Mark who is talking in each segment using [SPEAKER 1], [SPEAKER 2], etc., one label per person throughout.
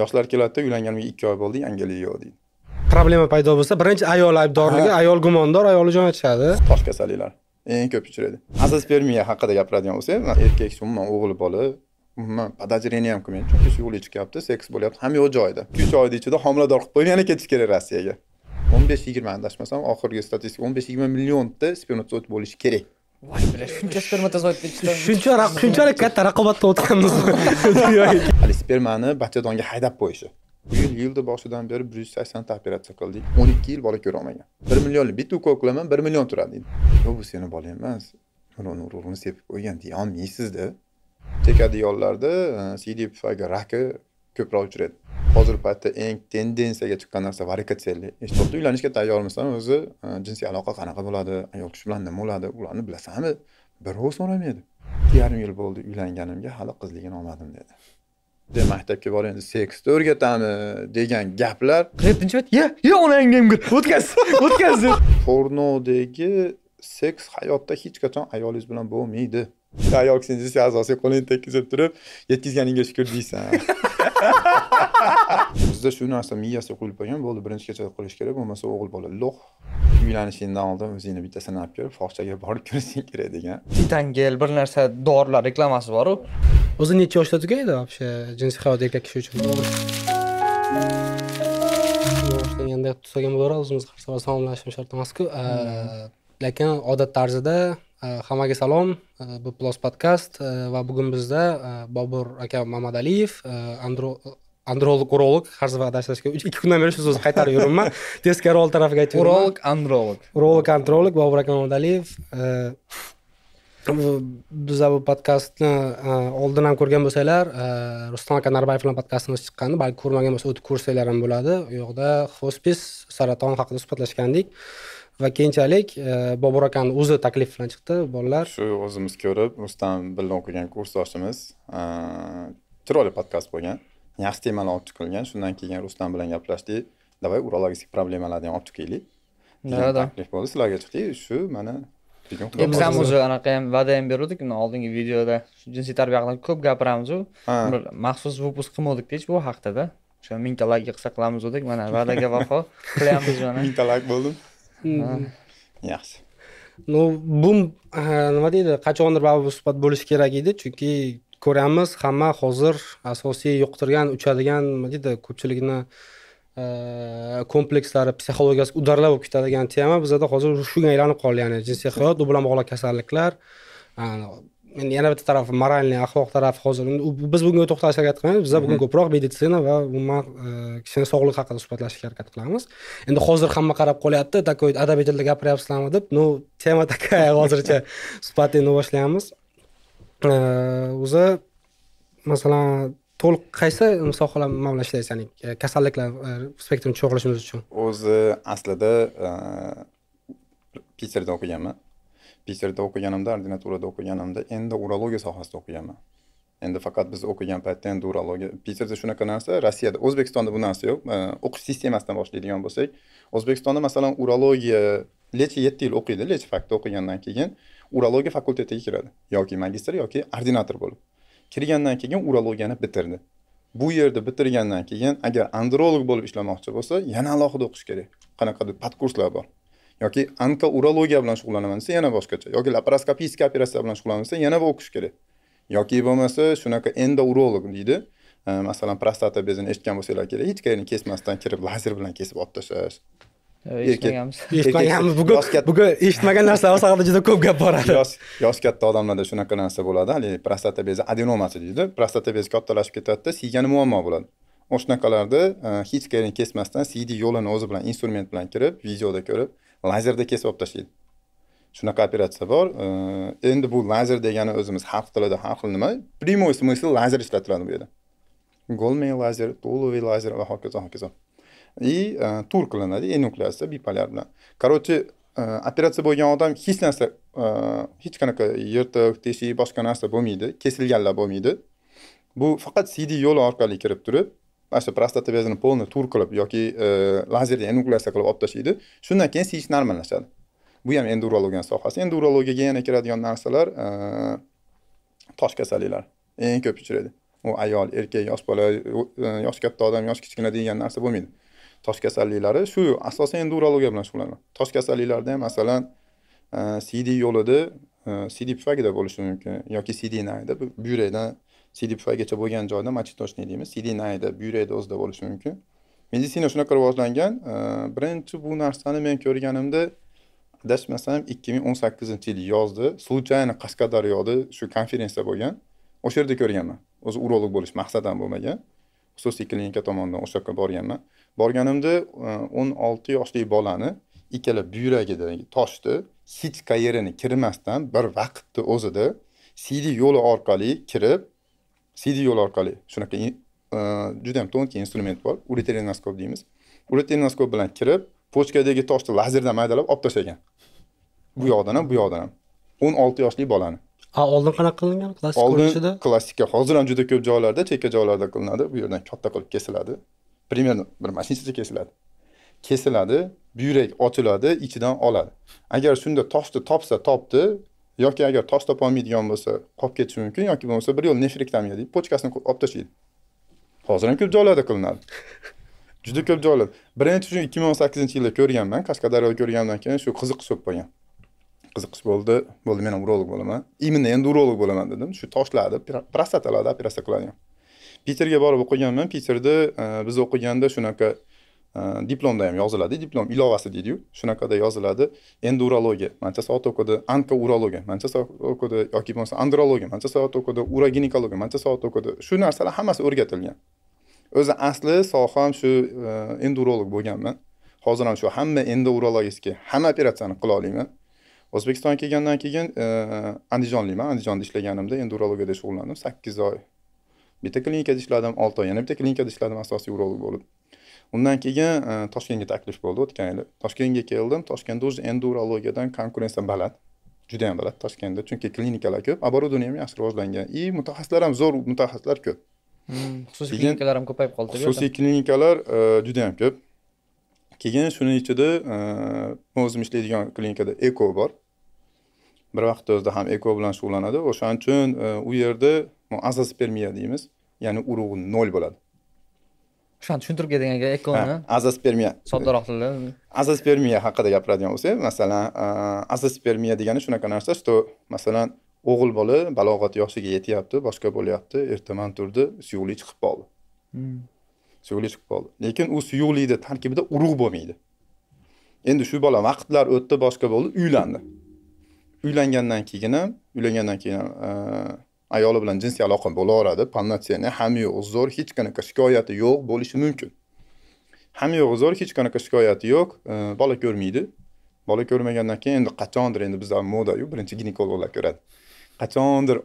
[SPEAKER 1] yoshlar keladida uylanganimga ikki oy bo'ldi yangilik yo'q deydi
[SPEAKER 2] problema paydo bo'lsa birinchi ayol aybdorligi ayol gumondor ayoli jon achishadi tosh kasalliklar
[SPEAKER 1] eng ko'p uchraydi azospermiya haqida gapiradigan bo'lsak erkak umuman o'g'il bola umuman подозрение ham qilmaydi chunki suyuqlik chiqyapti seks bo'lyapti hamma yo'q joyida ikki uch oyni ichida homilador qilib qo'yib yana ketish kerak rossiyaga o'n besh yigirma adashmasam oxirgi statistika o'n besh yigirma millionta spermatozoid bo'lishi kerak voy
[SPEAKER 3] блять shuncha
[SPEAKER 2] shunchalik katta raqobatda o'tganmiz
[SPEAKER 1] haligi spermani bachadonga haydab qo'yishi bu yil yilni boshidan beri bir yuz saksonta operatsiya qildik o'n ikki yil bola ko'rolmagan bir millionlik bitta ukol qilaman bir million turadi deydi yo'q bu seni bolang emas uni urug'ini sepib qo'ygan deyolmaysizda tekadiyollarda cd pfaga raki ko'proq uchraydi hozirgi paytda eng tendensiyaga chiqqan narsa varikotelli eshitibdi uylanishga tayyormisan o'zi e, jinsiy aloqa qanaqa bo'ladi ayol kishi bilan nima bo'ladi ularni bilasanmi birov so'ramaydi ikki yarim yil bo'ldi uylanganimga hali qizligini olmadim dedi de maktabga bor endi seksni o'rgatamiz degan gaplar qirqinchi ye ye onangni o'tkaz o'tkaz pornodagi seks hayotda hech qachon ayolingiz bilan bo'lmaydi ayol kishi jinsiy a'zosiga qo'lini tekkizib turib yetkazganingga shukur deysan bizda shu narsa miyasiga qo'yilib qo'ygan bo'ldi birinchigacha qilish kerak bo'lmasa o'g'il bola lo'q uylanishingdan oldin o'zingni bittasini olib kelib fohishaga borib ko'rsang kerak degan titangel bir narsa dorilar reklamasi boru
[SPEAKER 2] o'zi necha yoshda tugaydi вообще jinsiy hayot erkak kishi uchun boshlaganda tusagan bo'laroq o'zimiz qarsak salomlashishim shart emasku hmm. lekin odat tarzida hammaga salom bu plos podkast va bugun bizda bobur aka mamadaliyev androlog urolog har safar adashtirishga ikki kundan beri shu so'zni qaytarib yuribman teskari old tarafga aytib urolog androlog urolog androlog bobur aka mamadaliyev biza bu podkastni oldin ham ko'rgan bo'lsanglar rustam aka narbayev bilan podkastimiz chiqqandi balki ko'rmagan bo'lsa o'tib ko'rsanglar ham bo'ladi u yoqda hospis saraton haqida suhbatlashgandik va keyinchalik e, bobur akani o'zi taklif bilan chiqdi bolalar shu
[SPEAKER 1] o'zimiz ko'rib rustam bilan o'qigan kursdoshimiz e, chiroyli podkast bo'lgan yaxshi temalar olib chiqilgan shundan keyin rustam bilan gaplashdik давай urologik problemalarni ham olib chiqaylik taklif bo'ldi sizlarga chiqdik shu mana biz ham o'zi
[SPEAKER 3] anaqa ham va'da ham beruvdik oldingi videoda shu jinsiy tarbiya haqida ko'p gapiramizu bir maxsus выпуск hech bu haqida o'sha mingta layk qilsa qilamiz dedik mana va'daga vafo qilyapmiz mana mingta
[SPEAKER 1] layk bo'ldim
[SPEAKER 2] yaxshi ну bu nima deydi qachondir baribir suhbat bo'lishi kerak edi chunki ko'ramiz hamma hozir asosiy yuqtirgan uchadigan nima deydi ko'pchilikni komplekslari psixologiyasi udarlar bo'lib ketadigan tema bizada hozir shunga aylanib qoldi ya'ni jinsiy hayot u bilan bog'liq kasalliklar yana bitta tarafi moralniy axloq tarafi hozir biz bunga to'xtalishga harakat qilmaymiz biza bugun ko'proq meditsina va umuman kishini sog'lig'i haqida suhbatlashishga harakat qilamiz endi hozir hamma qarab qolyapti такой adabiy tilda gapiryapsizlarmi deb ну tema такая hozircha suhbatni endi o'zi masalan to'liq qaysi sohalar bilan ishlaysiz ya'ni kasalliklar spektrini cho'g'ilishimiz uchun
[SPEAKER 1] o'zi aslida piterda o'qiganman Piterda o'qiganimda, ordinaturada o'qiganimda, endi urologiya sohasida o'qiganman. Endi faqat biz o'qigan paytda endi urologiya Piterda shunaqa narsa, Rossiyada, O'zbekistonda bu narsa yo'q. O'qish sistemasidan boshlaydigan bo'lsak, O'zbekistonda masalan urologiya lechi 7 yil o'qiydi, lechi fakta o'qigandan keyin urologiya fakultetiga kiradi, yoki magistr yoki ordinator bo'lib. Kirgandan keyin urologiyani bitirdi. bu yerda bitirgandan keyin agar androlog bo'lib ishlamoqchi bo'lsa yana alohida o'qish kerak pat podkurslar bor yoki urologiya bilan shug'ullanaman desa yana boshqacha yoki laparoskopistika operatsiya bilan shug'ullanaman desa yana o'qish kerak yoki bo'lmasa shunaqa endourolog deydi e, masalan prostata bezini eshitgan bo'lsanglar kerak hech hechqayerni kesmasdan kirib lazer bilan kesib olib tashlash eshitmaganmiz bugun bugun eshitmagan narsalar haqida juda ko'p gap boradi yosh katta odamlarda shunaqa narsa bo'ladi haligi prostata bezi adenomasi deydi prostata bezi kattalashib ketadida siygani muammo bo'ladi o'shanaqalarda e, hech qayerni kesmasdan siydi yo'lini o'zi bilan instrument bilan kirib videoda ko'rib lazerda kesib olib tashlaydi shunaqa operatsiya bor endi bu lazer degani o'zimiz xalq tilida har xil nima прямой смысл lazer ishlatiladi bu yerda golmey lazer tolovый lazer va hokazo hokazo и e, tur qilinadi enukleatsiya bipolyar bilan короче e, operatsiya bo'lgan odam hech narsa e, hech qanaqa yirtiq teshik boshqa narsa bo'lmaydi kesilganlar bo'lmaydi bu faqat cd yo'li orqali kirib turib mana shu prostata bezini полный tur qilib yoki e, lazerli enuklyatsiya qilib olib tashlaydi shundan keyin siyish normallashadi bu ham endi urologiyani sohasi endi urologiyaga yana kiradigan narsalar e, tosh kasalliklari eng ko'p uchraydi u ayol erkak yosh bola e, yosh katta odam yosh kichkina degan narsa bo'lmaydi tosh kasalliklari shu asosan endi urologiya bilan shug'ullanaman tosh kasalliklarida ham masalan cd yo'lida cd pufagida bo'lishi mumkin yoki cd nayda buyrakdan cd pufagacha bo'lgan joyda toshni deymiz cd nayda buyrayda o'zida bo'lishi mumkin meditsina shunaqa rivojlangan birinchi bu narsani men ko'rganimda adashmasam ikki ming o'n sakkizinchi yil yozda случайно qashqadaryoda shu konferensiya bo'lgan o'sha yerda ko'rganman o'zi urolog bo'lish maqsadim bo'lmagan xususiy klinika tomonidan o'sha yoqqa borganman borganimda o'n olti yoshli bolani ikkala buyuragidagi toshni hech qayerini kirmasdan bir vaqtni o'zida cd yo'li orqali kirib CD yo'li orqali shunaqa e, juda ham to'nka instrument bor uretrenoskop deymiz uretrenoskop bilan kirib pochkadagi toshni lazerdan maydalab olib tashlagan bu yoqdan ham bu yoqdan ham o'n olti yoshli bolani
[SPEAKER 2] a oldin qanaqa qilingan klassik oldin
[SPEAKER 1] klassika hozir ham juda ko'p joylarda chekka joylarda qilinadi bu yerdan katta qilib kesiladi примерно bir mashinacha kesiladi kesiladi buyrak ochiladi ichidan oladi agar shunda toshni topsa topdi yoki agar tosh topolmaydigan bo'lsa qolib ketishi mumkin yoki bo'lmasa bir yo'l nefrektomiya deydi pochkasini olib tashlaydi hozir ham ko'p joylarda qilinadi juda ko'p joylar birinchi uchun ikki ming o'n sakkizinchi yilda ko'rganman qashqadaryoda ko'rgandan keyin shu qiziqish bo'lib qolgan qiziqish bo'ldi bo'ldi men ham urolog bo'laman именно endi urolog bo'laman dedim shu toshlarni prostatalarda operatsiya qiladigan piterga borib o'qiganman piterda e, biz o'qiganda shunaqa diplomda ham yoziladi diplom ilovasi deydiyu shunaqada yoziladi endurologiya mancha soat o'qidi urologiya mancha soat o'qidi yoki bo'lmasa andrologiya mancha soat o'qidi uroginekologiya mancha soat o'qidi shu narsalar hammasi o'rgatilgan o'zi asli soham shu endurolog bo'lganman hozir ham shu hamma endourologistga hamma operatsiyani qila olaman o'zbekistonga kelgandan keyin andijonlikman andijonda ishlaganimda endurologiyada shug'ullandim sakkiz oy bitta klinikada ishladim olti oy yana bitta klinikada ishladim asosiy urolog bo'lib undan keyin e, toshkentga taklif bo'ldi o'tgan yili toshkentga keldim toshkentda уже endurologiyadan konkurensiya baland juda yam baland toshkentda chunki klinikalar ko'p оборудование ham yaxshi rivojlangan и mutaxassislar ham zo'r mutaxassislar ko'p hmm, xususiy klinikalar ham ko'payib qoldi xususiy klinikalar e, juda yam ko'p keyin shuni ichida e, o'zim ishlaydigan klinikada eko bor bir vaqtni o'zida ham eko bilan shug'ullanadi o'shaning uchun u yerda asospermiya deymiz ya'ni urug'i nol bo'ladi
[SPEAKER 3] o'shani tushuntirib keling aka ekoni
[SPEAKER 1] azospermiya soddaroq tilda azospermiya haqida gapiradigan bo'lsak masalan azospermiya degani shunaqa narsa что masalan o'g'il bola balog'at yoshiga yetyapti boshqa bo'lyapti ertaman turdi suyuqlik chiqib qoldi hmm. suyuqlik chiqib qoldi lekin u suyuqlikni tarkibida urug' bo'lmaydi endi shu bola vaqtlar o'tdi boshqa bo'ldi uylandi uylangandan keyin ham uylangandan keyin ham ayoli bilan jinsiy aloqa bo'laveradi polnotsiyani ham yo'q zo'r hech qanaqa shikoyati yo'q bo'lishi mumkin ham yo'q zo'r hech qanaqa shikoyati yo'q bola ko'rmaydi bola ko'rmagandan keyin endi qachondir endi bizda modayu birinchi ginekologlar ko'radi qachondir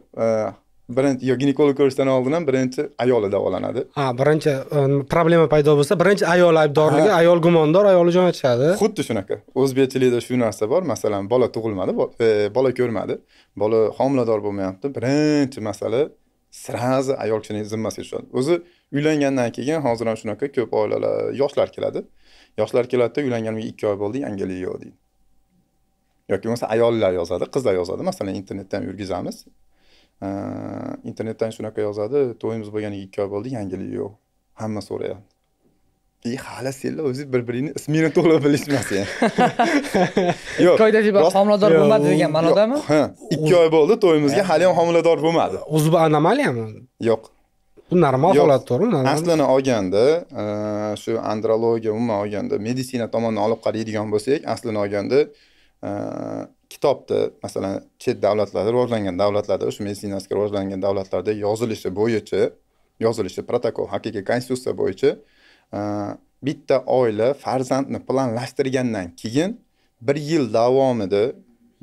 [SPEAKER 1] birinchi yo ginekolog ko'rishdan oldin ham birinchi ayoli davolanadi
[SPEAKER 2] ha birinchi e, problema paydo bo'lsa birinchi ayol aybdorligi
[SPEAKER 1] ayol gumondor ayolni jo'natishadi xuddi shunaqa o'zbekchilikda shu narsa bor masalan bola tug'ilmadi e, bola ko'rmadi bola homilador bo'lmayapti birinchi masala сразу ayol kishini zimmasiga tushadi o'zi uylangandan keyin hozir ham shunaqa ko'p oilalar yoshlar keladi yoshlar keladida uylanganimga ikki oy bo'ldi yangilik yo'q deydi yoki bo'lmasa ayollar yozadi qizlar yozadi masalan internetdan yurgizamiz internetdan shunaqa yozadi to'yimiz bo'lganiga ikki oy bo'ldi yangilik yo'q hamma so'rayapti и hali senlar o'zi bir biringni ismingni to'la bilishmas yo'q koydagi homilador bo'lmadi degan ma'nodami ha ikki oy bo'ldi to'yimizga hali ham homilador bo'lmadi
[SPEAKER 2] o'zi bu anomaliyami yo'q bu normal holat to'g'rimi
[SPEAKER 1] aslini olganda shu e, andrologiya umuman olganda meditsina tomonidan olib qaraydigan bo'lsak aslini olganda e, kitobni masalan chet davlatlarda rivojlangan davlatlarda o'sha meditsinasiga rivojlangan davlatlarda yozilishi bo'yicha yozilishi protokol haqiqiy konstitutsiya bo'yicha bitta oila farzandni planlashtirgandan keyin bir yil davomida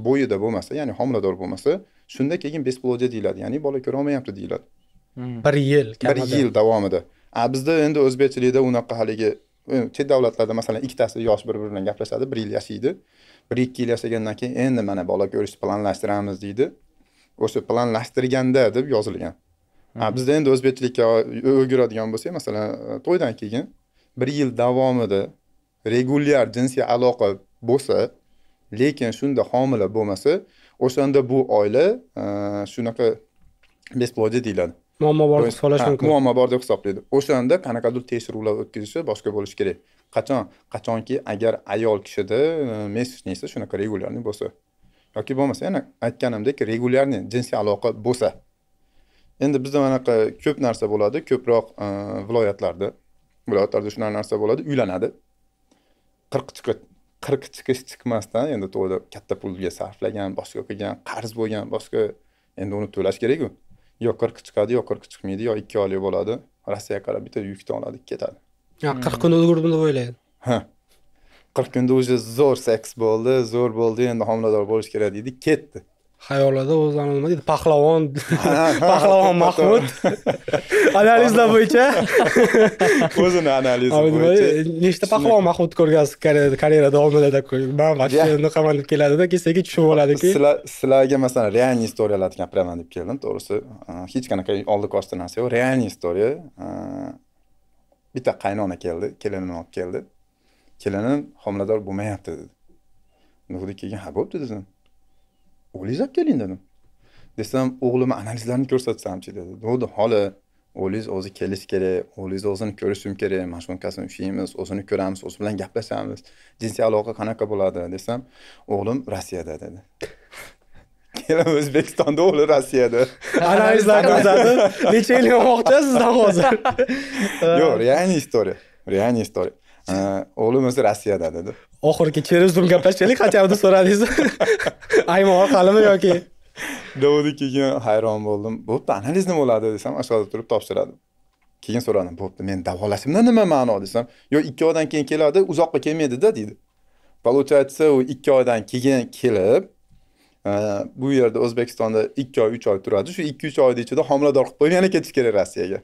[SPEAKER 1] bo'yida bo'lmasa ya'ni homilador bo'lmasa shunda keyin бесплодие deyiladi ya'ni bola ko'rolmayapti deyiladi
[SPEAKER 2] hmm. bir yil bir yil
[SPEAKER 1] davomida a bizda endi o'zbekchilikda unaqa haligi e, chet davlatlarda masalan ikkitasi yosh bir biri bilan gaplashadi bir yil yashaydi bir ikki yil yasagandan keyin endi mana bola ko'rishni planlashtiramiz deydi o'sha planlashtirganda deb yozilgan bizda endi o'zbekchilikka o'giradigan bo'lsak masalan e, to'ydan keyin bir yil davomida regulyar jinsiy aloqa bo'lsa lekin shunda homila bo'lmasa o'shanda bu oila e, shunaqa бесплодие deyiladi muammo
[SPEAKER 2] bor deb hisoblash mumkin muammo
[SPEAKER 1] bor deb hisoblaydi o'shanda qanaqadir tekshiruvlar o'tkazishi boshqa bo'lishi kerak qachon qachonki agar ayol kishida e, mesej nesa shunaqa regularniy bo'lsa yoki bo'lmasa yana aytganimdek regularniy jinsiy aloqa bo'lsa endi bizda manaqa ko'p narsa bo'ladi ko'proq e, viloyatlarda viloyatlarda shunaqa narsa bo'ladi uylanadi qirq chiqib qirq chiqish chiqmasdan endi to'yda katta pulga sarflagan boshqa qilgan qarz bo'lgan boshqa endi uni to'lash kerak-ku yo qirq chiqadi yo qirq chiqmaydi yo ikki oylik bo'ladi rossiyaga qarab bitta yukni oladi ketadi
[SPEAKER 2] qirq kun ulgurdim deb o'ylaydi
[SPEAKER 1] ha qirq kunda уже zo'r seks bo'ldi zo'r bo'ldi endi homilador bo'lish kerak deydi ketdi xayolida o'zlari nima deydi pahlavon pahlavon mahmud analizlar bo'yicha o'zini analizi bo'yicha nechta pahlavon
[SPEAKER 2] mahmud ko'rgansiz karyera davomida deb man вообще unaqaman deb keladida keyin sekin tushunib oladiki
[SPEAKER 1] sizlarga masalan реальный istoriyalarni gapiraman deb keldim to'g'risi hech qanaqa oldi qochdi narsa yo'q реальный istoriya bitta qaynona keldi kelinini olib keldi kelinim homilador bo'lmayapti dedi nuhlik keyin ha bo'pti dedim o'g'lingizni olib keling dedim desam o'g'limni analizlarini ko'rsatsamchi dedi bo'ldi holi o'g'lingiz o'zi kelishi kerak o'g'lingizni o'zini ko'rishim kerak mana shunaqasini ushlaymiz o'zini ko'ramiz o'zi bilan gaplashamiz jinsiy aloqa qanaqa bo'ladi desam o'g'lim rossiyada dedi kelib o'zbekistonda o'g'li rossiyada analizlar ko'rsatib necha yil yig'moqda sizdan hozir yo'q реальный история реальный история o'g'limiz rossiyada dedi
[SPEAKER 2] oxirgi
[SPEAKER 3] через zum gaplashaylik
[SPEAKER 2] хотя
[SPEAKER 1] бы so'radingiz aymon orqalimi yoki dovudi keyin hayron bo'ldim bo'pti analiz nima bo'ladi desam ashyoda turib topshiradi keyin so'radim bo'pti men davolashimda nima ma'no desam yo ikki oydan keyin keladi uzoqqa kelmaydida deydi получается u ikki oydan keyin kelib bu yerda o'zbekistonda ikki oy uch oy turadi shu ikki uch oyni ichida homilador qilib qo'yib yana ketish kerak rossiyaga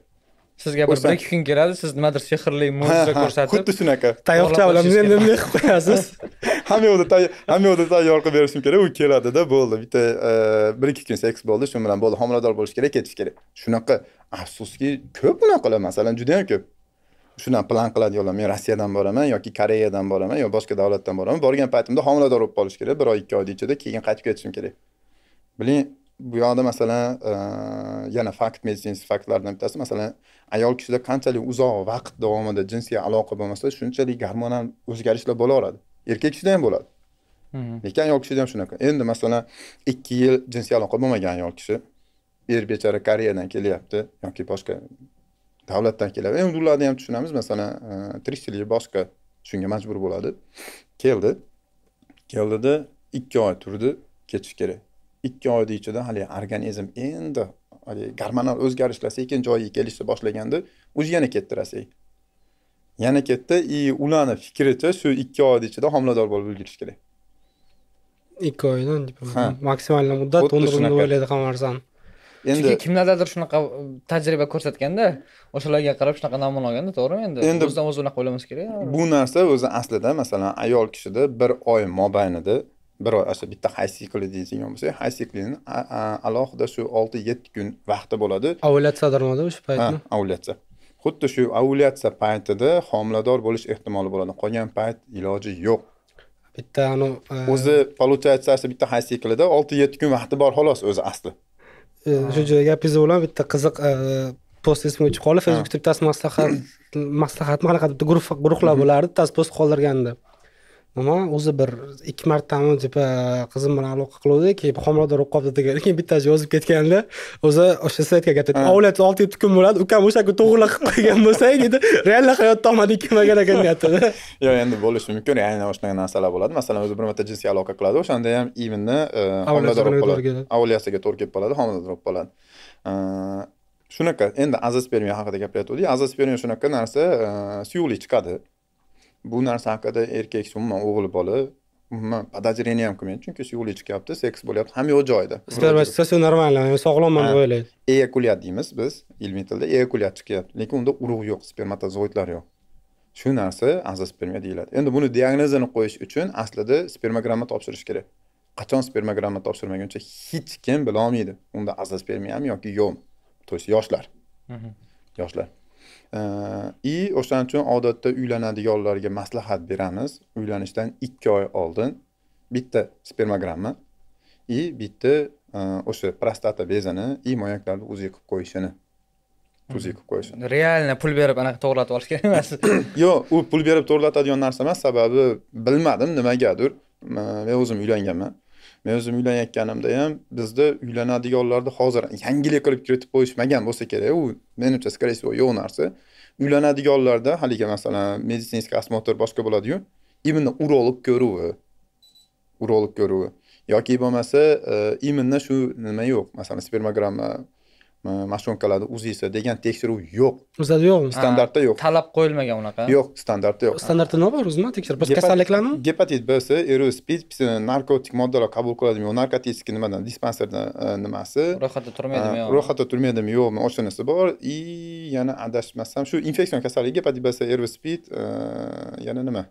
[SPEAKER 1] sizga bir bir
[SPEAKER 3] ikki kun keladi siz nimadir sehrli mo'jiza
[SPEAKER 1] ko'rsatib xuddi shunaqa tayoqcha bilan bunday qilib qo'yasiz hamma yoqda hamma yoqda tayyor qilib berishim kerak u keladida bo'ldi bitta e, bir ikki kun seks bo'ldi shu bilan bo'ldi homilador bo'lish kerak ketish kerak shunaqa afsuski ko'p bunaqalar masalan judayam ko'p shunaqa plan qiladi yo'llar men rossiyadan boraman yoki koreyadan boraman yo boshqa davlatdan boraman borgan paytimda homilador bo'lib qolish kerak bir oy ikki oyni ichida keyin qaytib ketishim kerak biling bu yoqda masalan yana fakt medisinskiy faktlardan bittasi masalan ayol kishida qanchalik uzoq vaqt davomida jinsiy aloqa bo'lmasa shunchalik gormonal o'zgarishlar bo'laveradi erkak kishida ham bo'ladi hmm. lekin ayol kishida ham shunaqa endi masalan ikki yil jinsiy aloqa bo'lmagan ayol kishi er bechara koreyadan kelyapti yoki boshqa davlatdan keladi endi ularni ham tushunamiz masalan e, tirikchilik boshqa shunga majbur bo'ladi keldi keldida ikki oy turdi ketish kerak ikki oyni ichida haligi organizm endi haligi gormonal o'zgarishlar sekin joyiga kelishni boshlaganda уже yana kettirasiz yana ketdi и ularni fikricha shu ikki oyni ichida homilador bo'lib ulgurish kerak
[SPEAKER 2] ikki oydan maksimal muddat o'n deb o'ylaydi hamma
[SPEAKER 3] narsani endi chunki kimlardadir shunaqa e, tajriba ko'rsatganda o'shalarga qarab shunaqa namuna olganda to'g'rimi endi endi o'zidan o'zi unaqa o'ylamas kerak bu
[SPEAKER 1] narsa o'zi aslida masalan ayol kishida bir oy mobaynida bir oy o'sha bitta hay sikli deydigan bo'lsak hay siklini alohida shu olti yetti kun vaqti bo'ladi ovulyatsiya qilinadi o'sha paytda ovulyatsiya xuddi shu ovulyatsiya paytida homilador bo'lish ehtimoli bo'ladi qolgan payt iloji yo'q
[SPEAKER 2] bitta anavi e,
[SPEAKER 1] o'zi получается bitta hay siklida olti yetti kun vaqti bor xolos o'zi asli
[SPEAKER 2] shu joyga epizolam bitta qiziq post esimga tushib qoldi facebookda bittasi maslahat maslahatmi qanaqadir bitta guruh guruhlar bo'lardi bittasi post qoldirgandi nima o'zi bir ikki martami типа e, qizim bilan aloqa qiluvdi keyin homilador bo'lib qolibdi degan keyin bittasi yozib ketganda o'zi o'sha saytga gap avlat olti yetti kun bo'ladi ukam o'sha kuni to'g'irlab qilib qo'ygan bo'lsang deydi reально hayotda omadi kelmagan ekan deyaptida
[SPEAKER 1] yo'q endi bo'lishi mumkin aynan shunaqa narsalar bo'ladi masalan o'zi bir marta jinsiy aloqa qiladi o'shanda ham ivenni e, homilador bo'lib qoladi avliyasiga to'g'ri kelib qoladi homilador bo'lib qoladi e, shunaqa endi aziz haqida gapirayotgandik aziz shunaqa narsa suyuqlik chiqadi bu narsa haqida erkak umuman o'g'il bola umuman подозрение ham qilmaydi chunki suyuqlik chiqyapti seks bo'lyapti hamma yo'q joyida
[SPEAKER 2] все нормально sog'lomman deb o'ylaydi
[SPEAKER 1] eyakulyat deymiz biz ilmiy tilda eyakulyat chiqyapti lekin unda urug' yo'q spermatozoidlar yo'q shu narsa azospermiya deyiladi endi buni diagnozini qo'yish uchun aslida spermogramma topshirish kerak qachon spermogramma topshirmaguncha hech kim bilolmaydi unda azospermiyami yoki yo'qmi то есть yoshlar mhmm. yoshlar i o'shaning uchun odatda uylanadiganlarga maslahat beramiz uylanishdan ikki oy oldin bitta spermogramma i bitta e, o'sha prostata bezini i moyaklarni o'ziga qilib qo'yishini o'ziga qilib qo'yishini
[SPEAKER 3] реально hmm. pul berib anaqa to'g'rilatib olish kerak emas
[SPEAKER 1] yo'q u pul berib to'g'rilatadigan narsa emas sababi bilmadim nimagadir men o'zim uylanganman men o'zim uylanayotganimda ham bizda uylanadiganlarni hozir yangilik qilib kiritib qo'yishmagan bo'lsa kerak u menimcha скорее всего yo'q narsa uylanadiganlarda haligi masalan meditsinskiy осмотр boshqa bo'ladiyu именно urolog ko'ruvi urolog ko'ruvi yoki bo'lmasa именно e, shu nima yo'q masalan spermogramma mashonkalarni kaladi uziysa degan tekshiruv yo'q
[SPEAKER 3] bizlarda yo'qmi standartda yo'q talab qo'yilmagan
[SPEAKER 2] unaqa yo'q standartda yo'q standartda nima bor o'zini tekshirib biz kasalliklarni
[SPEAKER 1] gepatit b c eru spid narkotik moddalar qabul qiladimi yo'q narkotik nimadan dispanserdan nimasi ro'yxatda turmaydimi yo ro'yxatda turmaydimi yo'qmi ochunisi bor и yana adashmasam shu infeksion kasallik gepatit b c eru spid yana nima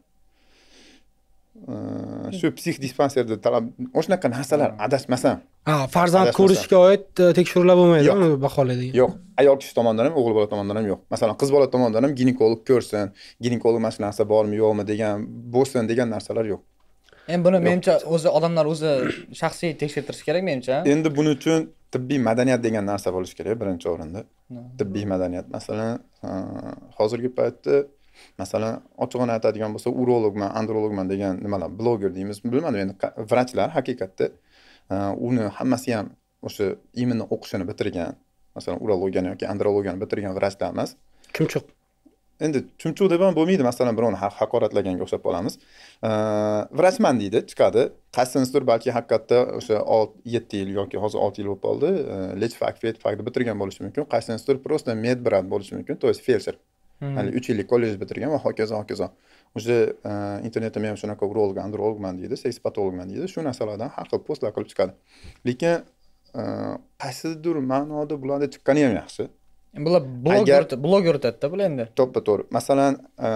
[SPEAKER 1] shu psixdispanserda talab o'shanaqa narsalar adashmasam ha farzand ko'rishga
[SPEAKER 2] oid tekshiruvlar
[SPEAKER 1] bo'lmaydimi baholaydigan yo'q ayol kishi tomonidan ham o'g'il bola tomonidan ham yo'q masalan qiz bola tomonidan ham ginekolog ko'rsin ginekolog mana shu narsa bormi yo'qmi degan bo'lsin degan narsalar yo'q
[SPEAKER 3] endi buni menimcha o'zi odamlar o'zi shaxsiy tekshirtirishi kerak menimcha endi
[SPEAKER 1] buning uchun tibbiy madaniyat degan narsa bo'lishi kerak birinchi o'rinda tibbiy madaniyat masalan hozirgi paytda masalan ochig'ini aytadigan bo'lsa urologman andrologman degan nimalar bloger deymiz bilmadim endi vrachlar haqiqatda e, uni hammasi ham o'sha imni o'qishini bitirgan masalan urologiyani yoki andrologiyani bitirgan vrachlar emas chumchuq endi chumchuq deb ham bo'lmaydi masalan birovni haqoratlaganga o'xshab qolamiz e, vrachman deydi chiqadi qaysinisidir balki haqiqatda o'sha yetti yil yoki hozir olti yil bo'lib qoldi e, lechfak fetfakni bitirgan bo'lishi mumkin qaysinisidir просто medbrat bo'lishi mumkin то есть feldsher Hmm. hali uch yillik kollej bitirgan va hokazo hokazo уже e, internetda men ham shunaqa urolog andrologman deydi seks patologman deydi shu narsalardan har xil postlar qilib chiqadi lekin e, qaysidir ma'noda bularni chiqqani ham yaxshi bular blog blog yuritadida bular endi to'ppa to'g'ri masalan e,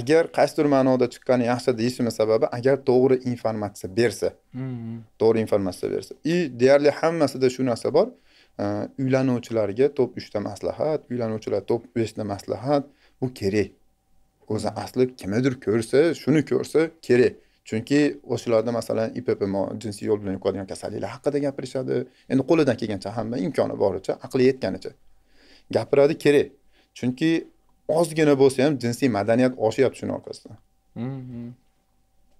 [SPEAKER 1] agar qaysidir ma'noda chiqqani yaxshi deyishimni sababi agar to'g'ri informatsiya bersa hmm. to'g'ri informatsiya bersa и deyarli hammasida shu narsa bor Э, uylanuvchilarga top uchta maslahat uylanuvchilar top beshta maslahat bu kerak o'zi asli kimnidir ko'rsa shuni ko'rsa kerak chunki o'shalarda masalan ipp jinsiy yo'l bilan yuqadigan kasalliklar haqida gapirishadi endi qo'lidan kelgancha hamma imkoni boricha aqli yetganicha gapiradi kerak chunki ozgina bo'lsa ham jinsiy madaniyat oshyapti shuni orqasidan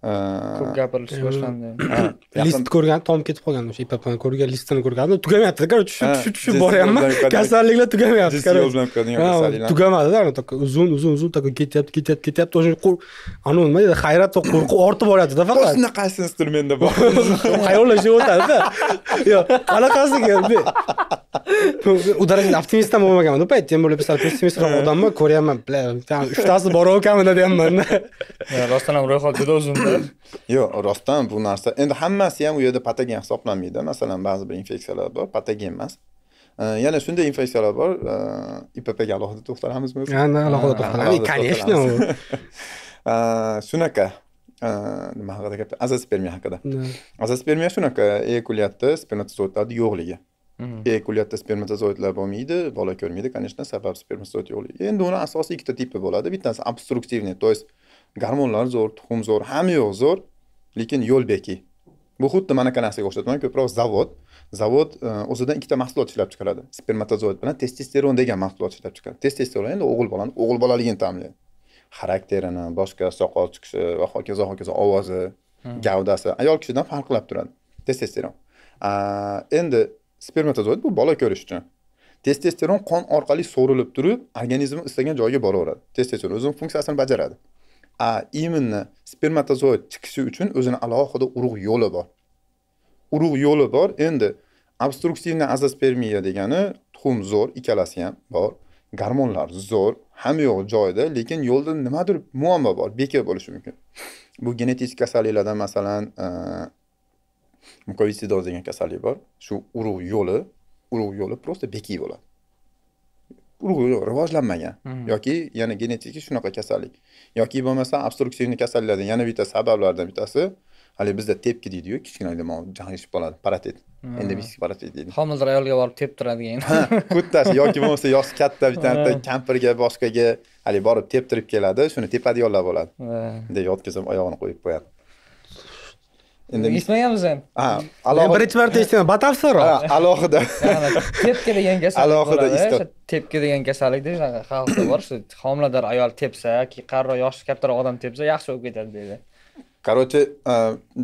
[SPEAKER 1] ko'p gapirilish boshlandi
[SPEAKER 2] listni ko'rgan tom ketib qolgan o'sha ipapani ko'rgan listini ko'rgandim tugamayapti короче shu tushib tushib boryapman kasalliklar tugamayapti tugamadida такой uzun uzun uzun такой ketyapti ketyapti ketyapti o'sha anavi nima deydi hayrat va qo'rquv ortib boryaptida faqat
[SPEAKER 1] shunaqasi instrumentda bor
[SPEAKER 2] xayollashib o'tadida yo'q qanaqasiga u darajada optimist ham bo'lmaganman u payt тем более писал pessimist odamman ko'ryapman uchtasi boraverkamida deyapmanda
[SPEAKER 1] rostdan ham ro'yxat juda uzunda yo'q rostdan bu narsa endi hammasi ham u yerda patogen hisoblanmaydi masalan ba'zi bir infeksiyalar bor patogen emas yana shunday infeksiyalar bor ippga alohida to'xtalamizmi alohida to'xtalamiz конечно shunaqa nima haqida gap azospermiya haqida azospermiya shunaqa ekuliyatda spermatozoidlarni yo'qligi mhm. ekuliyatda spermatozoidlar bo'lmaydi bola ko'rmaydi конечно sabab spermatozoid yo'qligi endi uni asosiy ikkita tipi bo'ladi bittasi obstruktivniy то есть garmonlar zo'r tuxum zo'r hamma yo'q zo'r lekin yo'l beki bu xuddi mana bunaqa narsaga o'xshatman ko'proq zavod zavod e, o'zidan ikkita mahsulot ishlab chiqaradi spermatozoid bilan testosteron degan mahsulot ishlab chiqaradi testosteron endi o'g'il bolani o'g'il bolaligini ta'minlaydi xarakterini boshqa soqol chiqishi va hokazo hokazo ovozi hmm. gavdasi ayol kishidan farq qilib turadi testosteron endi spermatozoid bu bola ko'rish uchun testosteron qon orqali so'rilib turib organizmni istagan joyiga boraveradi testosteron o'zini funksiyasini bajaradi а именно spermatozoid chiqishi uchun o'zini alohida urug' yo'li bor urug' yo'li bor endi obstruktivniy azospermiya degani tuxum zo'r ikkalasi ham bor gormonlar zo'r hamma yo'q joyida lekin yo'lda nimadir muammo bor beka bo'lishi mumkin bu genetik kasalliklardan masalan e, mukovitsidoz degan kasallik bor shu urug' yo'li urug' yo'li просто bekiy bo'ladi urg'u rivojlanmagan hmm. yoki yana genetika shunaqa kasallik yoki bo'lmasa obstruktivni kasalliklardan yana bitta sabablardan bittasi haligi bizda tepki deydiyu kichkina changlishib qoladi endi hmm. endemik paratit deydi
[SPEAKER 3] homilador ayolga borib tepib
[SPEAKER 1] turadigan bittasi yoki bo'lmasa yoshi katta bitta kampirga boshqaga haligi borib teptirib keladi shuni tepadiganlar bo'ladi bunday yotkizib oyog'ini qo'yib qo'yadi endi
[SPEAKER 2] eshitmaganmiz ham
[SPEAKER 1] ha alohida birinchi
[SPEAKER 2] marta batafsil batafsilroq
[SPEAKER 1] alohida
[SPEAKER 3] tepka degan kasallik alohida esda tepka degan kasallikda shunaqa xalqda bor shu homilador ayol tepsa keyin qariroq yoshi kattaroq odam tepsa yaxshi bo'lib ketadi deydi
[SPEAKER 1] короче e,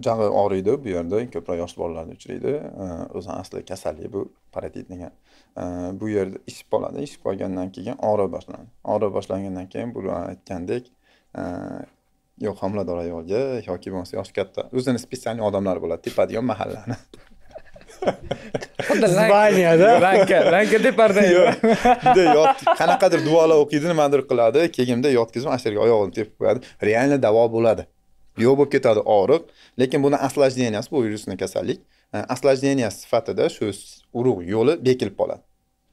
[SPEAKER 1] jag'i og'riydi bu yerda ko'proq yosh bolalarda uchraydi e, o'zini asli kasallik bu paratit degan e, bu yerda ishib qoladi ishib qolgandan keyin og'riq boshlanadi og'riq boshlangandan keyin bu aytgandek yo homilador ayolga yoki bo'lmasa yoshi katta o'zini специальный odamlar bo'ladi tepadigan mahallani
[SPEAKER 4] ispaniyada
[SPEAKER 2] ranka
[SPEAKER 1] ranka teparda qanaqadir duolar o'qiydi nimadir qiladi keyinda yotkizib ana shu yerga oyog'ini tepib qo'yadi реально davo bo'ladi yo'q bo'lib ketadi og'riq lekin buni осложнениясi bu virusni kasallik осложнение sifatida shu urug' yo'li bekilib qoladi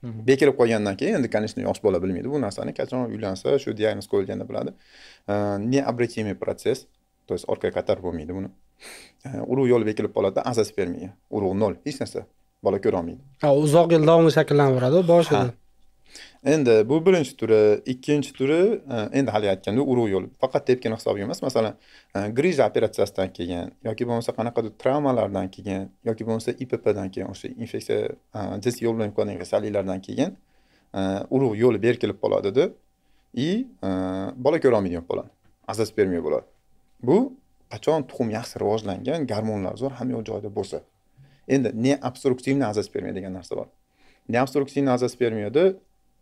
[SPEAKER 1] bekilib qolgandan keyin endi конечно yosh bola bilmaydi bu narsani qachon uylansa shu diagnoz qo'yilganda biladi необратимый protsess то есть orqaga qaytarib bo'lmaydi buni urug' yo'li bekilib qoladi asas bermaydi urug' nol hech narsa bola ko'rolmaydi
[SPEAKER 2] uzoq yil davomida shakllanaveradi boshida
[SPEAKER 1] Endi bu birinchi turi, ikkinchi turi e, endi hali aytgandek urug' yo'li. Faqat tepkini hisobiga emas, masalan, e, grija operatsiyasidan keyin yoki bo'lmasa qanaqadir travmalardan keyin yoki bo'lmasa IPPdan keyin o'sha infeksiya e, jinsiy yo'l bilan yuqadigan kasalliklardan keyin urug' yo'li berkilib qoladida и bola ko'ra bo'ladi. azas bermay bo'ladi. Bu qachon tuxum yaxshi rivojlangan, gormonlar zo'r hamma joyda bo'lsa. Endi ne obstruktivni azas bermaydigan narsa bor. Ne obstruktivni azas bermaydi,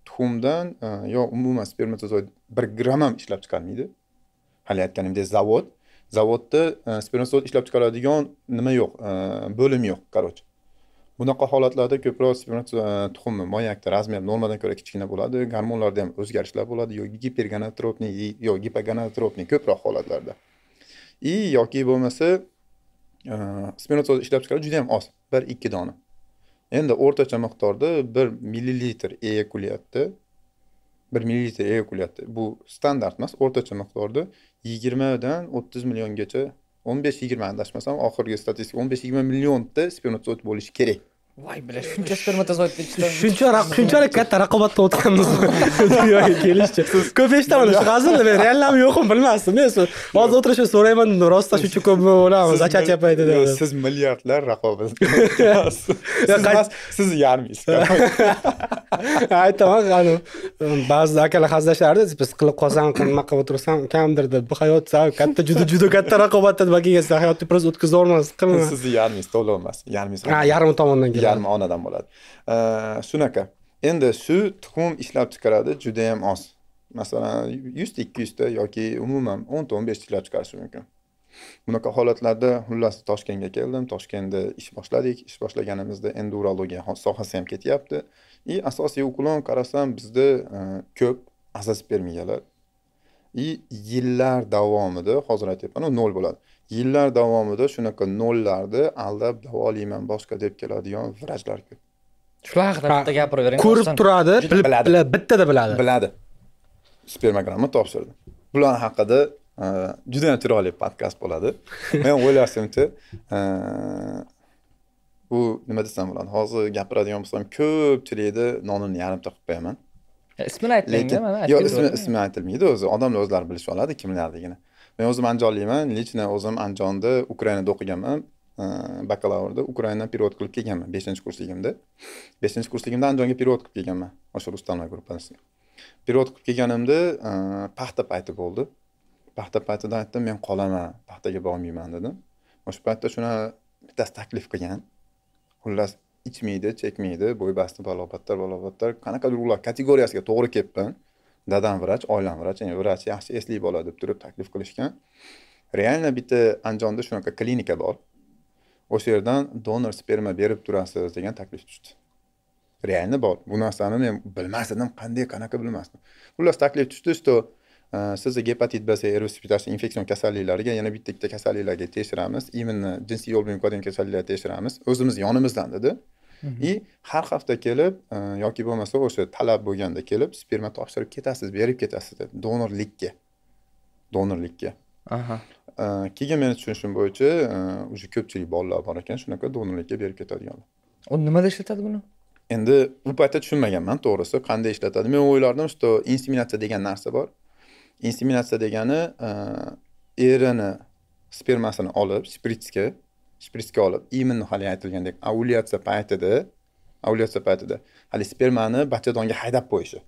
[SPEAKER 1] tuxumdan e, yo umuman spermatozoid bir gramm ham ishlab chiqarmaydi hali aytganimdek zavod zavodda e, spermatozoid ishlab chiqaradigan nima yo'q e, bo'lim yo'q короче bunaqa holatlarda ko'proq tuxumi moyakda razmeri normadan ko'ra kichkina bo'ladi gormonlarda ham o'zgarishlar bo'ladi yoki gipergonotropniy yo gipogonotropniy ko'proq holatlarda и yoki bo'lmasa spermatozoid ishlab chiqarish juda yam oz bir ikki dona Endi o'rtacha miqdorda 1 millilitr eyakulyatni 1 millilitr eyakulyatni bu standart emas, o'rtacha miqdorda 20 dan 30 milliongacha 15-20 adashmasam oxirgi statistika 15-20 millionta spermatozod bo'lishi kerak.
[SPEAKER 3] voy bля shuncha spermatozoidni
[SPEAKER 2] shuncha shunchalik katta raqobatda o'tganmiz dunyoga
[SPEAKER 1] kelishchi ko'p eshitaman shu hazilni men
[SPEAKER 2] realmi yo'qmi bilmasdim men hozir o'tirib shu so'rayman rostda shuncha ko'pmi o'lamiz acha chapaydi deb siz
[SPEAKER 1] milliardlar raqobatda siz yarmingiz
[SPEAKER 2] aytaman ani ba'zi akalar hazillashardi biz qilib qolsam nima qilib o'tirsam kamdir deb bu hayot katta juda juda katta
[SPEAKER 1] raqobatda balki hayotni просто o'tkazavermasdan sizni yarmingiz to'la emas yarmingiz ha yarim tomondan yarmi onadan bo'ladi shunaqa endi shu tuxum ishlab chiqaradi judayam oz masalan yuzta ikki yuzta yoki umuman o'nta o'n beshta ishlab chiqarishi mumkin bunaqa holatlarda xullas toshkentga keldim toshkentda ish boshladik ish boshlaganimizda endurologiya sohasi ham ketyapti и asosiy uklon qarasam bizda e, ko'p azas bermaganlar и yillar davomida hozir aytyapman nol bo'ladi yillar davomida shunaqa nollarni aldab davolayman boshqa deb keladigan vrachlar ko'p
[SPEAKER 3] shular haqida bitta gapiravering ko'rib turadi biladi
[SPEAKER 1] bittada biladi biladi spermogramma topshirdi bular haqida e, juda yam chiroyli podkast bo'ladi men o'ylashimcha bu e, nima desam bo'ladi hozir gapiradigan bo'lsam ko'pchilikni nonini yarimta qilib qo'yaman e, ismini aytdingmi yo'q ismi ismi aytilmaydi o'zi odamlar o'zlari bilishib oladi kimlarligini men o'zim andijonlikman лично o'zim andijonda ukrainada o'qiganman bakalavrda ukrainadan перевод qilib kelganman beshinchi kursligimda beshinchi kursligimda andijonga перевод qilib kelganman o'sha rus tanlov gruppasiga перевод qilib kelganimda paxta payti bo'ldi paxta paytida aytdim men qolaman paxtaga bormayman dedim o'sha paytda shuni bittasi taklif qilgan xullas ichmaydi chekmaydi bo'y basti balobatlar balobatlar qanaqadir ular kategoriyasiga to'g'ri kelibman dadam vrach oilam vrach ya'ni vrach yaxshi esli bola deb turib taklif qilishgan реально bitta andijonda shunaqa klinika bor o'sha yerdan donor sperma berib turasiz degan taklif tushdi реально bor bu narsani men bilmas edim qanday qanaqa bilmasdim xullas taklif tushdi что e, sizni gepatit b infeksion kasalliklariga yana bitta ikkita kasalliklarga tekshiramiz именно jinsiy yo'l bilan yuqadigan kasalliklarga tekshiramiz o'zimiz yonimizdan dedi и har hafta kelib e, yoki bo'lmasa o'sha talab bo'lganda kelib sperma topshirib ketasiz berib ketasiz dedi donorlikka donorlikka aha e, keyin meni tushunishim bo'yicha уже e, ko'pchilik bolalar bor ekan shunaqa donorlikka berib ketadiganlar
[SPEAKER 3] u nimada ishlatadi buni
[SPEAKER 1] endi u paytda tushunmaganman to'g'risi qanday ishlatadi men o'ylardim что inseminatsiya degan narsa bor inseminatsiya degani erini spermasini olib spritsga shpritsga olib iminni haligi aytilgandek ovulyatsiya paytida ovulyatsiya paytida haligi spermani bachadonga haydab qo'yishi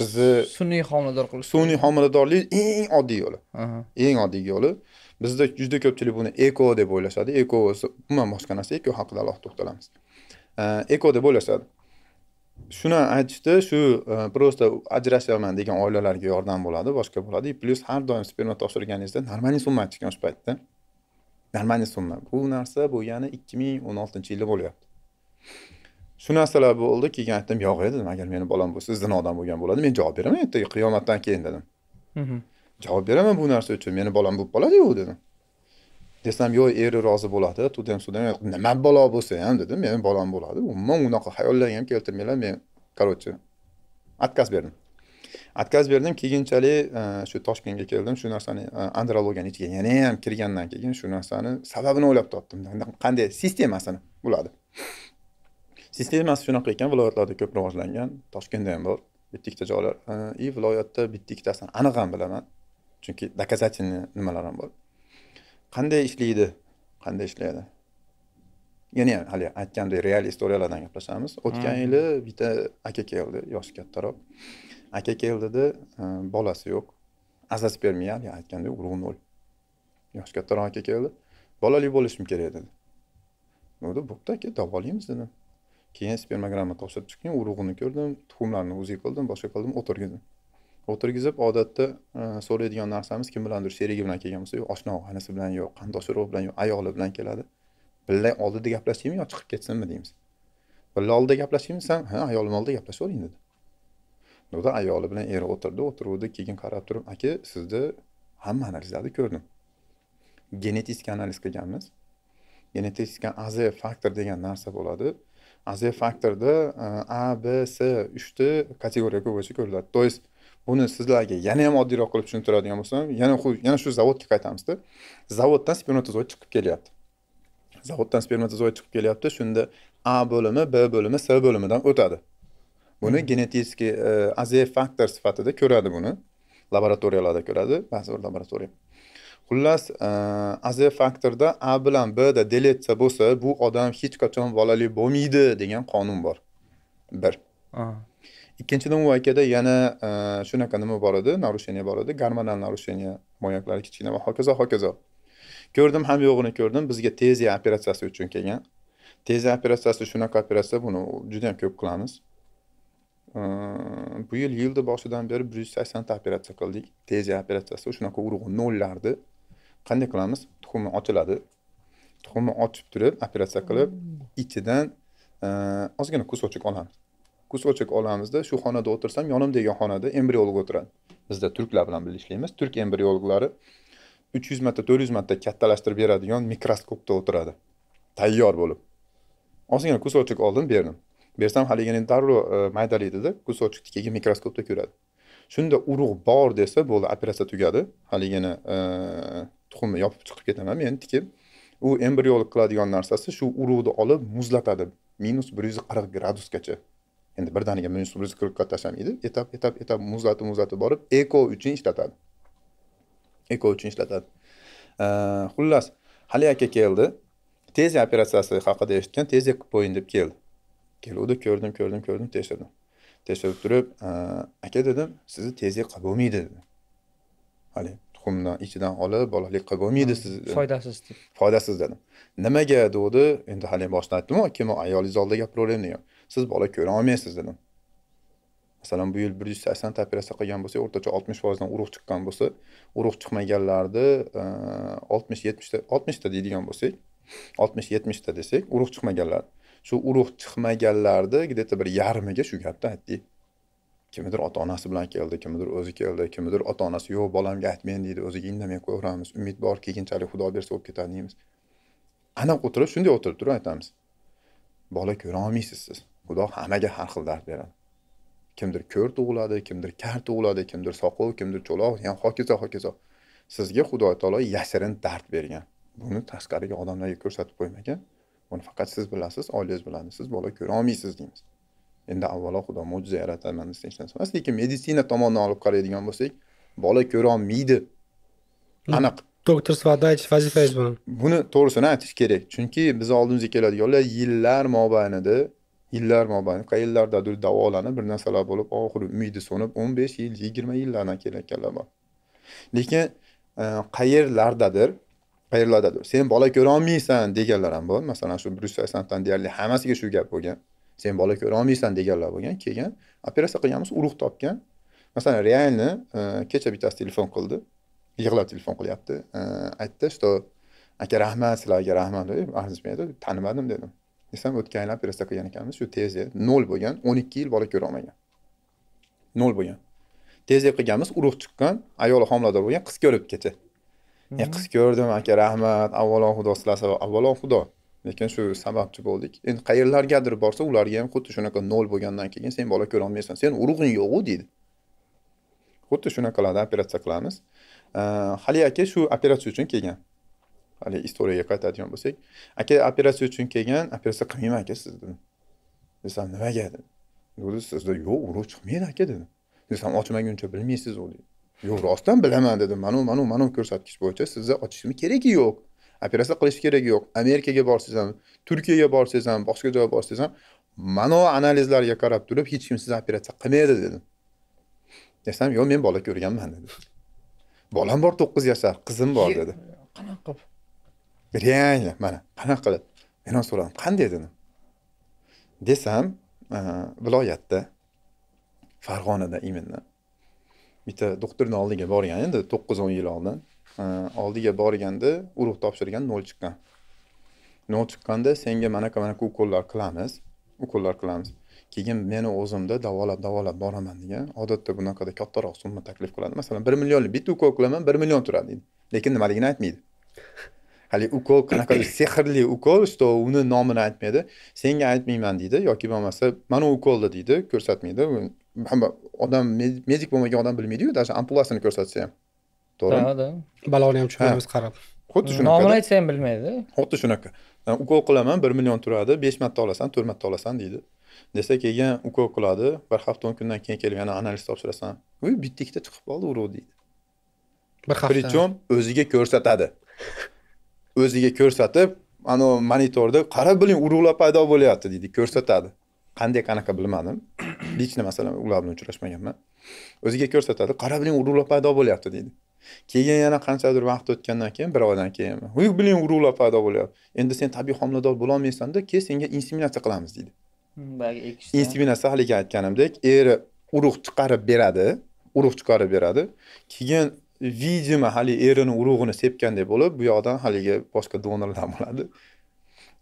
[SPEAKER 1] bizni sun'iy homilador qilish sun'iy homiladorlik eng oddiy yo'li eng oddiy yo'li bizda juda ko'pchilik buni eko deb o'ylashadi eko umuman boshqa narsa eko haqida alohida to'xtalamiz eko deb o'ylashadi shuni aytishdi shu просто e, ajrashyapman degan oilalarga yordam bo'ladi boshqa bo'ladi plyus har doim sperma topshirganingizda нормальный summa aytishgan o'sha paytda germaniya so'mlari bu narsa bo'lgani ikki ming o'n oltinchi yilda bo'lyapti shu narsalar bo'ldi keyin aytdim yo'q edi, dedim agar meni bolam bo'lsa odam bo'lgan bo'ladi men javob beraman ertaga qiyomatdan keyin
[SPEAKER 4] dedim
[SPEAKER 1] javob beraman bu narsa uchun meni bolam bo'lib qoladiyu dedim desam yo'q eri rozi bo'ladi tudam sudam nima balo bo'lsa ham dedim meni bolam bo'ladi umuman unaqa xayollarga ham keltirmanglar men короче отказ berdim отказ berdim keyinchalik e, shu toshkentga keldim shu narsani e, andrologiyani ichiga yana ham kirgandan keyin shu narsani sababini o'ylab topdim qanday sistemasini bularni sistemasi shunaqa ekan viloyatlarda ko'p rivojlangan toshkentda ham bor bitta ikkita joylar e, и viloyatda bitta ikkitasini aniq ham bilaman chunki доказательный nimalar ham bor qanday ishlaydi qanday ishlaydi yana ham haligi aytgandek real istoriyalardan gaplashamiz o'tgan yili mm-hmm. bitta aka keldi yoshi kattaroq aka keldida bolasi yo'q asas haligi aytganda urug'i nol yoshi kattaroq aka keldi bolali bo'lishim kerak dedi bo'ldi bo'pti aka davolaymiz dedim keyin spermogramma topshirib chiqqan urug'ini ko'rdim tuxumlarni uzi qildim boshqa qildim o'tirgizdim o'tirgizib odatda e, so'raydigan narsamiz kim bilandir sherigi bilan kelgan bo'lsa yo'q oshna og'aynisi bilan yo'q qandosh urug' bilan yo'q ayoli bilan keladi birga oldida gaplashaymi yo chiqib ketsinmi deymiz birga oldida gaplashaymi desam ha ayolimni oldida gaplashavering dedi unda ayoli bilan eri o'tirdi o'tiruvdi keyin qarab turib aka sizni hamma analizlarni ko'rdim genetik analiz qilganmiz genetik az faktor degan narsa bo'ladi az faktorda e, a b c uchta kategoriyaga bo'yicha ko'riladi то есть buni sizlarga yana ham oddiyroq qilib tushuntiradigan bo'lsam yana yana shu zavodga qaytamizda zavoddan spermatozoid chiqib kelyapti zavoddan spermatozoid chiqib kelyapti shunda a bo'limi b bo'limi c bo'limidan o'tadi buni genetический e, aziyy faktor sifatida ko'radi buni laboratoriyalarda ko'radi ba'zi bir laboratoriya xullas e, aziyy faktorda a bilan bda deletsiya bo'lsa bu odam hech qachon bolali bo'lmaydi degan qonun bor bir ikkinchidan u akada yana e, shunaqa nima bor edi narusheniya bor edi gormonal narusheniya moyaklari kichkina va hokazo hokazo ko'rdim ham yo'g'ini ko'rdim bizga tezya operatsiyasi uchun kelgan tezya operatsiyasi shunaqa operatsiya buni juda ko'p qilamiz bu yil yilni boshidan beri bir yuz saksonta operatsiya qildik tezi operatsiyasi shunaqa urug'i nollardi qanday qilamiz tuxumi ochiladi tuxumni ochib turib operatsiya qilib hmm. ichidan e, ozgina kusochik olamiz kusochik olamizda shu xonada o'tirsam yonimdagi xonada embriolog o'tiradi bizda turklar bilan birga ishlaymiz turk embriologlari uch yuz marta to'rt yuz marta kattalashtirib beradigan mikroskopda o'tiradi tayyor bo'lib ozgina kusochik oldim berdim bersam haligini darrov maydalaydida кусочек keyin mikroskopda ko'radi shunda urug' bor desa bo'ldi operatsiya tugadi haligini e, tuxumni yopib chiqib ketaman men tikib u embriolog qiladigan narsasi shu urug'ni olib muzlatadi minus bir yuz qirq gradusgacha endi birdaniga minus bir yuz qirqqa tashlamaydi etap etap etap muzlatib muzlatib borib eko uchun ishlatadi eko uchun ishlatadi e, xullas hali aka keldi tezi operatsiyasi haqida eshitgan tezi qilib qo'ying deb keldi keluvdi ko'rdim ko'rdim ko'rdim tekshirdim tekshirib turib aka dedim sizni tezlik qilib bo'lmaydi dedi haligi tuxumdan ichidan olib bolalik qilib bo'lmaydi sizni foydasiz deb foydasiz dedim nimaga degandi endi haligi boshida aytdimu kim ayolingiz oldida gapiraverim degan siz bola ko'ra olmaysiz dedim masalan bu yil bir yuz saksonta operatsiya qilgan bo'lsa o'rtacha oltmish foizdan urug' chiqqan bo'lsa urug' chiqmaganlarni e, oltmish yetmishta oltmishta deydigan bo'lsak oltmish yetmishta desak urug' chiqmaganlar shu urug' chiqmaganlarni где то bir yarmiga shu gapni aytdik kimnidir ota onasi bilan keldi kimnidir o'zi keldi kimnidir ota onasi yo'q bolamga aytmang deydi o'ziga indamay qo'yaveramiz umid bor keyinchalik xudo bersa bo'lib ketadi deymiz ana o'tirib shunday o'tirib turib aytamiz bola ko'ra olmaysiz siz xudo hammaga har xil dard beradi kimdir ko'r tug'iladi kimdir kar tug'iladi kimdir soqov kimdir cho'loq yani hokazo hokazo sizga xudo taolo yashirin dard bergan buni tashqariga odamlarga ko'rsatib qo'ymagan buni faqat siz bilasiz oilangiz biladi siz bola ko'ra olmaysiz deymiz endi avvalo xudo mo'jiza yarataman desa hech narsa emas lekin meditsina tomonidan olib qaraydigan bo'lsak bola ko'ra olmaydi
[SPEAKER 2] hmm. aniq doktor sifatida aytish vazifangiz buni
[SPEAKER 1] buni to'g'risini aytish kerak chunki biz oldimizga keladiganlar yillar mobaynida yillar mobaynida qayerlardadir davolanib bir narsalar bo'lib oxiri umidi so'nib o'n besh yil yigirma yillardan kelayotganlar bor lekin e, qayerlardadir qayerlardadir sen bola ko'rolmaysan deganlar ham bor masalan shu bir yuz deyarli hammasiga shu gap bo'lgan sen bola ko'rolmaysan deganlar bo'lgan keyin operatsiya qilganmiz urug' topgan masalan реально e, kecha bittasi telefon qildi yig'lab telefon qilyapti e, aytdi что aka rahmat sizlarga rahmat e, arzimaydi tanimadim dedim desam o'tgan yil operatsiya qilgan ekanmiz shu tez nol bo'lgan o'n ikki yil bola ko'rolmagan nol bo'lgan tezlik qilganmiz urug' chiqqan ayoli homilador bo'lgan qiz ko'ribdi kecha qiz ko'rdim aka rahmat avvalo xudo silasin avvalo xudo lekin shu sababchi bo'ldik endi qayerlargadir borsa ularga ham xuddi shunaqa nol bo'lgandan keyin sen bola ko'rolmaysan sen urug'ing yo'qu deydi xuddi shunaqalarda operatsiya qilamiz hali aka shu operatsiya uchun kelgan hali istoriyaga qaytadigan bo'lsak aka operatsiya uchun kelgan operatsiya qilmayman aka siz dedim desam nimaga dedi sizda yo'q urug' chiqmaydi aka dedi desam ochmaguncha bilmaysiz u yo'q rostdan bilaman dedim manu manu manu ko'rsatkich bo'yicha sizni ochishimni keragi yo'q operatsiya qilish keragi yo'q amerikaga borsangiz ham turkiyaga borsangiz ham boshqa joyga borsangiz ham mano analizlarga qarab turib hech kim sizni operatsiya qilmaydi dedim desam yo'q men bola ko'rganman dedi bolam bor to'qqiz yashar qizim bor dedi qanaqa qilib реально mana qanaqa qilib men ham so'radim qanday dedim desam viloyatda farg'onada именно bitta doktorni oldiga borgan endi to'qqiz o'n yil oldin oldiga borganda urug' topshirgan nol chiqqan nol chiqqanda senga manaqa manaqa ukollar qilamiz ukollar qilamiz keyin meni o'zimda davolab davolab boraman degan odatda bunaqada kattaroq summa taklif qiladi masalan bir millionlik bitta ukol qilaman bir million turadi deydi lekin nimaligini aytmaydi haligi ukol qanaqadir sehrli ukol что uni nomini aytmaydi senga aytmayman deydi yoki bo'lmasa mana u ukolni deydi ko'rsatmaydi hamma odam medik bo'lmagan odam bilmaydiyu даже ampulasini ko'rsatsa ham to'g'rimi да
[SPEAKER 2] baloni ham tushunamiz
[SPEAKER 1] qarab xuddi shunaqa nomini aytsa ham bilmaydi xuddi shunaqa ukol qilaman bir million turadi besh marta olasan to'rt marta olasan deydi desa keyin ukol qiladi bir hafta o'n kundan keyin kelib yana analiz topshirasan voy bitta ikkita chiqib qoldi urug' deydi
[SPEAKER 2] bir hafta причем
[SPEAKER 1] o'ziga ko'rsatadi o'ziga ko'rsatib anavi monitorda qarab biling urug'lar paydo bo'lyapti deydi ko'rsatadi qanday qanaqa bilmadim лично masalan ular bilan uchrashmaganman o'ziga ko'rsatadi qara biling urug'lar paydo bo'lyapti deydi keyin yana qanchadir vaqt o'tgandan keyin bir oydan keyin huy bilan urug'lar paydo bo'lyapti endi sen tabiiy homilador bo'lolmaysanda kel senga inseminatsiya qilamiz deydi hmm, inseminatsiya haligi aytganimdek eri urug' chiqarib beradi urug' chiqarib beradi keyin видимо haligi erini urug'ini sepganday bo'lib bu yoqdan haligi boshqa donorlar bo'ladi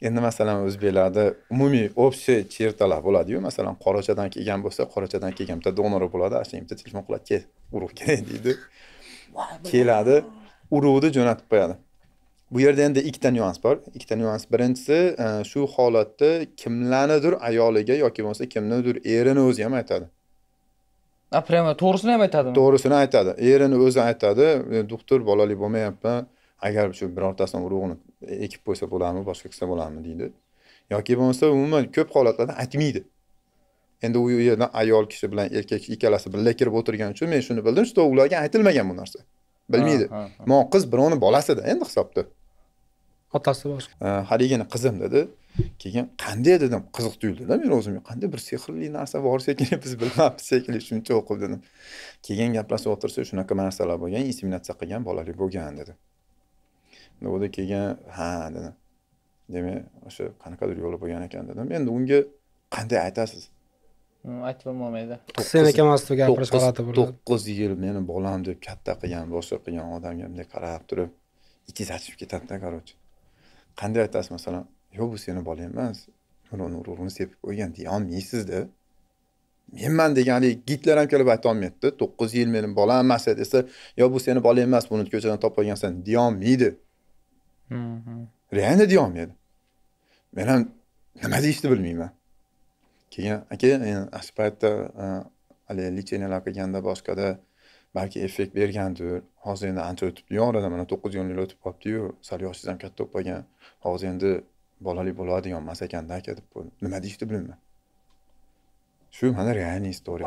[SPEAKER 1] endi masalan o'zbeklarda umumiy общий черtalar bo'ladiyu masalan qorachadan kelgan bo'lsa qorachadan kelgan bitta donori bo'ladi ana bitta telefon qiladi kel urug' kerak deydi keladi urug'ni jo'natib qo'yadi bu yerda endi ikkita nyuans bor ikkita nyuans birinchisi e, shu holatda kimlarnidir ayoliga yoki bo'lmasa kimnidir erini o'zi ham aytadi a прямо to'g'risini ham aytadimi to'g'risini aytadi erini o'zi aytadi e, doktor bolali bo'lmayapman agar shu birortasini urug'ini ekib qo'ysa bo'ladimi boshqa qilsa bo'ladimi deydi yoki bo'lmasa umuman ko'p holatlarda aytmaydi endi u yerda ayol kishi bilan erkak kishi ikkalasi birga kirib o'tirgani uchun men shuni bildim что ularga aytilmagan bu narsa bilmaydi man qiz birovni bolasida endi hisobda
[SPEAKER 2] otasi boshqa
[SPEAKER 1] haligini qizim dedi keyin qanday dedim qiziq tuyuldida men o'zimga qanday bir sehrli narsa bor shekilli biz bilmabmiz shekilli shuncha o'qib dedim keyin gaplashib o'tirsak shunaqa narsalar bo'lgan inseminatsiya qilgan bolali bo'lgan dedi navoda kelgan ha dedim demak o'sha qanaqadir yo'li bo'lgan ekan dedim endi unga qanday aytasiz
[SPEAKER 3] mm, aytib bo'lmaydi sen ekanmasizmi gapirish holati bo'ladi
[SPEAKER 1] to'qqiz yil meni bolam deb katta qilgan boshqa qilgan odamga bunday qarab turib iching achib ketadida короче qanday aytasiz masalan yo'q bu seni bola emas buni urug'ini sepib qo'ygan deyolmaysizda menman degan haligi gitler ham kelib aytolmaydida to'qqiz yil meni bolam emas desa yo bu seni bola emas buni ko'chadan topib olgansan olmaydi reально deyolmaydi men ham nima deyishni bilmayman keyin aka shu paytda haligi lecheniyalar qilganda boshqada balki effekt bergandir hozir endi ancha o'tibdi yorada mana to'qqiz yil o'tib qolibdiyu sal yoshingiz ham katta bo'lib qolgan hozir endi bolali bo'ladigan emas ekanda aka deb nima deyishni bilmayman shu mana реальный история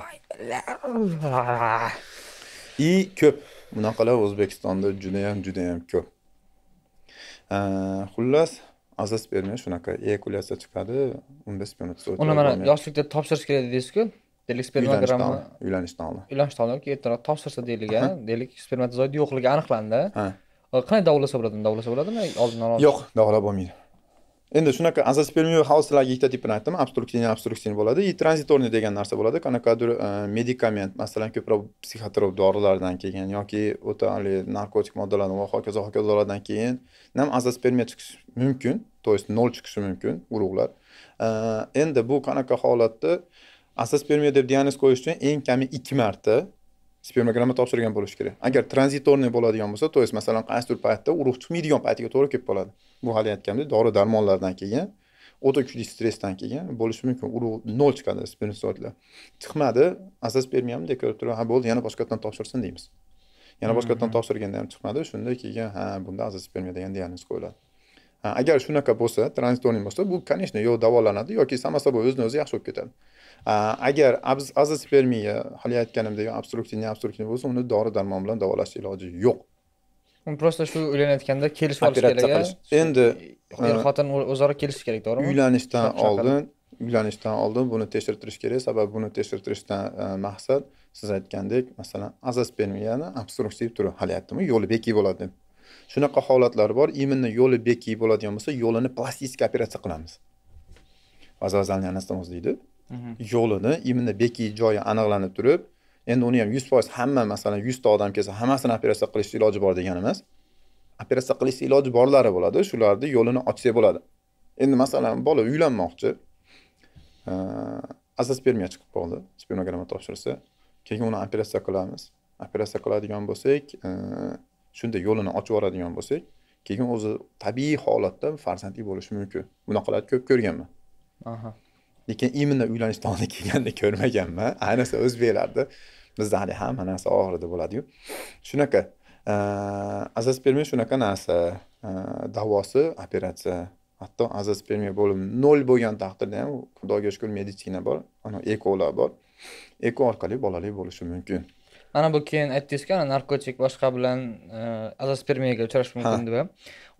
[SPEAKER 1] и ko'p bunaqalar o'zbekistonda judayam judayam ko'p xullas asos bermay shunaqa eyakulyatsiya chiqadi unda spermatozoid uni mana
[SPEAKER 3] yoshlikda topshirish kerak deysizku deylik spermogramma uylanishdan oldin uylanishdan oldin yoki ertaroq topshirsa deylik deylik spermatozoid yo'qligi aniqlandi qanday davolasa bo'ladi uni davolasa bo'ladimi oldindan yo'q
[SPEAKER 1] davolab bo'lmaydi endi shunaqa azospermiya hauslaga yetatipin aytdim obstruksin obstruksin bo'ladi и transitorniy degan narsa bo'ladi qanaqadir e, medikament masalan ko'proq psixotrop dorilardan keyin yoki o'ta haligi narkotik moddalardan va hokazo hokazolardan keyin ham azospermiya chiqishi mumkin то есть nol chiqishi mumkin urug'lar e, endi bu qanaqa holatda azospermiya deb diagnoz qo'yish uchun eng kami ikki marta spermogramma topshirgan bo'lishi kerak agar transitorniy bo'ladigan bo'lsa то есть masalan qaysidir paytda urug' chiqmaydigan paytiga to'g'ri kelib qoladi bu hali aytganimdek dori darmonlardan keyin o'ta kuchli stressdan keyin bo'lishi mumkin urug' nol chiqadi spermatozoidlar chiqmadi bermayapmi deb ko'rib ha bo'ldi yana boshqa topshirsin deymiz yana boshqa yoqdan hmm. topshirganda ham chiqmadi shunda keyin ha bunda asas berma degan diagnoz qo'yiladi ha agar shunaqa bo'lsa transitorniy bo'lsa bu конечно yo davolanadi yoki samo собой o'zini o'zi yaxshi bo'lib ketadi agar azospermiya hali aytganimdek obstruktiv obstruktiv bo'lsa uni dori darmon bilan davolashni iloji yo'q
[SPEAKER 3] uni просто shu uylanayotganda kelishib olish kerak endi er xotin o'zaro kelishish kerak to'g'rimi uylanishdan oldin
[SPEAKER 1] uylanishdan oldin buni tekshirtirish kerak sababi buni tekshirtirishdan e, maqsad siz aytgandek masalan azospermiyani obstruktiv turi hali aytdimu yo'li bekiy bo'ladi deb shunaqa holatlar bor именно yo'li bekiy bo'ladigan bo'lsa yo'lini plastik operatsiya qilamiz vazvazalni anastomoz deydi mhm. yo'lini именно bekiy joyi aniqlanib turib endi uni ham yuz foiz hamma masalan yuzta odam kelsa hammasini operatsiya qilish iloji bor degani emas operatsiya qilish iloji borlari bo'ladi shularni yo'lini ochsak bo'ladi endi masalan bola uylanmoqchi spermiya chiqib qoldi spermogramma topshirsa keyin uni operatsiya qilamiz operatsiya qiladigan bo'lsak shunday yo'lini ochib yuboradigan bo'lsak keyin o'zi tabiiy holatda farzandli bo'lishi mumkin bunaqalarni ko'p ko'rganman lekin именно uylanish oldin kelganda ko'rmaganman ayniqsa o'zbeklarda bizda hali hamma narsa oxirida bo'ladiyu shunaqa e, azospermiya shunaqa narsa e, davosi operatsiya hatto azospermiya bo'lim nol bo'lgan taqdirda ham xudoga shukur meditsina bor ana ekolar bor eko orqali bolali bo'lishi mumkin
[SPEAKER 3] mana bu keyin aytdingizku narkotik boshqa bilan e, azospermiyaga uchrashi mumkin deb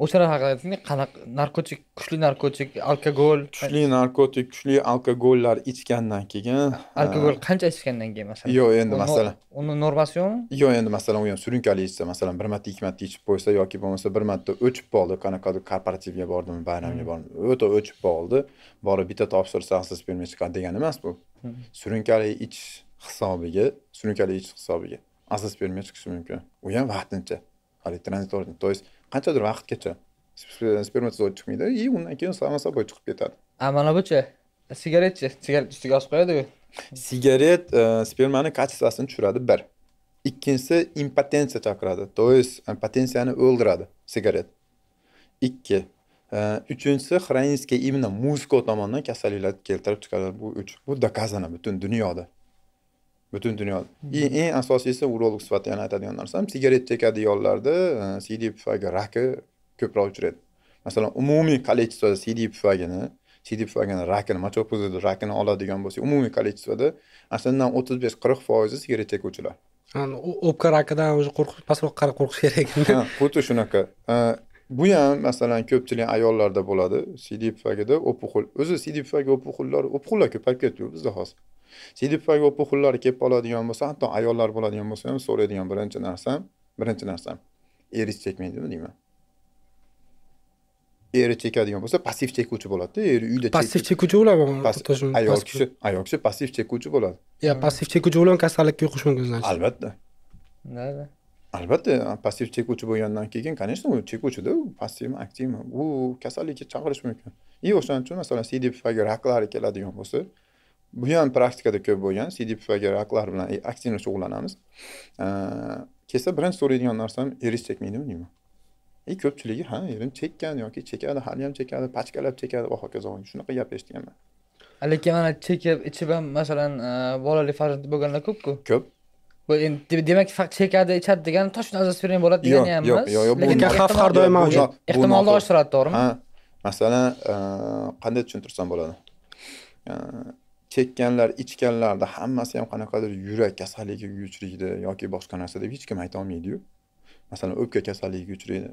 [SPEAKER 3] o'shalar haqida qanaqa narkotik
[SPEAKER 1] kuchli narkotik alkogol kuchli narkotik kuchli alkogollar ichgandan keyin alkogol eh,
[SPEAKER 3] qancha ichgandan keyin masalan yo'q endi masalan uni normasi yo'qmi
[SPEAKER 1] yo'q endi masalan u ham surunkali ichsa masalan bir marta ikki marta ichib qo'ysa yoki bo'lmasa bir marta o'chib qoldi qanaqadir korporativga bordim bayramga hmm. bordim o'ta o'chib qoldi borib bitta topshirsa asos bermay chiqadi degani emas bu hmm. surunkali ichish hisobiga surunkali ichish hisobiga asos bermay chiqishi mumkin u ham vaqtincha haligi transitorniy то есть qanchadir vaqtgacha spermatozoid chiqmaydi и undan keyin samasoboy chiqib ketadi
[SPEAKER 3] a mana buchi sigaretchi sigaret ustiga osib qo'yadiku
[SPEAKER 1] sigaret e, spermani качествосini tushiradi bir ikkinchisi impotensiya chaqiradi то есть potensiyani o'ldiradi sigaret ikki e, uchinchisi xronическая именно мужской tomonidan kasalliklar keltirib chiqaradi bu uch bu доказано butun dunyoda butun dunyoda eng asosiysi urolog sifatida yana aytadigan narsam sigaret chekadi ayollarda cd pufagi raki ko'proq uchraydi masalan umumiy количествоda cd pufagini cd pufagini rakini mochopo'zida rakini oladigan bo'lsak umumiy количествоda aslidan o'ttiz besh qirq foizi sigaret chekuvchilar
[SPEAKER 2] o'pka rakidan уже qo'rqib pastroq qarab qo'rqish kerak
[SPEAKER 1] xuddi shunaqa bu ham masalan ko'pchilik ayollarda bo'ladi cd pufagida o'pqul o'zi cd pufagi o'pqullar o'pqullar ko'payib ketdiku bizda hozir cdpa va o'quv kelib qoladigan bo'lsa hatto ayollar bo'ladigan bo'lsa ham so'raydigan birinchi narsam birinchi narsam eri chekmaydimi deyman eri chekadigan bo'lsa passiv chekuvchi bo'ladida eri uyda passiv
[SPEAKER 2] chekuvchi bo'ladimi ayol kishi
[SPEAKER 1] ayol kishi passiv chekuvchi bo'ladi
[SPEAKER 2] yo passiv chekuvchi bilan kasallikka yuqishi mumkin значит
[SPEAKER 1] albatta albatta passiv chekuvchi bo'lgandan keyin конечно u chekuvchida u passivmi aktivmi u kasallikka chaqirishi mumkin и o'shaning uchun masalan cdpfga raklari keladigan bo'lsa bu ham praktikada ko'p bo'lgan cdpaga raklar bilan e, aktivno shug'ullanamiz kelsa birinchi so'raydigan narsam erinch chekmaydimi deyman и ko'pchiligi ha erim chekkan yoki chekadi haliyam chekadi pachkalab chekadi va hokazo shunaqa gap eshitganman
[SPEAKER 3] lekin mana chekib ichib ham masalan e, bolali farzandi bo'lganlar ko'pku ko'p bu endi demak chekadi ichadi degani toshni azasi bergan bo'ladi degani ham emas yo'q yo'q lekin xavf har doim mavjud ehtimolni oshiradi to'g'rimi
[SPEAKER 1] ha masalan e, qanday tushuntirsam bo'ladi chekkanlar ichganlarni hammasi ham qanaqadir yurak kasalligiga uchraydi yoki boshqa narsa deb hech kim ayta olmaydiyu masalan o'pka kasalligiga uchraydi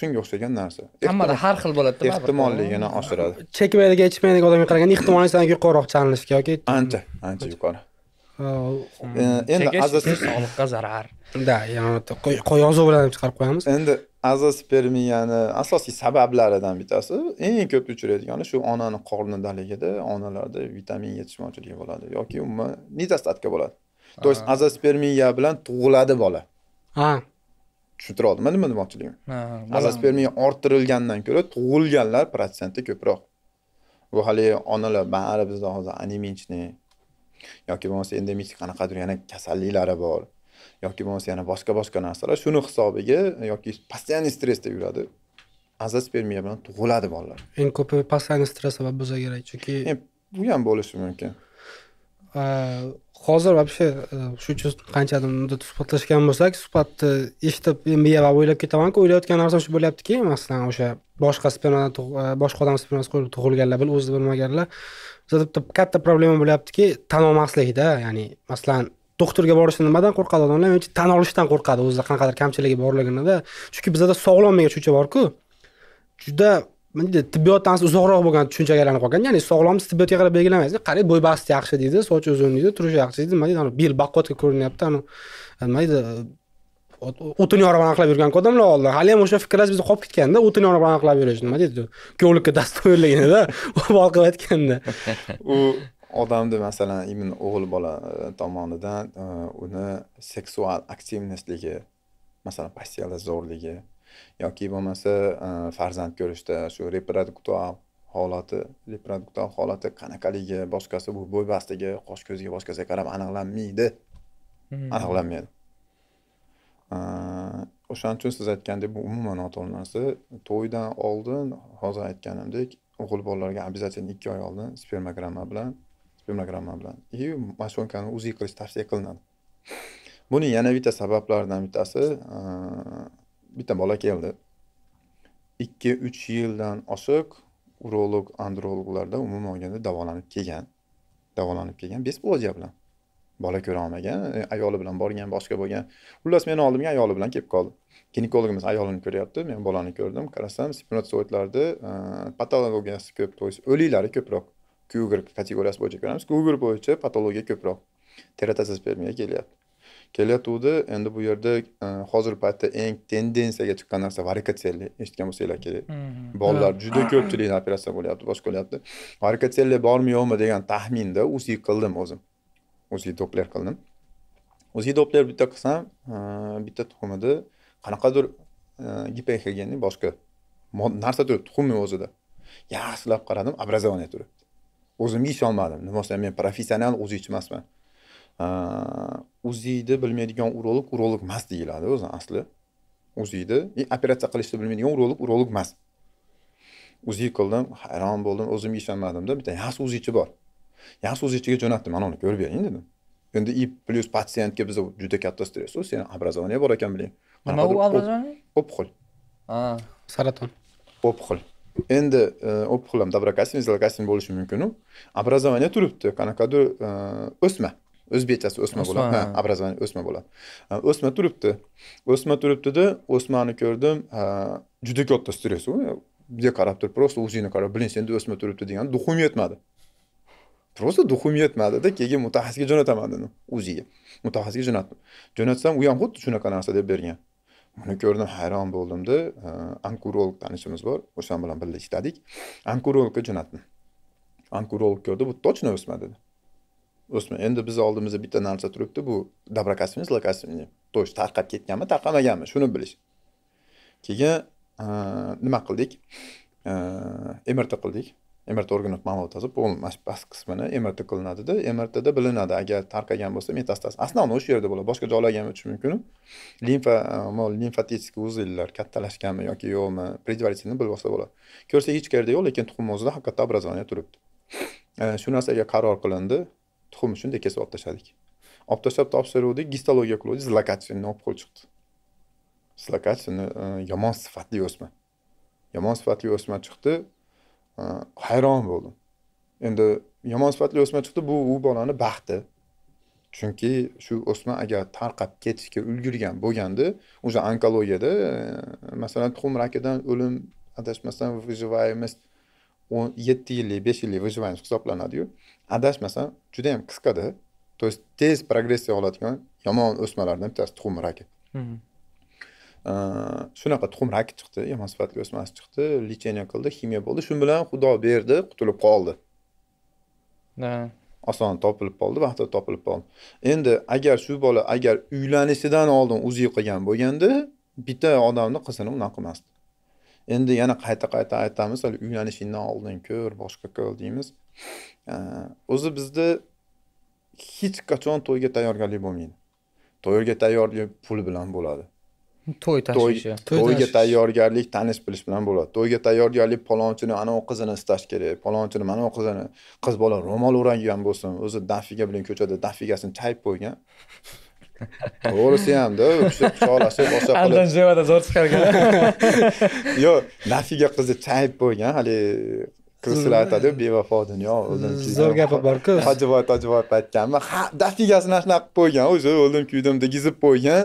[SPEAKER 1] shunga o'xshagan narsa hammada har xil bo'ladida ehtimolligini oshiradi
[SPEAKER 2] chekmaydigan ichmaydigan odamga qaraganda ehtimoli sanada yuqoriroq chalinishga yoki ancha
[SPEAKER 1] ancha yuqori endi sog'liqqa zarar да yozuv bilan chiqarib qo'yamiz endi azospermiyani asosiy sabablaridan bittasi eng ko'p uchraydigani shu onani qornidaligida daligida onalarda vitamin yetishmovchiligi bo'ladi yoki umuman nedostatka bo'ladi то есть azospermiya bilan tug'iladi bola ha tushuntira oldimmi nima demoqchiligim azospermiya orttirilgandan ko'ra tug'ilganlar protsenti ko'proq bu haligi onalar bari bizda hozir anemichniy yoki bo'lmasa endemik qanaqadir yana kasalliklari bor yoki bo'lmasa yana boshqa boshqa narsalar shuni hisobiga yoki постоянный stressda yuradi azospermiya bilan tug'iladi bolalar
[SPEAKER 2] eng ko'pi постоянный stress sabab bo'lsa kerak chunki e,
[SPEAKER 1] bu ham bo'lishi mumkin
[SPEAKER 2] hozir вообще e, shu uchun qanchadir muddat suhbatlashgan bo'lsak suhbatni eshitib miya o'ylab ketamanku o'ylayotgan narsam shu bo'lyaptiki masalan o'sha boshqa spermadan boshqa odam spermasi qo'yilib tug'ilganlar o'zi bilmaganlar bizda bitta katta problema bo'lyaptiki tan olmaslikda ya'ni masalan doktorga borishdan nimadan qo'rqadi odamlar menimcha tan olishdan qo'rqadi o'zida qanaqadir kamchiligi borliginida chunki bizada sog'lom degan tushuncha borku juda nima deydi tibbiyotdan uzoqroq bo'lgan tushunchaga aylanib qolgan ya'ni sog'lomni tibbiyotga qarab belgilamaysiz qarang bo'y basti yaxshi deydi sochi uzun deydi turishi yaxshi deydi nima deydi bel baquvvatga ko'rinyapti e, nima deydi e, o'tin yorib aniqlab yurgan odamlar oldin hali ham o'sha fikrlar bizda qolib ketganda o'tin yorib aniqlab yurish nima deydi kuyovlikka dasto'rligida boqib aytganda
[SPEAKER 1] u odamni masalan именно o'g'il bola э, tomonidan э, uni seksual aktivnistligi masalan passiyada zo'rligi yoki bo'lmasa э, farzand ko'rishda shu reproduktual holati reproduktual holati qanaqaligi boshqasi bu bo'y bastligi qosh ko'ziga boshqasiga qarab aniqlanmaydi hmm. aniqlanmaydi o'shaning uchun siz aytgandek bu umuman noto'g'ri narsa to'ydan oldin hozir aytganimdek o'g'il bolalarga обязательно ikki oy oldin spermogramma bilan pemogramma bilan и mashonkani uziy qilish tavsiya qilinadi buni yana bitta sabablaridan bittasi bitta bola keldi ikki uch yildan oshiq urolog androloglarda umuman olganda davolanib kelgan davolanib kelgan бесплодие bilan bola ko'ra olmagan ayoli bilan borgan boshqa bo'lgan xullas meni oldimga ayoli bilan kelib qoldi ginekologimiz ayolini ko'ryapti men bolani ko'rdim qarasam spermatsoidlarni patologiyasi ko'p то есть o'liklari ko'proq google kategoriyasi bo'yicha ko'ramiz google bo'yicha patologiya ko'proq teratotspermiya kelyapti kelayotgandi endi bu yerda äh, hozirgi paytda eng tendensiyaga mhm. äh, äh, chiqqan narsa varikatselli eshitgan bo'lsanglar kerak bolalar juda ko'pchilikda operatsiya bo'lyapti boshqa bo'lyapti varikatselli bormi yo'qmi degan taxminda uzi qildim o'zim uzi doppler qildim uzi doppler bitta qilsam bitta tuxumida qanaqadir gipoxigenni boshqa narsa turibdi tuxumni o'zida yaxshilab qaradim образование turibdi o'zimga ishonmadim nima bo'lsa men professional o'ziychi emasman o'zingni bilmaydigan urolog urolog emas deyiladi o'zi asli o'zingni e, operatsiya qilishni bilmaydigan urolog urolog emas o'zing qildim hayron bo'ldim o'zimga ishonmadimda bitta yaxshi o'ziychi bor yaxshi o'ziychiga jo'natdim mana uni ko'rib bering dedim endi i plyus patsientga biza juda katta stress u seni образование bor ekan bilan nima u образование опухоль saraton опухоль endi olib qilam доброкачественный злокачественный bo'lishi mumkinu образование turibdi qanaqadir e, o'sma o'zbekchasi o'sma bo'ladi ha образование o'sma bo'ladi e, o'sma turibdi o'sma turibdida o'smani ko'rdim e, juda katta stress bunga qarab turib просто o'zingni qarab блин senda o'sma turibdi degan duxim yetmadi просто duxim yetmadida keyin mutaxassisga jo'nataman dedim o'ziga mutaxassisga jo'natdim jo'natsam u ham xuddi shunaqa narsa deb bergan uni ko'rdim hayron bo'ldimda onkolog tanishimiz bor o'sha bilan birga ishladik onkologga jo'natdim onkolog ko'rdi bu точно o'sma dedi o'sma endi bizni oldimizda bitta narsa turibdi bu доброкачественный злокачественный то есть tarqab ketganmi tarqamaganmi shuni bilish keyin nima qildik mrt qildik mrt o'rganib ma'lumot tazib bu mana shu past qismini mrt qilinadida mrtda bilinadi agar tarqagan bo'lsa metastaz основной o'sha yerda bo'ladi boshqa joylarga ham o'tishi mumkin limfa e, limfatetik uzillar kattalashganmi yoki yo'qmi предварительно bilib olsa bo'ladi hech qayerda yo'q lekin tuxum o'zida haqiqatda образование turibdi e, shu narsaga qaror qilindi tuxumni shunday kesib olib tashladik olib tashlab topshiruvdik gistologiya qiluvdik zlokatsionniy olib qo'l chiqdi zlokatsionniy e, yomon sifatli o'sma yomon sifatli o'sma chiqdi hayron bo'ldim endi yomon sifatli o'sma chiqdi bu u bolani baxti chunki shu o'sma agar tarqab ketishga ulgurgan bo'lganda уже onkologiyada e, masalan tuxum rakidan o'lim adashmasam выживаемость o'n yetti yillik besh yillik выживаемость hisoblanadiyu adashmasam yam qisqada то есть tez progressiya oladigan yomon o'smalardan bittasi tuxum raki shunaqa tuxum rak chiqdi yomon sifatli o'smasi chiqdi lecheniya qildi ximiya bo'ldi shu bilan xudo berdi qutulib qoldi oson topilib qoldi vaqtida topilib qoldi endi agar shu bola agar uylanishidan oldin o'zi qilgan bo'lganda bitta odamni qizini unaqa qilmasdi endi yana qayta qayta aytamiz hali uylanishingdan oldin ko'r boshqa qil deymiz o'zi bizda hech qachon to'yga tayyorgarlik bo'lmaydi to'yga tayyorgarlik pul bilan bo'ladi
[SPEAKER 3] to'y tashvishi to'yga
[SPEAKER 1] tayyorgarlik tanish bilish bilan bo'ladi to'yga tayyorgarlik palonchini anavi qizini istash kerak palonchini manavi qizini qiz bola ro'mol o'ragan bo'lsin o'zi dafiga bilan ko'chada dafigasini chayib qo'ygan to'g'risi hamda u kishi quchoqlashib osha qilib
[SPEAKER 3] jevada zo'r chiqargan
[SPEAKER 1] yo'q nafiga qizni chayib qo'ygan haligi qizlar aytadiyu bevafo dunyo zo'r gapi borku hojivoy tojivoy aytganmi ha dafigasini shunaqa qilib qo'ygan o'zi o'ldim kuydim degizib qo'ygan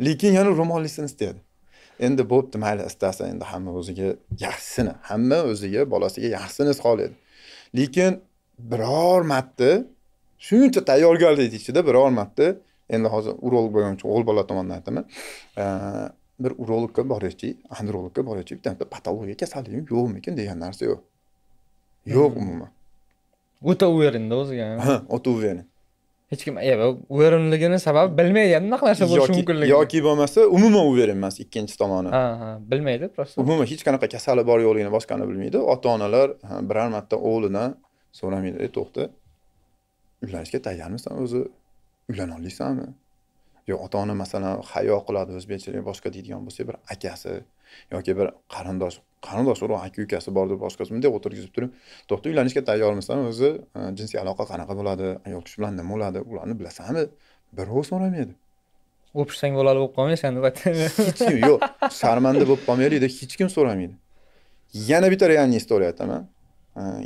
[SPEAKER 1] lekin yana ro'mollisini istaydi endi bo'pti mayli istasa endi hamma o'ziga yaxshisini hamma o'ziga bolasiga yaxshisini xohlaydi lekin biror marta shuncha tayyorgarlik ichida biror marta endi hozir urolog bo'lgan uchun o'g'il bola tomonidan aytaman bir urologga boraychi andrologga boraychi bitta patologiya kasalligim yo'qmikin degan narsa yo'q yo'q hmm. umuman
[SPEAKER 3] o'ta уверенда o'ziga o'ta уверен hech kim uverimligini sababi bilmaydi nima narsa bo'lishi mumkinligini yoki
[SPEAKER 1] bo'lmasa umuman uveren emas ikkinchi tomoni bilmaydi просто umuman hech qanaqa kasali bor yo'qligini boshqani bilmaydi ota onalar biror marta o'g'lidan so'ramaydi ey to'xta uylanishga tayyormisan o'zi uylana olasanmi yo ota ona masalan hayo qiladi o'zbekchilik boshqa deydigan bo'lsa bir akasi yoki bir qarindosh qarindosh urug' aka ukasi bor deb boshqasi bunday o'tirgizib turib to'xta uylanishga tayyormisan o'zi e, jinsiy aloqa qanaqa bo'ladi ayol kishi bilan nima bo'ladi ularni bilasanmi birov so'ramaydi
[SPEAKER 3] o'pishsang bo'ladi bo'lib qolmaysan hech
[SPEAKER 1] kim yo'q sharmanda bo'lib deb hech kim so'ramaydi yana bitta realniy istoriya aytaman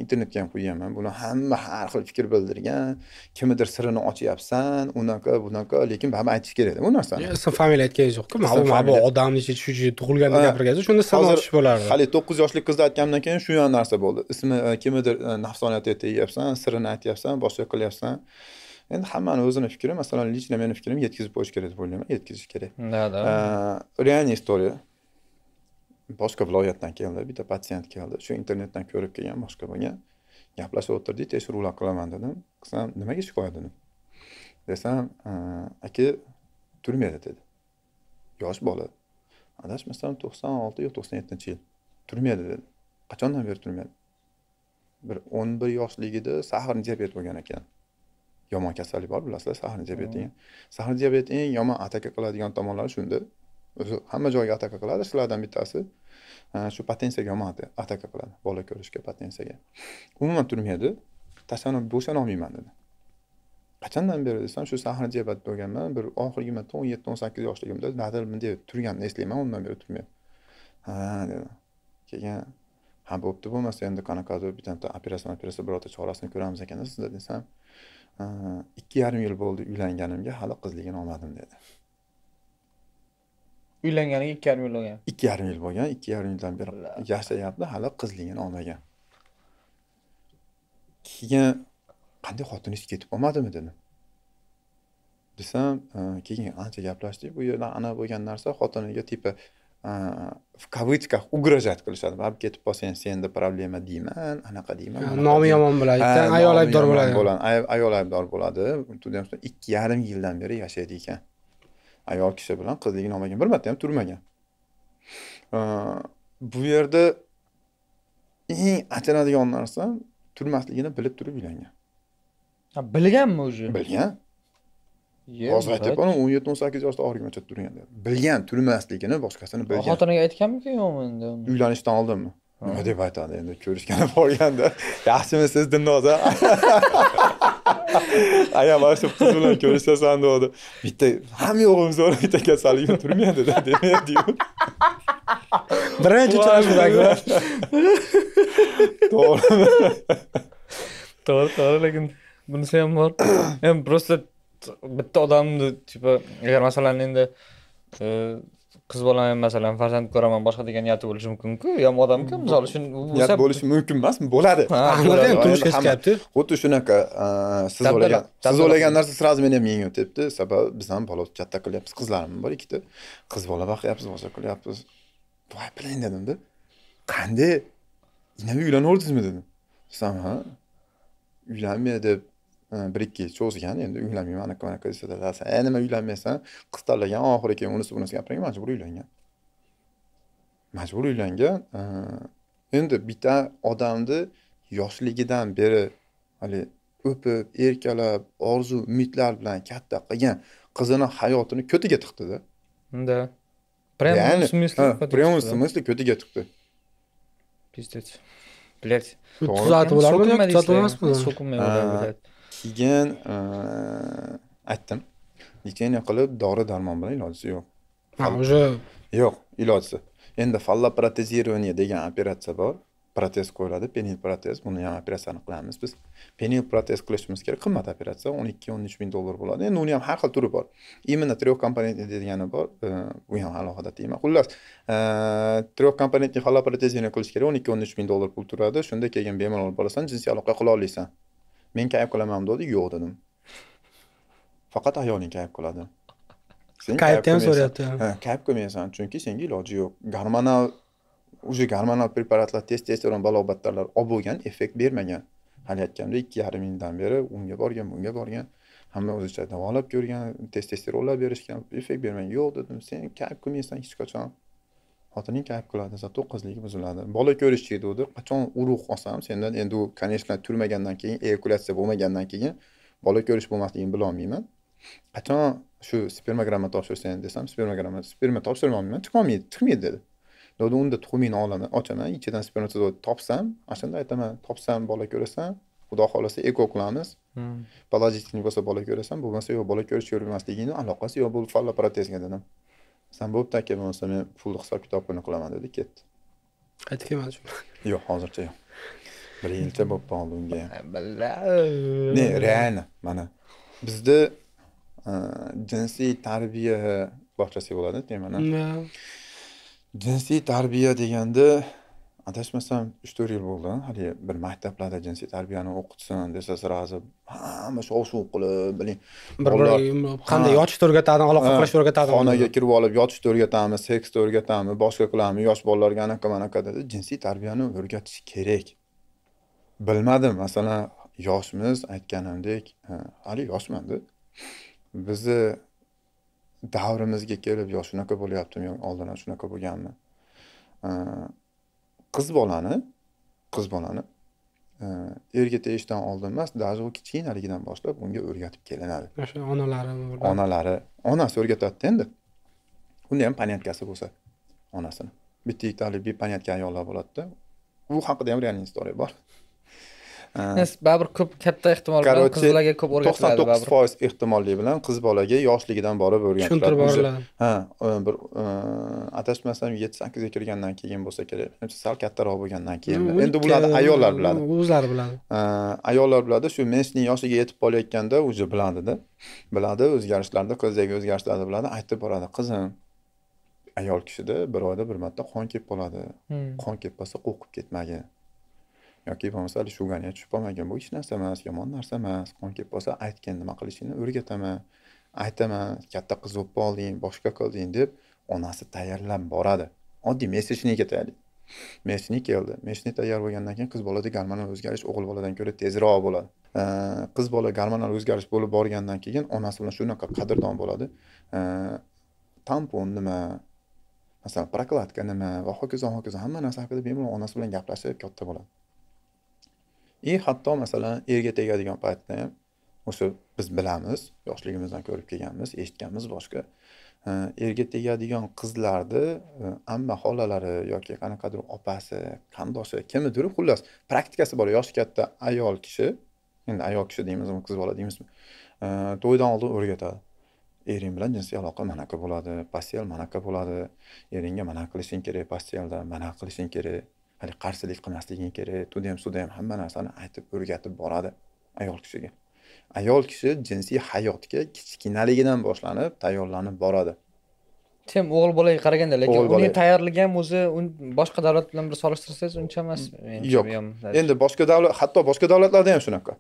[SPEAKER 1] internetga ham qo'yganman buni hamma har xil fikr bildirgan kimnidir sirini ochyapsan unaqa bunaqa lekin hamma aytish kerak bu narsani
[SPEAKER 2] ism familiya aytganingiz yo'qku ma'lum odamni shu tug'ilganda gapirgansiz shunda sir ochish bo'lardi haligi
[SPEAKER 1] to'qqiz yoshli qizni aytganimdan keyin shu ham narsa bo'ldi ismi e, kimnidir e, nafsoniyatga tegyapsan sirini aytyapsan boshqa qilyapsan endi hammani o'zini fikri masalan лично meni fikrim yetkazib qo'yish kerak deb o'ylayman yetkazish kerak да да реальная история boshqa viloyatdan keldi bitta patsient keldi shu internetdan ko'rib kelgan boshqa bo'lgan gaplashib o'tirdik tekshiruvlar qilaman dedim qilsam nimaga shikoyat dedim desam aka turmaydi dedi yosh bola adashmasam to'qson olti yo to'qson yettinchi yil turmaydi dedi qachondan beri turmaydi bir o'n bir yoshligida sahrni diabet bo'lgan ekan yomon kasallik bor bilasizlar sahrni diabet degan sahrni diabet eng yomon atakaga qiladigan tomonlari shunda o'zi hamma joyga ataka qiladi shulardan bittasi e, shu potensiyaga yomon ataka qiladi bola ko'rishga potensiyaga umuman turmaydi tashlanib bo'shana olmayman dedi qachondan beri desam shu sahna jebat bo'lganman bir oxirgi marta o'n yetti o'n sakkiz yoshligimda dadil bunday turganini eslayman undan beri turmaydi ha dedi keyin ha bo'pti bo'lmasa endi qanaqadir bittata operatsiya operatsiya birorta chorasini ko'ramiz ekan sizda desam ikki yarim yil bo'ldi uylanganimga hali qizligini olmadim dedi
[SPEAKER 3] uylanganiga ikki yarim yil bo'lgan
[SPEAKER 1] ikki yarim yil bo'lgan ikki yarim yildan beri yashayapti hali qizligini olmagan keyin qanday xotiningiz ketib qolmadimi dedim desam keyin ancha gaplashdik bu yerda ana bo'lgan narsa xotiniga типа в кавычках угрожать qilishadi bab ketib qolsang senda problema deyman anaqa deyman nomi yomon bo'ladi ayol aybdor bo'ladi ayol aybdor bo'ladi ikki yarim yildan beri yashaydi ekan ayol kishi bilan qizdek nomagan bir marta ham turmagan bu yerda eng achinadigan narsa turmasligini bilib turib uylangan bilganmi уже bilgan hozir aytyapman o'n yetti o'n sakkiz yoshda oxirigacha turgan bilgan turmasligini boshqasini bilgan
[SPEAKER 3] xotiniga aytganmikin yo'qmi endi
[SPEAKER 1] uylanishdan oldinmi nima deb aytadi endi ko'rishgani borganda yaxshimisiz dilnoza ayam mana shu qiz bilan ko'rishsasan dedi bitta ham yo'g'imiz bor bitta kasalligim turmayadida demaydiyu birinchi uchrashuvdagi
[SPEAKER 3] to'g'ri to'g'ri to'g'ri lekin bunisi ham bor endi просто bitta odamni типа agar masalan endi qiz bolaman masalan farzand ko'raman boshqa degan niyati bo'lishi mumkinku yomon odamku misol uchun niyat bo'lishi
[SPEAKER 1] mumkin emasmi bo'ladi ham turmushga chiqyapti xuddi shunaqa siz o'ylagan siz o'ylagan narsa сразу meni ham yengib o'tyapti sababi biz ham bola katta qilyapmiz qizlarim bor ikkita qiz bola boqyapmiz boshqa qilyapmiz voy blin dedimda qanday inavi uylanaverdingizmi dedim desam ha uylanmay deb bir ikki so'z ekan endi uylanmayman anaqa bunaqa desa sen nima uylanmaysan qiz tanlagan oxiri keyin unisi bunisi gapirgan majbur uylangan majbur uylangan endi bitta odamni yoshligidan beri haligi o'pib erkalab orzu umidlar bilan katta qilgan qizini hayotini ko'tiga tiqdida да прямом смысле прямом смысле ko'tiga tiqdi пиздец блять tuzatib olarmi tuzatib emasmidi so'kinmay keyin e, aytdim lekin qilib dori darmon bilan ilojisi yo'q уже yo'q ilojisi endi falloprotezирование degan operatsiya bor protez qo'yiladi penil protez buni ham operatsiyani qilamiz biz penil protez qilishimiz kerak qimmat operatsiya o'n ikki o'n uch ming dollar bo'ladi endi uni ham har xil turi bor именно компонентный degani bor e, bu ham alohida tema xullas e, falla falloprotezирование qilish kerak o'n ikki o'n uch ming dollar pul turadi shunda keyin bemalol borasan jinsiy aloqa qila olasan men kayf qilamanmi dedi yo'q dedim faqat ayoling kayf qiladi sen kayfni ham so'rayapti ha kayf qilmaysan chunki senga iloji yo'q gormonal уже gormonal preparatlar testosteron balobattarlar olib bo'lgan effekt bermagan hali aytganda ikki yarim yildan beri unga borgan bunga borgan hamma o'zicha davolab ko'rgan testosteronlar berishgan effekt bermagan yo'q dedim sen kayf qilmaysan hech qachon xotining kayf qiladi зато qizlik buziladi bola ko'rish chekuvdi qachon urug' olsam sendan endi u конечно turmagandan keyin eyakulyatsiya bo'lmagandan keyin bola ko'rish bo'lmasligini bilolmayman qachon shu spermogramma topshirsang desam spermogramma sperma topshirolmayman chiqolmaydi chiqmaydi dedi dedi unda tuxumingni olaman ochaman ichidan spermatozoid topsam ana shunda aytaman topsam bola ko'rasan xudo xohlasa eko qilamiz положительный hmm. bo'lsa bola ko'rasan bo'lmasa yo'q bola ko'rish ko'rmasligini aloqasi yo'q bu falloprotezga dedim san bo'pti aka bo'lmasa men pul hisob kitobini qilaman dedi ketdi qaytib kelmadi yo'q hozircha yo'q bir yilcha bo'lib qoldi unga ham реально mana bizda e, jinsiy tarbiya bog'chasi bo'ladi mana jinsiy tarbiya deganda Adashmasam 3-4 yil bo'ldi, hali bir maktablarda jinsiy tarbiyani o'qitsin desa srazi hamma shov-shuv qilib, biling, bir biriga yumlab, qanday
[SPEAKER 2] yotishni o'rgatadi, aloqa qilishni o'rgatadi. Xonaga
[SPEAKER 1] kirib olib, yotishni o'rgatamiz, seksni o'rgatamiz, boshqa qilamiz, yosh bolalarga anaqa manaqa dedi. Jinsiy tarbiyani o'rgatish kerak. Bilmadim, masalan, yoshmiz, aytganimdek, hali yoshmanda. Bizni davrimizga kelib, yo shunaqa bo'lyaptimi, yo ham shunaqa bo'lganmi? qiz bolani qiz bolani e, erga tegishdan oldin emas даже u kichkinaligidan boshlab unga o'rgatib kelinadi
[SPEAKER 2] o'sha onalari
[SPEAKER 1] onalari onasi o'rgatadida endi unda ham понятkasi bo'lsa onasini bitta ikkitalik bepoняtка ayollar bo'ladida u haqida ham реальный история bor
[SPEAKER 3] baribir ko'p katta ehtimol bilan qizlarga ko'p o'rgatiladi to'qson to'qqiz
[SPEAKER 1] foiz ehtimolli bilan qiz bolaga yoshligidan borib o'rgatiladi tushuntirib ha bir e, adashmasam yetti sakkizga kirgandan keyin bo'lsa kerak sal kattaroq bo'lgandan keyin endi bularni ayollar biladi o'zlari biladi ayollar biladi shu mensning yoshiga yetib borayotganda уже biladida biladi o'zgarishlarni qizdagi o'zgarishlarni biladi aytib boradi qizim ayol kishida bir oyda bir marta qon kelib qoladi hmm. qon kelib qolsa qo'rqib ketmagin yoki bo'lmasa hali shu tushib qolmagan bu hech narsa emas yomon narsa emas qon kelib qolsa aytgin nima qilishingni o'rgataman aytaman katta qiz bo'lib olding boshqa qilding deb onasi tayyorlab boradi oddiy mesechnikka tayyorlaydi mesechnik keldi mesechnik tayyor bo'lgandan keyin qiz bolada gormonal o'zgarish o'g'il boladan ko'ra tezroq bo'ladi qiz bola gormonal o'zgarish bo'lib borgandan keyin onasi bilan shunaqa qadrdon bo'ladi tampon nima masalan prokladka nima va hokazo hokazo hamma narsa haqida bemalol onasi bilan gaplashib katta bo'ladi И hatto masalan erga tegadigan paytda ham o'sha biz bilamiz, yoshligimizdan ko'rib kelganmiz, eshitganmiz boshqa. Erga tegadigan qizlarni e, amma xolalari yoki qanaqadir opasi, qandoshi kimnidir xullas praktikasi bor yoshi katta ayol kishi, endi ayol kishi deymizmi, qiz bola deymizmi, to'ydan oldin o'rgatadi. ering bilan jinsiy aloqa manaqa bo'ladi pastel manaqa bo'ladi eringga mana qilishing kerak pastelda mana qilishing kerak haligi qarshilik qilmasliging kerak u ham suda ham hamma narsani aytib o'rgatib boradi ayol kishiga ayol kishi jinsiy hayotga kichkinaligidan boshlanib tayyorlanib boradi
[SPEAKER 3] sen o'g'il bolaga
[SPEAKER 1] qaraganda lekin uning
[SPEAKER 3] tayyorligi ham o'zi boshqa davlat bilan bir solishtirsangiz uncha emas yo'q endi
[SPEAKER 1] boshqa davlat hatto boshqa davlatlarda ham shunaqa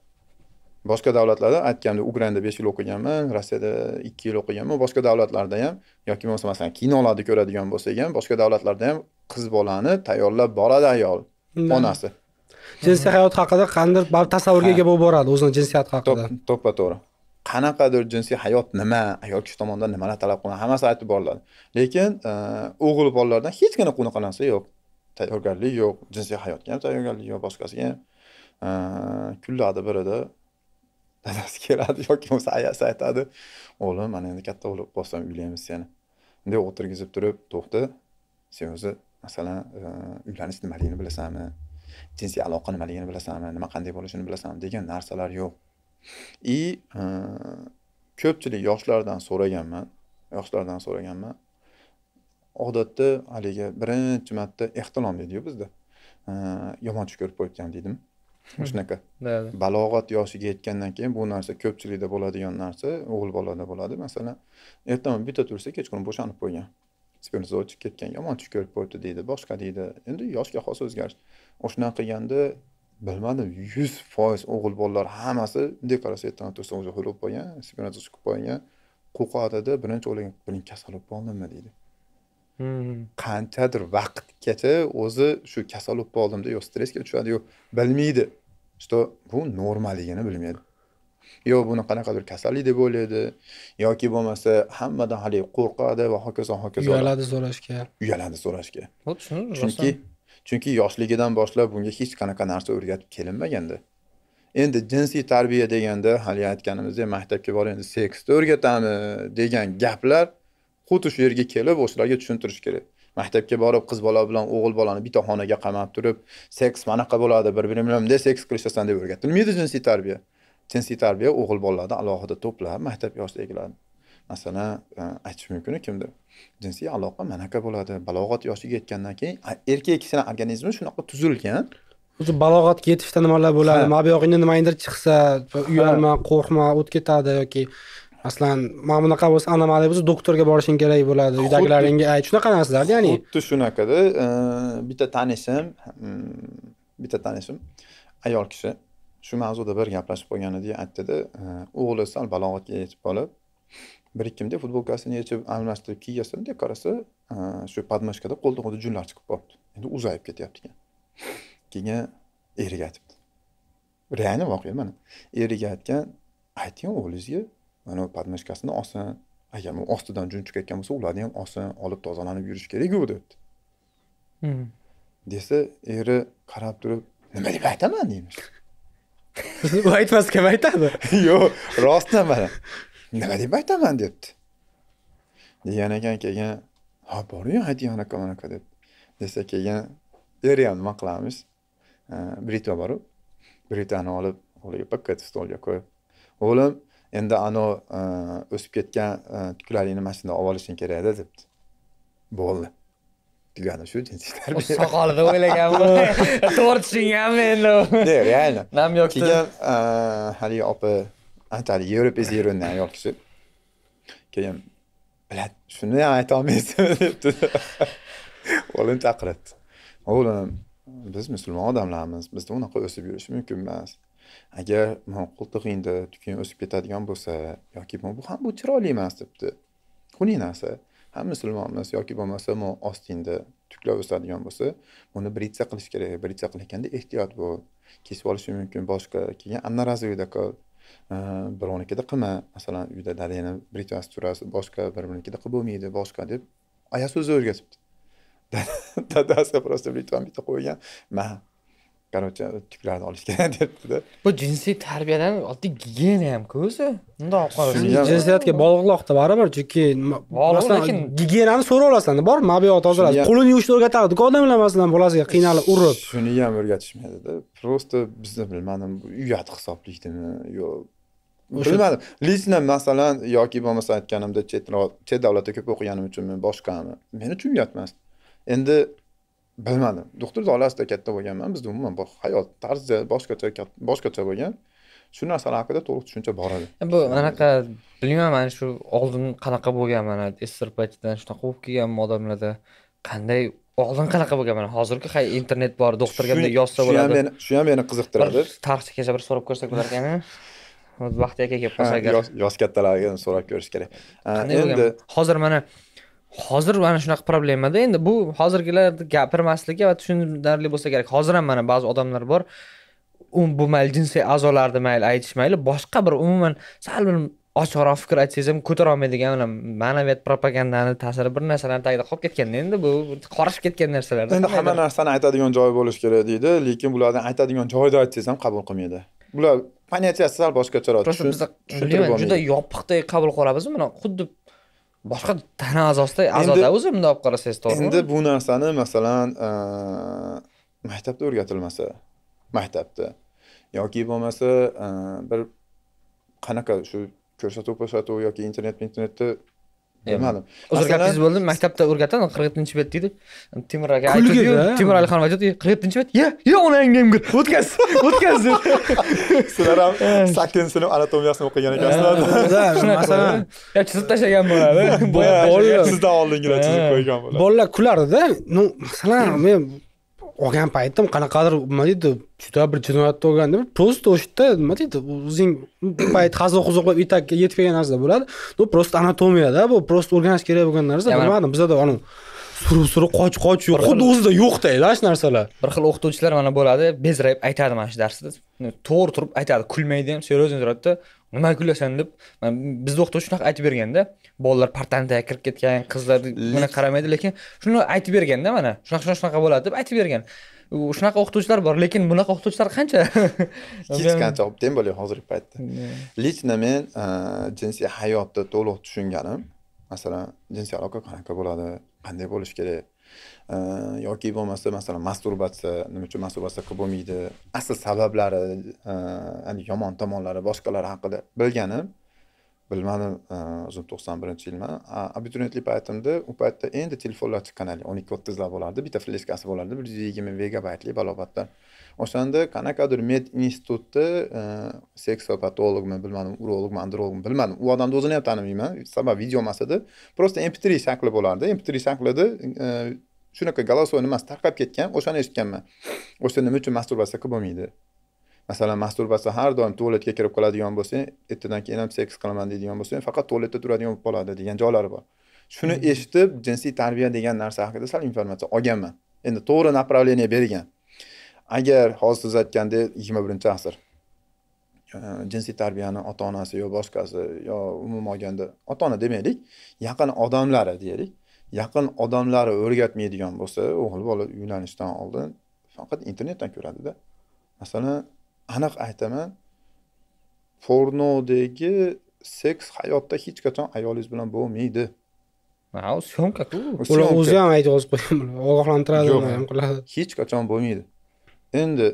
[SPEAKER 1] boshqa davlatlarda aytganda ugranda besh yil o'qiganman rossiyada ikki yil o'qiganman boshqa davlatlarda ham yoki bo'lmasa masalan kinolarda ko'radigan bo'lsak ham boshqa davlatlarda ham qiz bolani tayyorlab boradi ayol onasi jinsiy hayot haqida qandir tasavvurga ega bo'lib boradi o'zini jinsiyati haqida to'ppa to'g'ri qanaqadir jinsiy hayot nima ayol kishi tomonidan nimalar talab qilinadi hammasi aytib boriladi lekin e, o'g'il bolalardan hech qanaqa unaqa narsa yo'q tayyorgarlik yo'q jinsiy hayotga ham tayyorgarlik yo'q boshqasiga ham e, kunlarni birida dadasi keladi yoki bo'lmasa ayasi aytadi o'g'lim mana endi katta bo'lib qolsam uylaymiz seni deb o'tirgizib turib to'xta sen o'zi masalan uylanish nimaligini bilasanmi jinsiy aloqa nimaligini bilasanmi nima qanday bo'lishini bilasanmi degan narsalar yo'q и e, ko'pchilik yoshlardan so'raganman yoshlardan so'raganman odatda haligi birinchi marta ehtilom deydiyu bizda e, yomon tush ko'rib qo'yibsan deydimi shunaqa balog'at yoshiga yetgandan keyin bu narsa ko'pchilikda bo'ladigan narsa o'g'il bolada bo'ladi masalan ertami bitta tursa kechqurun bo'shanib qo'ygan spermatozoid o'chib ketgan yomon tush ko'rib qo'yibdi deydi boshqa deydi endi yoshga xos o'zgarish o'shanaqa qilganda bilmadim yuz foiz o'g'il bolalar hammasi bunday qarasa ertami tursa o'zi qo'ygan bo'lib qolgan spermatozoid qolib qolgan birinchi o'ylagan buning kasal bo'lib qoldimmi deydi Hmm. qanchadir vaqtgacha o'zi shu kasal bo'lib qoldimda yo stressga tushadi yo bilmaydi что bu normalligini bilmaydi yo buni qanaqadir kasallik deb o'ylaydi yoki bo'lmasa hammadan haligi qo'rqadi va hokazo hokazo uyaladi so'rashga uyaladi so'rashga chunki chunki yoshligidan boshlab bunga hech qanaqa narsa o'rgatib kelinmaganda endi jinsiy tarbiya deganda haligi aytganimizdek maktabga bor endi seksni o'rgatamiz degan gaplar xuddi shu yerga kelib o'shalarga tushuntirish kerak maktabga borib qiz bola bilan o'g'il bolani bitta xonaga qamab turib seks manaqa bo'ladi bir biri bilan bunday seks qilishasan deb o'rgatilmaydi jinsiy tarbiya jinsiy tarbiya o'g'il bolalarni alohida to'plab maktab yoshidagilarni masalan e, aytish mumkin kimdir jinsiy aloqa manaqa bo'ladi balog'at yoshiga yetgandan keyin erkak kishini organizmi shunaqa tuzilgan o'zi
[SPEAKER 2] balog'atga yetishda nimalar bo'ladi ma buyog'ingda nimanidir chiqsa uyalma qo'rqma o'tib ketadi yoki masalan mana bunaqa bo'lsa anomaliya bo'lsa doktorga borishing kerak bo'ladi uydagilaringga ayt
[SPEAKER 1] shunaqa narsalar ya'ni xuddi shunaqada bitta tanishim hmm, bitta tanishim ayol kishi shu mavzuda bir gaplashib qolgan edik aytdida o'g'li sal balog'atga yetib qolib bir ikkimda futbolkasini yechib almashtirib kiygasin deb qarasa shu podmoshkada qo'lda qo'lda junlar chiqib qolibdi endi uzayib ketyapti ekan keyin eriga aytibdi reально voqea mana eriga aytgan ayting o'g'lingizga mana podmishkasini olsin agar u ostidan jun ketgan bo'lsa ularni ham olsin olib tozalanib yurish kerakku debdi hmm. desa eri qarab turib nima deb aytaman deymish u aytmasa kim aytadi yo'q rostdan mana nima deb aytaman debdi degan ekan keyin ha boru ayting anaqa manaqa deb desa keyin eri ham nima qilamiz britva boru britvani olib haligi pakka stolga qo'yib o'g'lim endi anavi e, o'sib ketgan tuklaringni e, mana shunday olib olishing kerakda debdi bo'ldi tugadi shu jinsiy
[SPEAKER 3] tarbiya soqolida o'ylaganmi
[SPEAKER 1] to'g'ri tushunganmi endi yo'q реально nam yo'q keyin e, haligi opa anchalik yevropa iz ayol kishi keyin biladi shuni ham aytolmaysizmi debdi o'g'lini chaqiribdi o'g'lim biz musulmon odamlarmiz bizda unaqa o'sib yurish mumkin emas Agar qo'ltig'i endi tugun o'sib ketadigan bo'lsa yoki bu ham bu chiroyli emas debdi. Xunuk narsa. Ham musulmonmiz yoki bo'lmasa mo ostingda tuklar o'sadigan bo'lsa, buni britsa qilish kerak. Britsa qilayotganda ehtiyot bo'l. Kesib olishi mumkin boshqa. Keyin annarazi uyda qil. birovnikida qilma. Masalan, uyda dadangni britvasi turasi boshqa, birbinikida qilib bo'lmaydi, boshqa deb aya o'zi o'rgatibdi. dadasi просто britvani bitta qo'ygan. man короче tuklarni olish kerak debdida
[SPEAKER 3] bu jinsiy tarbiyadan oddiy gigiyena hamku o'zi mundoq jinsiyatga
[SPEAKER 2] bog'liqlikda baribir chunki lekin gigiyenani so'rab olasan bor mobil tozalab qo'lini yuvishni o'rgatadiki odamlar masalan bolasiga qiynalib urib
[SPEAKER 1] shuni ham o'rgatishmaydida просто bizni bilmadim uyat hisoblikdimi yo bilmadim лично masalan yoki bo'lmasa aytganimda chet davlatda ko'p o'qiganim uchun men boshqami men uchun uyat emas endi bilmadim doktor dolasida katta bo'lganman bizda umuman hayot tarzi boshqacha boshqacha bo'lgan shu narsalar haqida to'liq tushuncha bor edi
[SPEAKER 3] e, bu anaqa bilmayman mana shu oldin qanaqa bo'lgan mana srpdan shunaqa bo'lib kelganmi odamlarda qanday oldin qanaqa bo'lgan mana hozirgi hay internet bor doktorga bunday yozsa bo'ladi shu ham meni qiziqtiradi tarixchagacha bir so'rab ko'rsak bo'larkan vaqti aka kelib qolsa agar
[SPEAKER 1] yosh kattalarga so'rab ko'rish kerak endi
[SPEAKER 3] hozir mana hozir mana shunaqa problemada endi bu hozirgilar gapirmasligi va tushunarli bo'lsa kerak hozir ham mana ba'zi odamlar bor um, bu mayli jinsiy a'zolarni mayli aytish mayli boshqa bir umuman sal bir ochiqroq fikr aytsangiz ham ko'tara olmaydigan ma'naviyat propagandani ta'siri bir narsalarni tagida qolib ketganda endi bu qorishib ketgan narsalar endi hamma
[SPEAKER 1] narsani aytadigan joyi bo'lishi kerak deydi lekin bularni aytadigan joyida aytsangiz ham qabul qilmaydi bular понятияsi sal boshqacharoq просто biz juda
[SPEAKER 3] yopiqdek qabul qilib olamiz mana xuddi boshqa
[SPEAKER 1] tana a'zosida a'zoda o'zi bunday olib
[SPEAKER 3] qarasangiz to'g'rimi endi
[SPEAKER 1] bu narsani masalan e, maktabda o'rgatilmasa maktabda yoki bo'lmasa e, bir qanaqa shu ko'rsatuv ko'rsatuv yoki internet internetda bilmadim uzr gapingiz bo'ldi
[SPEAKER 3] maktabda o'rgatadi qirq yettinchi bet deydi temur aka aytdiyu temur
[SPEAKER 1] alixonov aytuvdi qirq yettinchi bet ye ye onangni kir
[SPEAKER 3] o'tkaz o'tkaz deb
[SPEAKER 1] sizlar ham sakkizinchi sinf anatomiyasini o'qigan ekansizlar masalan chizib tashlagan bo'ladi sizdan oldingilar chizib qo'ygan bo'ladi
[SPEAKER 2] bolalar kulardida ну masalan men olgan paytim qanaqadir nima deydi juda bir jinoyatni olganda просто o'sha yerda nima deydi o'zing bu payt hazil huzul qilib etagiga yetib kelgan narsa bo'ladi ну просто anatomiyada bu просто o'rganish kerak bo'lgan narsa bilmadim bizada anavi surib surib qoch qoch yo'q xuddi o'zida yo'qda
[SPEAKER 3] shu narsalar bir xil o'qituvchilar mana bo'ladi bezrayib aytadi mana shu darsda to'g'ri turib aytadi kulmaydi ham серьезный suratda nimaga kulasan deb bizni o'qituvchi shunaqa aytib berganda bolalar partani tagiga kirib ketgan qizlar buni qaramaydi lekin shuni aytib berganda mana shunaqa shunaqa shunaqa bo'ladi deb aytib bergan shunaqa o'qituvchilar bor lekin bunaqa o'qituvchilar qancha
[SPEAKER 1] olib topdim bo'ladi hozirgi paytda лично men e, jinsiy hayotni to'liq tushunganim masalan jinsiy aloqa qanaqa bo'ladi qanday bo'lishi kerak e, yoki bo'lmasa masalan masturbatsiya nima uchun masturbatsiya qilib bo'lmaydi asl sabablari e, yomon tomonlari boshqalari haqida bilganim bilmadim o'zim e, to'qson birinchi yilmi abituriyentlik paytimda u paytda endi telefonlar chiqqan hali o'n ikki o'ttizlar bo'lardi bitta fleshkasi bo'lardi bir yuz yigirma megabaytli balobatlar o'shanda qanaqadir med institutda e, seksopatologmi bilmadim urologmi andrologmi bilmadim u odamni o'zini ham tanimayman sabab video emas edi просто mp3 shakli bo'lardi mp3 shaklida e, shunaqa голосовой nimasi tarqab ketgan o'shani eshitganman o'sha nima uchun masturbatsiya qilib bo'lmaydi masalan masturbatsiya har doim tualetga kirib qoladigan bo'lsa ertadan keyin ham seks qilaman deydigan bo'lsa faqat tualetda turadigan bo'lib qoladi degan joylari bor shuni eshitib jinsiy tarbiya degan narsa haqida sal informatsiya olganman endi to'g'ri направление bergan agar hozir siz aytgandek yigirma birinchi asr jinsiy tarbiyani ota onasi yo boshqasi yo umuman olganda ota ona demaylik yaqin odamlari deylik yaqin odamlari o'rgatmaydigan bo'lsa o'g'il bola uylanishdan oldin faqat internetdan ko'radida masalan aniq aytaman pornodagi seks hayotda hech qachon ayolingiz bilan bo'lmaydi syomkaku ular o'zi
[SPEAKER 2] ham yozib qo'ygan ogohlantiradi ham
[SPEAKER 1] qiladi hech qachon bo'lmaydi endi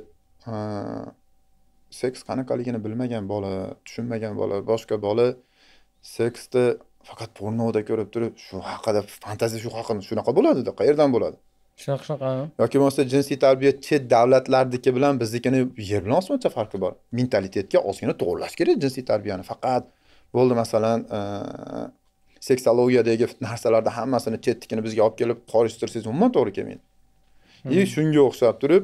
[SPEAKER 1] seks qanaqaligini bilmagan bola tushunmagan bola boshqa bola seksni faqat pornoda ko'rib turib shu haqida fantaziya shu haqida shunaqa bo'ladida qayerdan bo'ladi shunaqa shunaqa yoki bo'lmasa jinsiy tarbiya chet davlatlarniki bilan biznikini yer bilan osmoncha farqi bor mentalitetga ozgina to'g'irlash kerak jinsiy tarbiyani faqat bo'ldi masalan seksologiyadagi narsalarni hammasini chetnikini bizga olib kelib qorishtirsangiz umuman to'g'ri kelmaydi и hmm. shunga o'xshab turib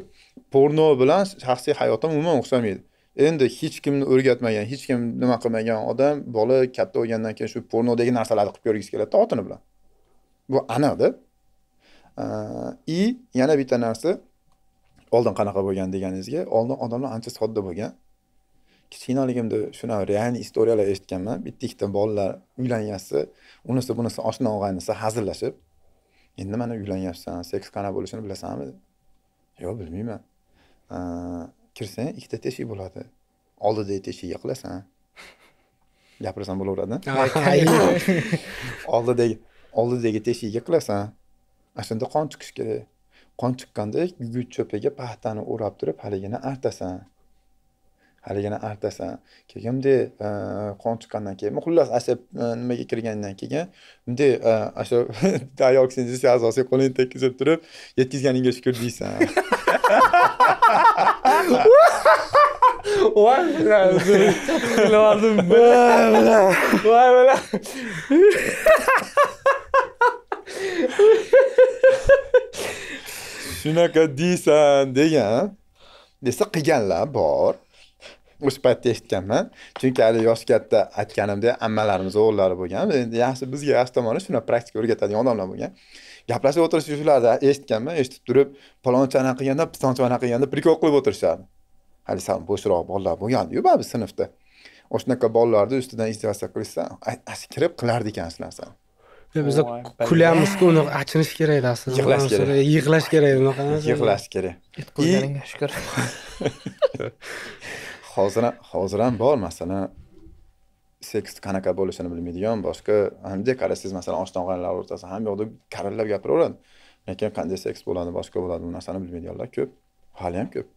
[SPEAKER 1] porno bilan shaxsiy hayotim umuman o'xshamaydi endi hech kimni o'rgatmagan hech kim nima qilmagan odam bola katta bo'lgandan keyin shu pornodagi narsalarni qilib ko'rgisi keladida otini bilan bu aniqda i yana bitta narsa oldin qanaqa bo'lgan deganingizga oldin odamlar ancha sodda bo'lgan kichkinaligimda shunaqa реальный istoriyalar eshitganman bitta ikkita bolalar uylanyapsi unisi bunisi oshna og'aynisi hazillashib endi mana uylanyapsan seks qanaqa bo'lishini bilasanmi yo'q bilmayman kirsang ikkita teshik bo'ladi oldidagi teshikka qilasan gapirsam bo'laveradi oldidagi oldidagi teshikka qilasan aslida qon tukish kerak qon tuqqanda gugut cho'piga paxtani o'rab turib haligini artasan haligini artasan keyin bunday e, qon tuqqandan keyin xullas asha e, nimaga kirgandan keyin bunday e, asha tayoq sinjisi a'zosiga qo'lingni tekkizib turib yetkazganingga shukur deysan
[SPEAKER 2] voy bilan
[SPEAKER 1] voy bilan shunaqa deysan degan desa qilganlar bor o'sha paytda eshitganman chunki hali yosh katta aytganimdek ammalarimiz o'g'illari bo'lgan endi yaxshi bizga yaxshi tomoni shunaqa praktika o'rgatadigan odamlar bo'lgan gaplashib o'tirish shularni eshitganman eshitib turib palonchi anaqa qilganda pistonchi anaqa qilganda прикол qilib o'tirishadi hali sal bo'shroq bolalar bo'lgandiyu baribir sinfda o'shanaqa bolalarni ustidan izdivacha qilishsa kirib qilardi ekan shu narsani biza kulamiz uni
[SPEAKER 2] achinish kerak aslida yig'lash kerak yig'lash kerak unaqa yig'lash kerak qo'yganingga shukur
[SPEAKER 1] hozir hozir ham bor masalan seks qanaqa bo'lishini bilmaydigan boshqa anday qarasangiz masalan och to'ng'anlar o'rtasida hamma yoqda karillab gapiraveradi lekin qanday seks bo'ladi boshqa bo'ladi bu narsani bilmaydiganlar ko'p hali ham ko'p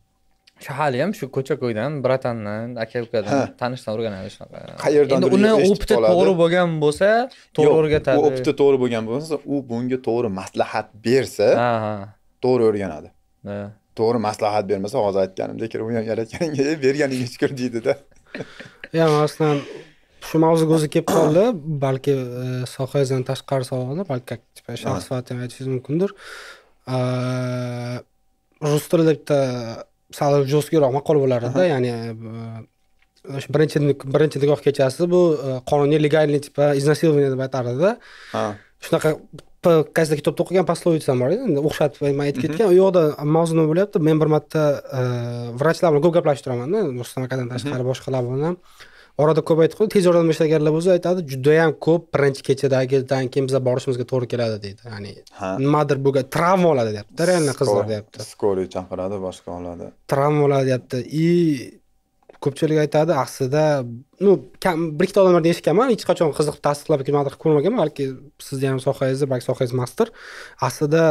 [SPEAKER 3] hali ham shu ko'cha ko'ydan bratandan aka ukadan tanishdan o'rganadi shunaqa qayerdan endi uni opiti to'g'ri
[SPEAKER 1] bo'lgan bo'lsa to'g'ri o'rgatadi opiti to'g'ri bo'lgan bo'lsa u bunga to'g'ri maslahat bersa to'g'ri o'rganadi to'g'ri maslahat bermasa hozir aytganimdek u ham yaratganga berganingga shukur deydida
[SPEAKER 2] yo'q aslida shu mavzuga o'zi kelib qoldi balki e, sohangizdan tashqari savolni balki shaxs sifatida ham aytishingiz mumkindir e, rus tilida bitta sal maqol maqolalarida ya'ni e, o'sha birinchi birinchi nigoh kechasi bu e, qonuniy legальный типа изнасилование deb aytardida shunaqa qaysidir kitobda o'qigan пословицам bor edi endi o'xshatib man aytib mhm. ketgan u yoqda mavzu nima bo'lyapti men bir marta e, vrachlar bilan ko'p gaplashib turamanda rustam akadan tashqari mhm. boshqalar bilan ham orada ko'p aytib qo'ydi tez yordamda ishlaganlar bo'lsa aytadi judayam ko'p birinchi kechadagidan keyin biza borishimizga to'g'ri keladi deydi ya'ni nimadir bo'lgan travma oladi deyapti реально qizlar
[SPEAKER 1] deyapti скорый chaqiradi boshqa oladi
[SPEAKER 2] travma oladi deyapti и ko'pchilik aytadi aslida ну kam bir ikkita odamlardan eshitganman hech qachon qiziqib tasdiqlab ko'rmaganman balki sizni ham sohangizda balki sohangiz master aslida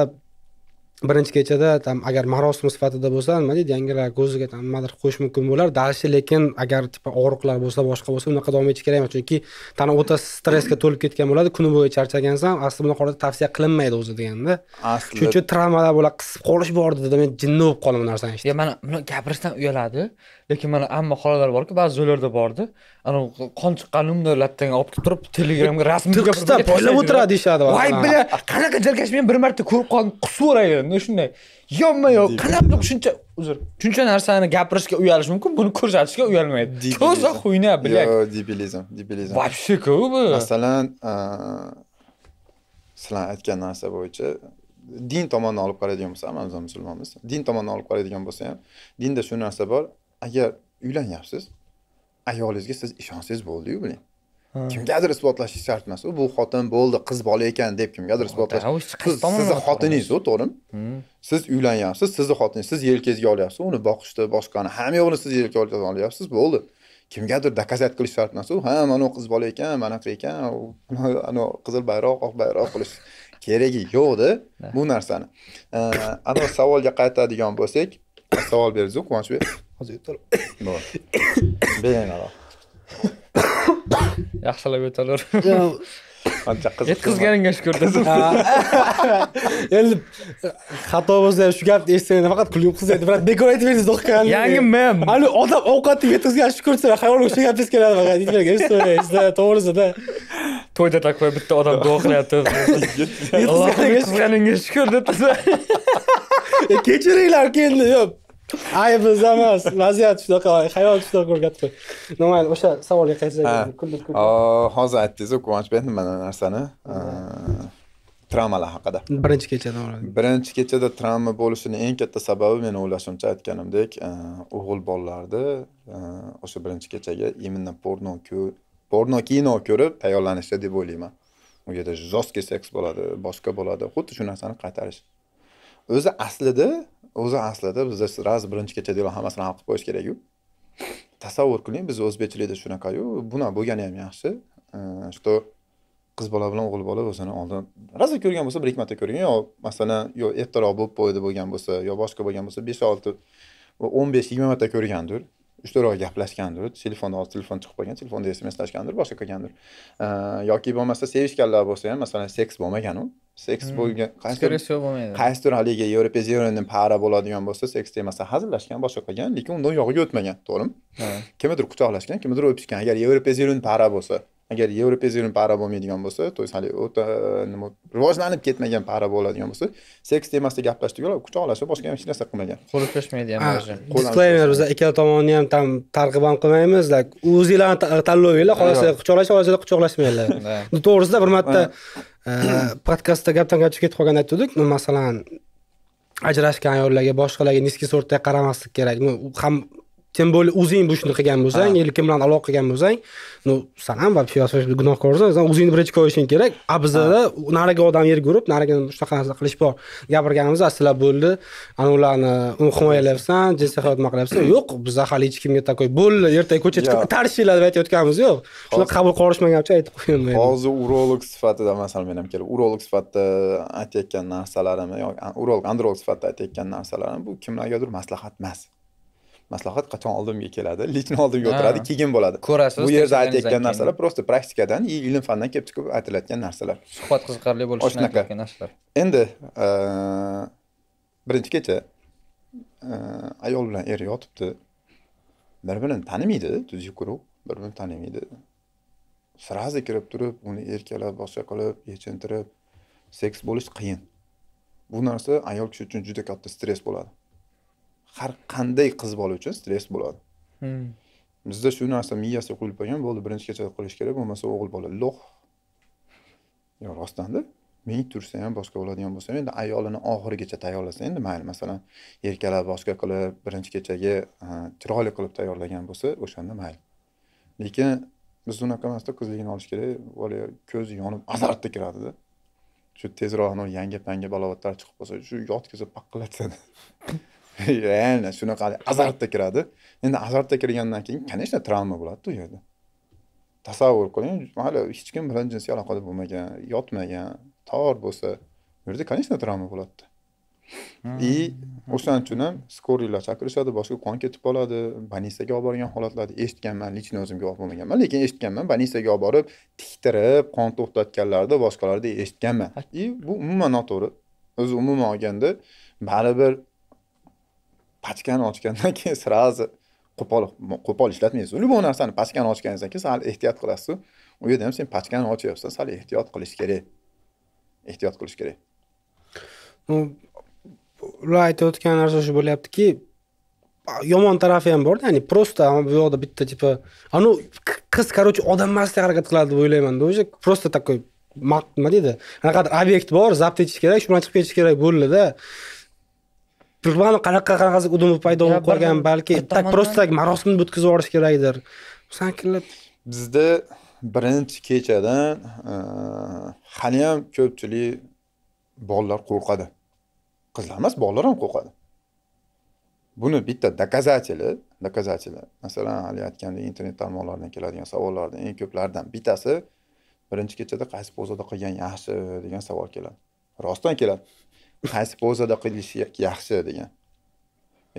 [SPEAKER 2] birinchi kechada там agar marosim sifatida bo'lsa nima deydi yangilar ko'ziga там nimadir qo'yish mumkin bo'lar дальше lekin agar tipa og'riqlar bo'lsa boshqa bo'lsa unaqa davom etish kerak emas chunki tana o'ta stressga to'lib ketgan bo'ladi kuni bo'yi charchagansan asli bunaqa holatda tavsiya qilinmaydi o'zi deganda
[SPEAKER 3] asli shuning uchun travmalar bo'lar qisib qolish bor dedi men jinni bo'lib qoldim narsani eshitib man buni gapirishdan uyaladi lekin mana amma xolalar borku ba'zi joylarda bordi ana qon umda lattaga olib kelib turib telegramga rasmiy tirqistab poylab o'tiradi deyishadi voy bля qanaqa jirkash men bir marta ko'rib qoldim qusvorang endi shunday yonma yo'q qanaqa shuncha uzr shuncha narsani gapirishga
[SPEAKER 1] uyalish mumkin buni ko'rsatishga uyalmaydi что xuyna хуйня блядь debilizm debilizm вообще ku bu masalan sizlar aytgan narsa bo'yicha din tomonidan olib qaraydigan bo'lsa hammamiz musulmonmiz din tomonidan olib qaraydigan bo'lsa ham dinda shu narsa bor agar uylanyapsiz ayolingizga siz ishonsangiz bo'ldiyu bilan kimgadir isbotlashingiz shart emas u bu xotin bo'ldi qiz bola ekan deb kimgadir isbotlash sizni xotiningizu to'g'rimi hmm. siz uylanyapsiz sizni xotiningiz siz yelkangizga olyapsiz uni boqishni boshqani hamma yog'ini siz yelkangizga olyapsiz bo'ldi kimgadir доказать qilish shart emas u ha mana u qiz bola ekan mana manaqa ekan anavi qizil bayroq oq bayroq qilish keragi yo'qda bu narsani savolga qaytadigan bo'lsak savol berdingizu quvonchbek hozir yo'talib beringlar
[SPEAKER 3] yaxshilab yo'talaver ancha qiziq yetkazganingga shukur endi
[SPEAKER 2] xato bo'lsa shu gapni eshitsanglar faqat qiz edi. biroq bekor aytib berdingiz do'kani yangi mem hali odam ovqatni yetkazgan shukur desanglar hayvon shu gap keladi faqat aytmanglar to'g'risida
[SPEAKER 3] to'yda такой bitta odam duo qilyapti yetkazganingga shukur
[SPEAKER 2] deb kechiringlar endi yo'q ayb biz emas vaziyat shunaqa hayot shunaqa o'rgatib qo'y mayli o'sha savolga qaytsak
[SPEAKER 1] hozir aytdingizu e quvonchbek mana narsani e? ah, travmalar haqida birinchi kechada birinchi kechada travma bo'lishini eng katta sababi men o'ylashimcha aytganimdek o'g'il e, bolalarni o'sha birinchi kechaga именно porno porno kino ko'rib tayyorlanishdi deb o'ylayman u yerda жесткий seks bo'ladi boshqa bo'ladi xuddi shu narsani qaytarish o'zi aslida o'zi aslida bizda раз birinchigacha delov hammasini hal qilib qo'yish kerakku tasavvur qiling bizni o'zbekchilikda shunaqayu buna bo'lgani ham yaxshi что qiz bola bilan o'g'il bola o'zini oldin rosa ko'rgan bo'lsa bir ikki marta ko'rgan yo masalan yo ertaroq bo'lib qo'ydi bo'lgan bo'lsa yo boshqa bo'lgan bo'lsa besh olti o'n besh yigirma marta ko'rgandir uch to'rt oy gaplashgandir telefon hozir telefon chiqib qolgan telefonda smslashgandir boshqa qilgandir yoki bo'lmasa sevishganlar bo'lsa ham masalan seks bo'lmaganu seks hmm. bo'lgan qaysidir bo'lmaydi qaysidir haligi yevropezionniy para bo'ladigan bo'lsa seks demasa hazillashgan boshqa qilgan lekin undan yog'iga o'tmagan to'g'rimi kimnidir quchoqlashgan kimnidir o'pishgan agar yevropezionniy para bo'lsa agar yevropezirun para bo'lmaydigan bo'lsa то есть haligi o'ta э, nima rivojlanib ketmagan para bo'ladigan bo'lsa seks temasida gaplashdik ular quchoqlashib boshqa hech narsa qilmagan qo'llashmaydi ham даже diskleymer
[SPEAKER 2] ikkala tomonni ham там targ'ib ham qilmaymiz o'zinglarni tanlovinglar xohlasa quchoqlashib xohlasanglar quchoqlashmanglar to'g'risida bir marta e, podkastda gapdan gapchib ketib qolgan aytgandik masalan ajrashgan ayollarga boshqalarga nisbiy sortda qaramaslik kerak ham тем более o'zing bu ishni qilgan bo'lsang kim bilan aloqa qilgan bo'lsang ну san ham gunohkorsan san o'zingni birinchi ko'rishing kerak a bizada narigi odam yer ko'rib narigi shunaqa narsa qilish bor gapirganimiz astlab bo'ldi ana ularni himoyalayapsan jinsiy hayot nima qilyapsan yo'q bizda hali hech kimga такой bo'ldi ertaga ko'chaga chiqib tarishinglar deb aytayotganimiz yo'q shunaqa qabul qorishmagancha
[SPEAKER 1] aytib qo'yaman hozir urolog sifatida masalan men ham kelib urolog sifatida aytayotgan narsalarimni yoki urolog androlog sifatida aytayotgan narsalarim bu kimlargadir maslahat emas maslahat qachon oldimga keladi lekin oldimga o'tiradi keyin bo'ladi ko'rasiz bu yerda aytayotgan narsalar просто praktikadan и ilm fandan kelib chiqib aytilayotgan narsalar
[SPEAKER 3] suhbat qiziqarli bo'lishi uchun aytilayotgan narsalar
[SPEAKER 1] endi e, birinchi kecha e, ayol bilan er yotibdi bir birini tanimaydi tuz yugurib bir birini tanimaydi сразу kirib turib uni erkalab boshqa qilib yechintirib seks bo'lish qiyin bu narsa ayol kishi uchun juda katta stress bo'ladi har qanday qiz bola uchun stress bo'ladi hmm. bizda shu narsa miyasiga quyilib qolgan bo'ldi birinchigacha qilish kerak bo'lmasa o'g'il bola lo'h yo rostdanda ming tursa ham boshqa bo'ladigan bo'lsa endi ayolini oxirigacha tayyorlasa endi mayli masalan erkalab boshqa qilib birinchi kechaga chiroyli qilib tayyorlagan bo'lsa o'shanda mayli lekin biz unaqa emasda qizligini olish kerak bola ko'zi yonib azartda kiradida shu tezroq yangi panga balovatlar chiqib qolsa shu yotkizib paqillatsa реально shunaqa azartda kiradi endi azartda kirgandan keyin конечно travma bo'ladida u yerda tasavvur qiling hali hech kim bilan jinsiy aloqada bo'lmagan yotmagan tor bo'lsa u yerda конечно travma bo'ladida и hmm. o'shaning uchun ham скорыйlar chaqirishadi boshqa qon ketib qoladi bolnitsaga olib borgan holatlarni eshitganman лично o'zim guvoh bo'lmaganman lekin eshitganman bolnitsaga olib borib tiktirib qon to'xtatganlarni boshqalarda eshitganman и bu umuman noto'g'ri o'zi umuman olganda baribir pachkani ochgandan keyin сразу qo'pol qo'pol ishlatmaysiz любой narsani pachkani ochganingizdan keyin sal ehtiyot qilasiz u yerda ham sen pachkani ochyapsan sal ehtiyot qilish kerak ehtiyot qilish kerak
[SPEAKER 2] ular aytayotgan narsa shu bo'lyaptiki yomon tarafi ham borda ya'ni просто bu yoqda bitta типа anu qiz короче odam emasdek harakat qiladi deb o'ylaymanda уже просто такой nima deydi anaqadir obyekt bor zabt etish kerak shu bilan chiqib ketish kerak bo'ldida bilmadim qanaqa qanaqasi udumi paydo bo'lib qolgan balki так просто marosimni o'tkazib yuborish kerakdir sankillab
[SPEAKER 1] bizda birinchi kechadan e, haliyam ko'pchilik bolalar qo'rqadi qizlar emas bolalar ham qo'rqadi buni bitta доказатели доказатели masalan haligi aytgandek internet tarmoqlaridan keladigan savollarni eng ko'plaridan bittasi birinchi kechada qaysi pozada qilgan yaxshi degan savol keladi rostdan keladi qaysi pozada qilish yaxshi degan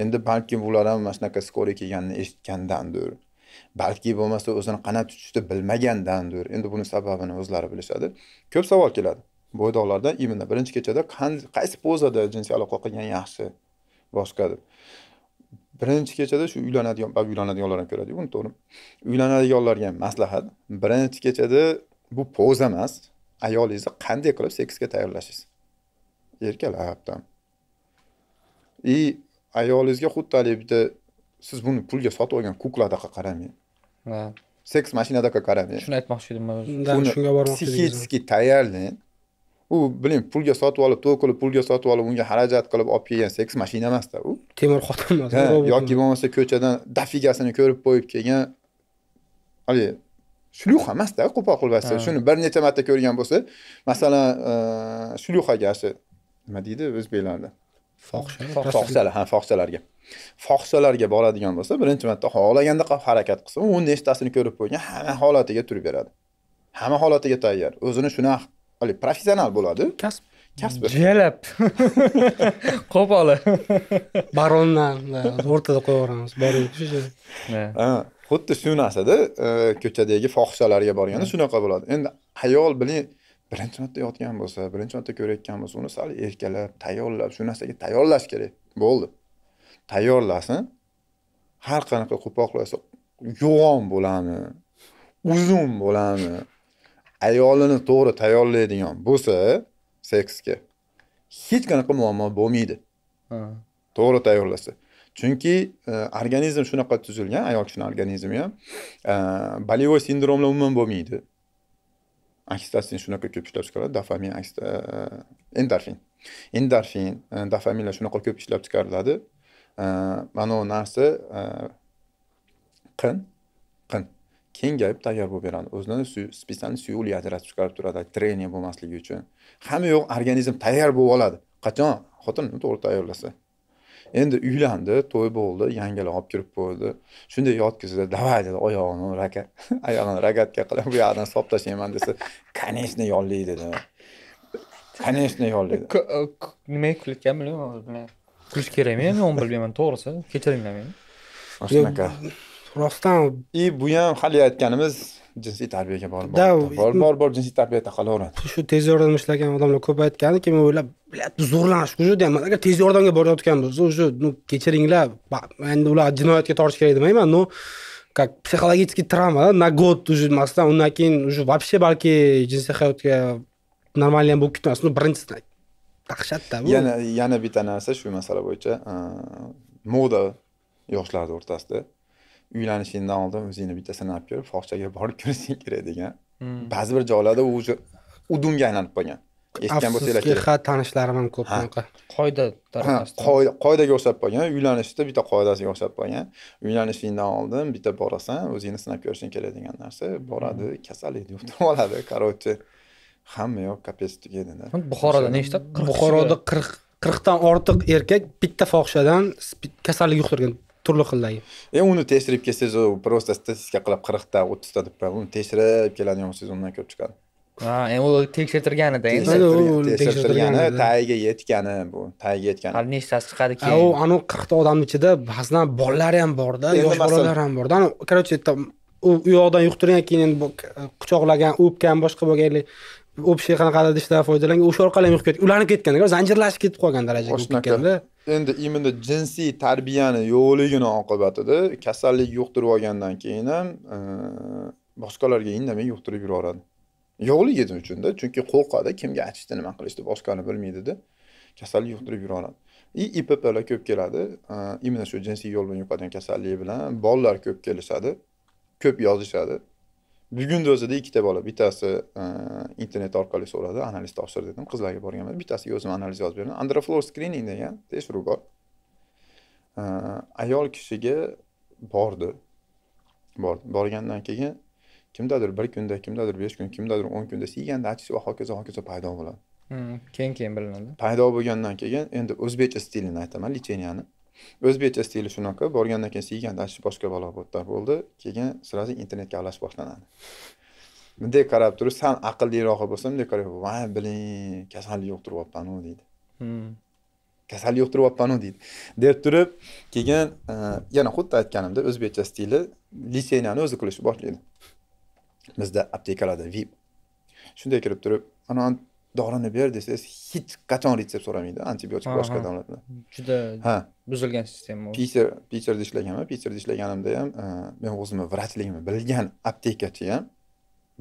[SPEAKER 1] endi balkim ular ham mana shunaqa skoriy kelganini eshitgandandir balki bo'lmasa o'zini qanday tutishni bilmagandandir endi buni sababini o'zlari bilishadi ko'p savol keladi bo'ydoqlardan именно birinchi kechada qaysi pozada jinsiy aloqa qilgan yaxshi boshqa deb birinchi kechada shu uylanadigan uylanadiganlar ham ko'radi buni to'g'ri uylanadiganlarga ham maslahat birinchi kechada bu poza emas ayolingizni qanday qilib seksga tayyorlashingiz erkalabdan и ayolingizga xuddi haligi bitta siz buni pulga sotib olgan kukladaqa qaramang seks mashinadaqa qaramang
[SPEAKER 3] shuni aytmoqchi edim man o'zim shunga bormoqchi
[SPEAKER 1] tayyorlang u biling pulga sotib olib to'y qilib pulga sotib olib unga xarajat qilib olib kelgan seks mashina emasda u temir xotin yoki bo'lmasa ko'chadan dafigasini ko'rib qo'yib kelgan haligi shlyuxa emasda qo'pol qilib aytsa shuni bir necha marta ko'rgan bo'lsa masalan shlyuxaga shu nima deydi o'zbeklarda fohishalar ha fohishalarga fohishalarga boradigan bo'lsa birinchi marta xohlaganda harakat qilsin o'n nechtasini ko'rib qo'ygan hamma holatiga turib beradi hamma holatiga tayyor o'zini shunaqa professional bo'ladi kasb kasbi jiyalab
[SPEAKER 2] qo'poli baronni o'rtada qo'yaveramiz boring
[SPEAKER 1] xuddi shu narsada e, ko'chadagi fohishalarga borganda hmm. shunaqa bo'ladi endi ayol bilan birinchi marta yotgan bo'lsa birinchi marta ko'rayotgan bo'lsa uni sal erkalab tayyorlab shu narsaga tayyorlash kerak bo'ldi tayyorlasin har qanaqa qo'polasa yo'g'on bo'ladimi uzun bo'ladimi ayolini to'g'ri tayyorlaydigan bo'lsa seksga hech qanaqa muammo bo'lmaydi to'g'ri tayyorlasa chunki e, organizm shunaqa tuzilgan ayol kishini organizmi ham болевой e, sindromi umuman bo'lmaydi aksida shunaqa ko'p ishlab chiqariladi dofamin endorfin endorfin e, dofaminlar shunaqa ko'p ishlab e, chiqariladi mana bu narsa e, qin qin kengayib tayyor bo'lib beradi o'zini специальный suyuqlik ajratib chiqarib turadi treniya bo'lmasligi uchun hamma yo'q organizm tayyor bo'lib oladi qachon xotin to'g'ri tayyorlasa endi uylandi to'y bo'ldi yangilar olib kirib qo'ydi shunday yotkizdi давай dedi oyog'ini rakat oyog'ini rogatka qilib bu yog'idan solib tashlayman desa конечно yollaydi dedi конечно yollaydi
[SPEAKER 3] nimaga kulayotganini bilmayman hozir kulish kerakmi endi uni bilmayman to'g'risi kechiringlar meni shunaqa rostdan
[SPEAKER 1] и bu ham haligi aytganimiz jinsiy tarbiyaga borib bor bor bor jinsiy tarbiyada qolaveradi
[SPEAKER 2] shu tez yordam ishlagan odamlar ko'paytgani keyin o'ylab блядь zo'rlanish уже deyman agar tez yordamga borayotgan bo'lsa уже ну kechiringlar endi ular jinoyatga tortish kerak demayman но как psixологический травма на год уже masalan undan keyin уже вообще balki jinsiy hayotga normal ham bo'lib ketmasdi ну birinchi dahshatda bu yana
[SPEAKER 1] yana bitta narsa shu masala bo'yicha moda yoshlarni o'rtasida uylanishingdan oldin o'zingni bitta sinab ko'rib fohishaga borib ko'rishing kerak degan ba'zi bir joylarda u udumga aylanib qolgan eshitgan bo'lsanglar
[SPEAKER 2] xat tanishlarim ham ko'p bunaqa
[SPEAKER 3] qoida
[SPEAKER 1] qoidaga o'xshab qolgan uylanishda bitta qoidasiga o'xshab qolgan uylanishingdan oldin bitta borasan o'zingni sinab ko'rishing kerak degan narsa boradi hmm. kasallik yuqtirib oladi короче hamma yoq kapes tugadida buxoroda nechta buxoroda
[SPEAKER 2] qirq qirqdan ortiq erkak bitta fohishadan kasallik yuqtirgan turli xildagi
[SPEAKER 1] e uni tekshirib kelsangiz просто statistika qilib qirqta o'ttizta deb uni tekshirib keladigan bo'lsangiz undan ko'p chiqadi
[SPEAKER 3] ha endi u tekshirtirganida endi tekshirtirgani
[SPEAKER 1] tagiga yetgani bu tagiga yetgani hali nechtasi chiqadi keyin u
[SPEAKER 2] anavi qirqta odamni ichida ba'zan bolalar ham borda yosh bolalar ham borda короче u u yoqdan yuqtirgan keyin endi e, quchoqlagan o'pgan boshqa bo'lganlik o'pishga qanaqadir idishlar foydalangan o'sha orqali ham yuqib ketgan ulanib ketgan zanjirlashib ketib qolgan darajaga ketganda
[SPEAKER 1] endi именно jinsiy tarbiyani yo'qligini oqibatida kasallik yuqtirib olgandan keyin ham e, boshqalarga indamay yuqtirib yuraveradi yo'qligi uchunda chunki qo'rqadi kimga aytishni nima qilishdi boshqani bilmaydida kasallik yuqtirib yuraveradi и ipplar ko'p keladi именно shu jinsiy yo'l bilan yuqadigan kasallik bilan bolalar ko'p kelishadi ko'p yozishadi bugunni o'zida ikkita bola bittasi internet orqali so'radi analiz topshir dedim qizlarga borganman bittasiga o'zim analiz yozib berdim androflor screening degan tekshiruv bor ayol kishiga bordi bordi borgandan keyin kimdadir bir kunda kimdadir besh kun kimdadir o'n kunda siyganda achisi va hokazo hokazo paydo bo'ladi
[SPEAKER 3] hmm, keyin keyin
[SPEAKER 1] bilinadi paydo bo'lgandan keyin endi o'zbekcha stilini aytaman lecheniyani o'zbekcha stili shunaqa borgandan keyin siyganda achisi boshqa balo bo'ldi keyin сразу internetga aralashib boshlanadi bunday qarab turib sal aqllirog'i bo'lsa bunday qarab va biling kasallik yuqtiryapmanu deydi hmm. kasallik yuqtiryapmanu deydi deb turib keyin e, yana xuddi aytganimda o'zbekcha stili liseniyani o'zi qilishni boshlaydi bizda aptekalarda vip shunday kirib turib ana dorini ber desangiz hech qachon retsept so'ramaydi antibiotik boshqa davlatlar juda ha buzilgan sistema piter piterda ishlaganman piterda ishlaganimda ham e, men o'zimni vrachligimni bilgan aptekachi ham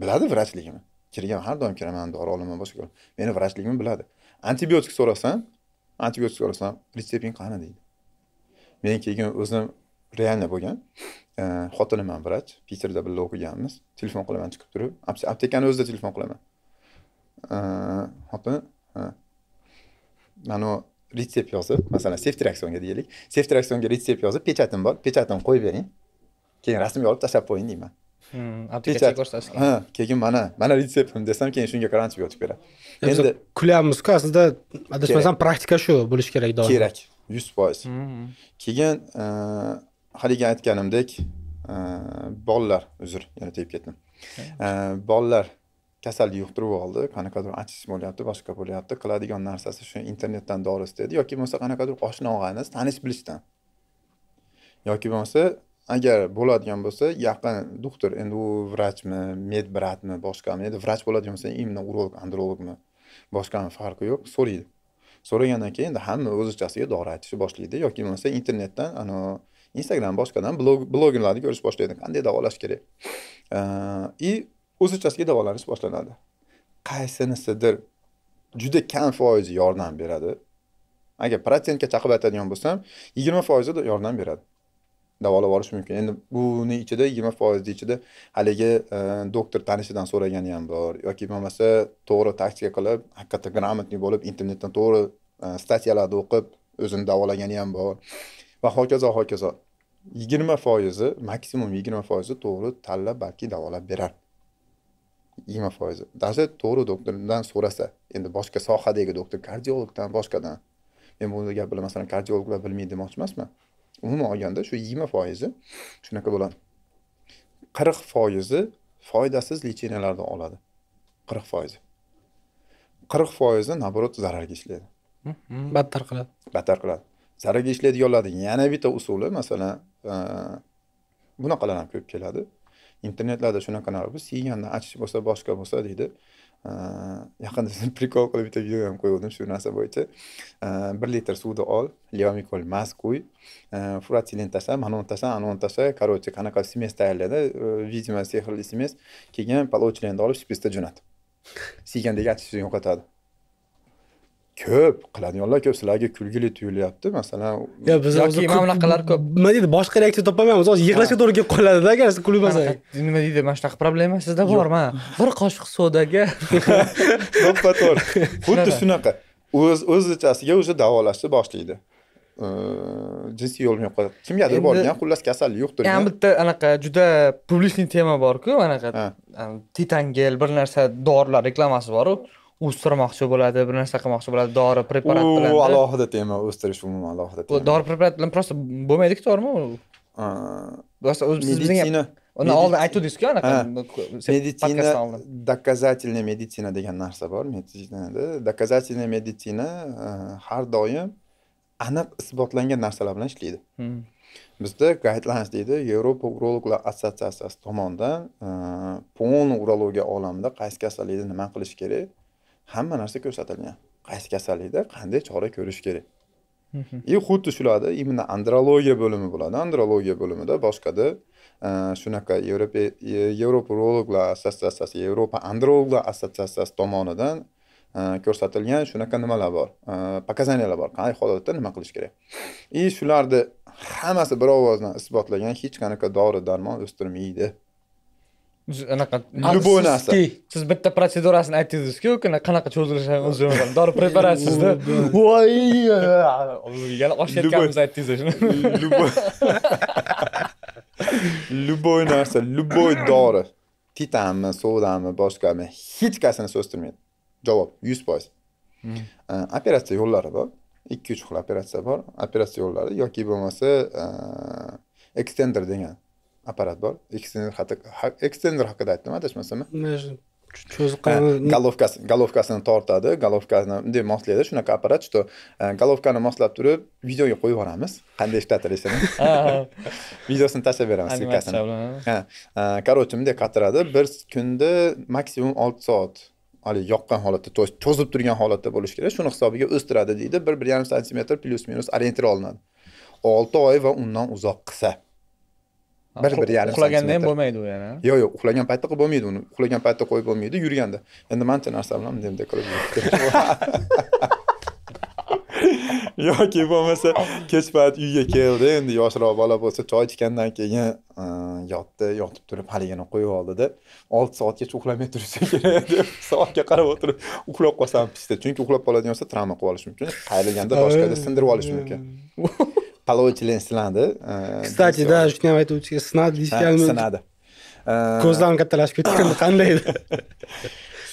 [SPEAKER 1] biladi vrachligimni kirgan har doim kiraman dori olaman boshqa meni vrachligimni biladi antibiotik so'rasam antibiotik so'rasam retsepting qani deydi men keyin o'zim реально bo'lgan e, xotinim ham vrach piterda birga o'qiganmiz telefon qilaman chiqib turib aptekani o'zida telefon qilaman e, xotini e, manu retsept yozib masalan seftraksionga deylik seftraksionga retsept yozib pechatim bor pechatini qo'yib bering keyin rasmga olib tashlab qo'ying deyman
[SPEAKER 3] hmm, aptekachiga ko'rsatish ha
[SPEAKER 1] keyin mana mana retseptim desam keyin shunga qarab yotib beradi
[SPEAKER 2] endi kulyapmizku aslida adashmasam praktika shu bo'lishi kerak doim kerak
[SPEAKER 1] yuz foiz hmm. keyin haligi aytganimdek e, bolalar uzr yana tegib ketdim e, bolalar kasallik yuqtirib oldi qanaqadir achish bo'lyapti boshqa bo'lyapti qiladigan narsasi shu internetdan dori istaydi yoki bo'lmasa qanaqadir oshna og'aniz tanish bilishdan yoki bo'lmasa agar bo'ladigan bo'lsa yaqin doktor endi u vrachmi med bratmi boshqami endi vrach bo'ladigan bo'lsa именно urolog andrologmi boshqami farqi yo'q so'raydi so'ragandan keyin endi hamma o'z dori aytishni boshlaydi yoki bo'lmasa internetdan anavi instagram boshqadan blogerlarni ko'rish boshlaydi qanday davolash kerak и o'z davolanish boshlanadi qaysinisidir juda kam foizi yordam beradi agar protsentga chaqib aytadigan bo'lsam yigirma foizi yordam beradi davolab olish mumkin endi buni ichida yigirma foizni ichida haligi e, doktor tanishidan so'ragani ham bor yoki bo'lmasa to'g'ri taktika qilib haqiqatda грамотный bo'lib internetdan to'g'ri e, statyalarni o'qib o'zini davolagani ham bor va hokazo hokazo yigirma foizi maksimum yigirma foizi to'g'ri tanlab balki davolab berar yigirma foizi даже to'g'ri doktordan so'rasa endi boshqa sohadagi doktor kardiologdan boshqadan men gap bilan masalan kardiologlar bilmaydi demoqchi emasman umuman olganda shu yigirma foizi shunaqa bo'ladi qirq foizi foydasiz lecheniyalardan oladi qirq foizi qirq foizi наоборот zararga ishlaydi battar qiladi battar qiladi zararga ishlaydiganlarni yana bitta usuli masalan bunaqalar ham ko'p keladi internetlarda shunaqalar biz yeganni achish bo'lsa boshqa bo'lsa deydi yaqinda prikol qilib bitta video ham qo'ygandim shu narsa bo'yicha bir litr suvni ol leomikol mast quy furatilin tashla mana manavini tashla ana anavini tashla короче qanaqa smes tayyorlaydi видимо sehrli smes keyin palov olib shprisda jo'nat siygandagi achishni yo'qotadi ko'p qiladiganlar ko'p sizlarga kulgili tuyulyapti masalan
[SPEAKER 2] yo biz o'zi mana bunaqalar ko'p nima deydi boshqa reaksiya topolmaymiz hozir
[SPEAKER 3] yig'lashga to'g'ri kelib qoladida agar siz kulmasak nima deydi mana shunaqa problema sizda bormi bir qoshiq sodaga
[SPEAKER 1] to'ppa to'g'ri xuddi shunaqa o'z o'zichasiga уже davolashni boshlaydi jinsiy yo'l bilan yo'qoladi kimgadir borgan xullas kasallik yo'qdir yana
[SPEAKER 3] bitta anaqa juda publichniy tema borku anaqa titangel bir narsa dorilar reklamasi boru o'stirmoqchi bo'ladi bir narsa qilmoqchi bo'ladi dori preparat bilan u alohida
[SPEAKER 1] tema o'stirish umuman alohida tema dori
[SPEAKER 3] preparat bilan просто bo'lmaydiku to'g'rimi u просто meditsina uni oldin aytgandingizku anaqa meditsina
[SPEAKER 1] доказательная meditsina degan narsa bor meditsinada доказательная meditsina har doim aniq isbotlangan narsalar bilan ishlaydi hmm. bizda guidelines deydi yevropa urologlar assotsiatsiyasi tomonidan polniy urologiya olamida qaysi kasallikda nima qilish kerak hamma narsa ko'rsatilgan qaysi kasallikda qanday chora ko'rish kerak и e, xuddi shularda именно andrologiya bo'limi bo'ladi andrologiya bo'limida boshqada e, shunaqa yevropa e, yevropa urologlar assotsiatsiyasi yevropa androloglar assotsiatsiyasi tomonidan ko'rsatilgan shunaqa nimalar bor показаниялар bor qanday holatda nima qilish kerak и shularni hammasi bir ovozdan isbotlagan hech qanaqa dori darmon o'stirmaydi
[SPEAKER 3] anaqa любой narsa siz bitta protsedurasini aytdingizku qanaqa cho'zilishini o'zini dori preparatsizda voy yana oshayotganimizni aytdingiz shuni
[SPEAKER 1] любой narsa любой dori titanmi sodami boshqami hech qaysini so'stirmaydi javob yuz foiz operatsiya yo'llari bor ikki uch xil operatsiya bor operatsiya yo'llari yoki bo'lmasa ekstender degan apparat bor ekstender ekstender haqida aytdim adashmasam cho'ziqani golovkasi golovkasini tortadi bunday moslaydi shunaqa apparat что e, golovkani moslab turib videoga qo'yib yuboramiz qanday ishlatilishini videosini tashlab beramiz ha короче bunday qatiradi bir kunda maksimum olti soat haligi yoqqan holatda то есть cho'zilib turgan holatda bo'lishi kerak shuni hisobiga o'stiradi deydi bir bir yarim santimetr plyus minus orientir olinadi olti oy va undan uzoq qilsa bir bir yarim uxlaganda ham
[SPEAKER 3] bo'lmaydi u yana
[SPEAKER 1] yo'q yo'q uxlagan paytda qilib bo'lmaydi uni uxlagan paytda qo'yib bo'lmaydi yurganda endi mancha narsa bilan bunday qilib yoki bo'lmasa kech payt uyga keldi endi yoshroq bola bo'lsa choy ichgandan keyin yotdi yotib turib haligini qo'yib oldida olti soatgacha uxlamay turishi kerak deb soatga qarab o'tirib uxlab qolsam pishdi chunki uxlab qoladigan bo'lsa travma qilib olishi mumkin qayrilganda boshqada sindirib olishi mumkin Palov sinadi. E, Кстати, да,
[SPEAKER 2] shuni ham aytib o'tishga sinadi deyishganmi? Sinadi. Ko'zlarim kattalashib ketganda qanday edi?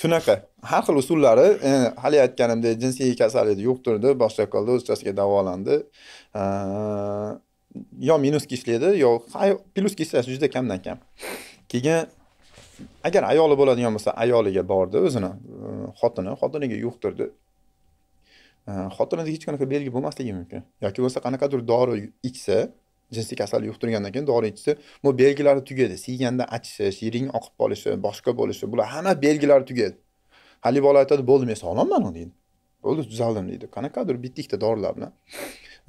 [SPEAKER 1] Shunaqa. Har xil usullari, hali aytganimdek, jinsiy kasallik yuqtirdi, boshqa qildi, o'zchasiga davolandi. Yo minusga ishlaydi, yo plyusga ishlash juda kamdan kam. Keyin agar ayoli bo'ladigan bo'lsa, ayoliga bordi o'zini, xotini, xotiniga yuqtirdi. xotinida hech qanaqa belgi bo'lmasligi mumkin yoki bo'lsa qanaqadir dori ichsa jinsiy kasal yuqtirgandan keyin dori ichsa bu belgilari tugadi siyganda achishish yiring oqib qolishi boshqa bo'lishi bular hamma belgilari tugadi haligi bola aytadi bo'ldi men sog'lomman deydi bo'ldi tuzaldim deydi qanaqadir bitta ikkita dorilar bilan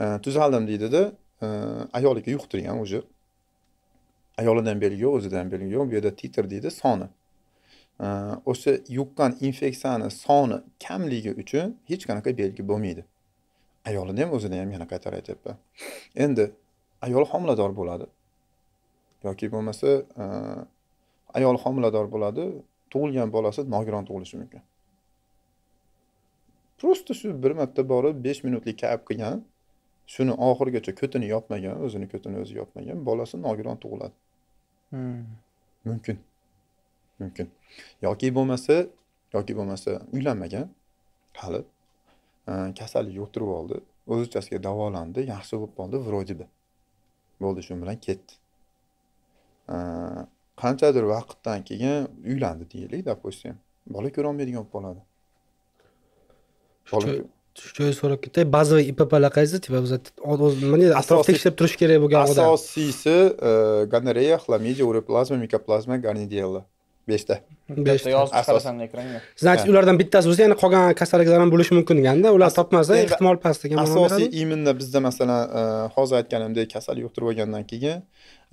[SPEAKER 1] e, tuzaldim deydida e, ayoliga yuqtirgan уже ayolida ham belgi yo'q o'zida ham belgi yo'q bu yerda titr deydi soni o'sha yuqqan infeksiyani soni kamligi uchun hech qanaqa belgi bo'lmaydi ayolini ham o'zini ham yana qaytarib aytyapman endi ayol homilador bo'ladi yoki bo'lmasa e, ayol homilador bo'ladi tug'ilgan bolasi nogiron tug'ilishi mumkin просто shu bir marta borib besh minutlik kap qilgan shuni oxirigacha ko'tini yopmagan o'zini ko'tini o'zi yopmagan bolasi nogiron tug'iladi hmm. mumkin mumkin yoki bo'lmasa yoki bo'lmasa uylanmagan hali e, kasallik yuqtirib oldi o'zichasiga davolandi yaxshi bo'lib qoldi вроде бы bo'ldi shu bilan ketdi e, qanchadir vaqtdan keyin uylandi deylik допустим bola ko'rolmaydigan bo'lib qoladi
[SPEAKER 2] joyi so'rab ketay bazaviy ipplar qaysi типа nima deydi atrofda tekshirib turish kerak bo'lgan odam
[SPEAKER 1] asosiysi e, gonoreya xlamidiya uroplazma mikoplazma garnidiella beshta beshta yozib chiqarasan ekranga значит
[SPEAKER 2] ulardan bittasi bo'lsa yana qolgan kasalliklar ham bo'lishi mumkin deganda ular topmasa ehtimol past degan asosiy
[SPEAKER 1] именно bizda masalan e, hozir aytganimdek kasal yuqtirib olgandan keyin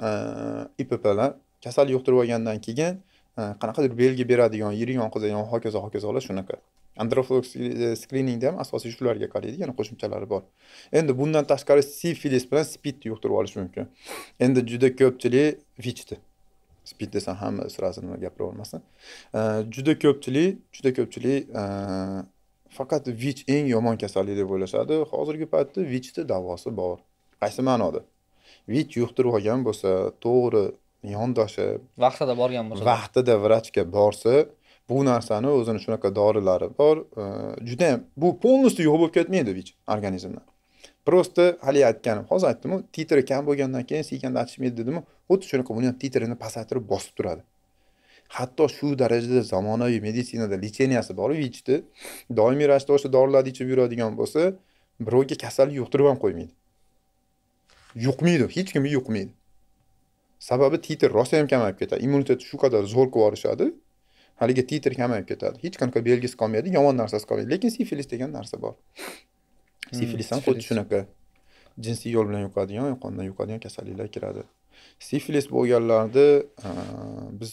[SPEAKER 1] e, ippplar kasal yuqtirib olgandan keyin e, qanaqadir belgi beradigan yirik yonqizayon hokazo hokazolar shunaqa androflog skriningda ham asosiy shularga qaraydi yana qo'shimchalari bor endi bundan tashqari sifilis bilan spidni yuqtirib olish mumkin endi juda ko'pchilik vichni spid desam hamma сразу nima gapiravermasin juda ko'pchilik juda ko'pchilik faqat vich eng yomon kasallik deb o'ylashadi hozirgi paytda vichni davosi bor qaysi ma'noda vich yuqtirib olgan bo'lsa to'g'ri yondoshib vaqtida borgan bo'lsa vaqtida vrachga borsa bu narsani o'zini shunaqa dorilari bor judayam bu полностью yo'q bo'lib ketmaydi vich organizmdan prosta haligi aytganim hozir aytdimu titri kam bo'lgandan keyin sekanda achishmaydi dedimu xuddi shunaqa buni ham titrini pasaytirib bosib turadi hatto shu darajada zamonaviy meditsinada lecheniyasi bor vichni doimiy ravishda o'sha dorilarni ichib yuradigan bo'lsa birovga kasallik yuqtirib ham qo'ymaydi yuqmaydi hech kimga yuqmaydi sababi titr rosa ham kamayib ketadi immunitet shu qadar zo'r qilib yuborishadi haligi titr kamayib ketadi hech qanaqa belgisi qolmaydi yomon narsasi qolmaydi lekin sifilis degan narsa bor sifilis xuddi hmm, shunaqa jinsiy yo'l bilan yuqadigan qondan yuqadigan kasalliklar kiradi sifilis bo'lganlarni biz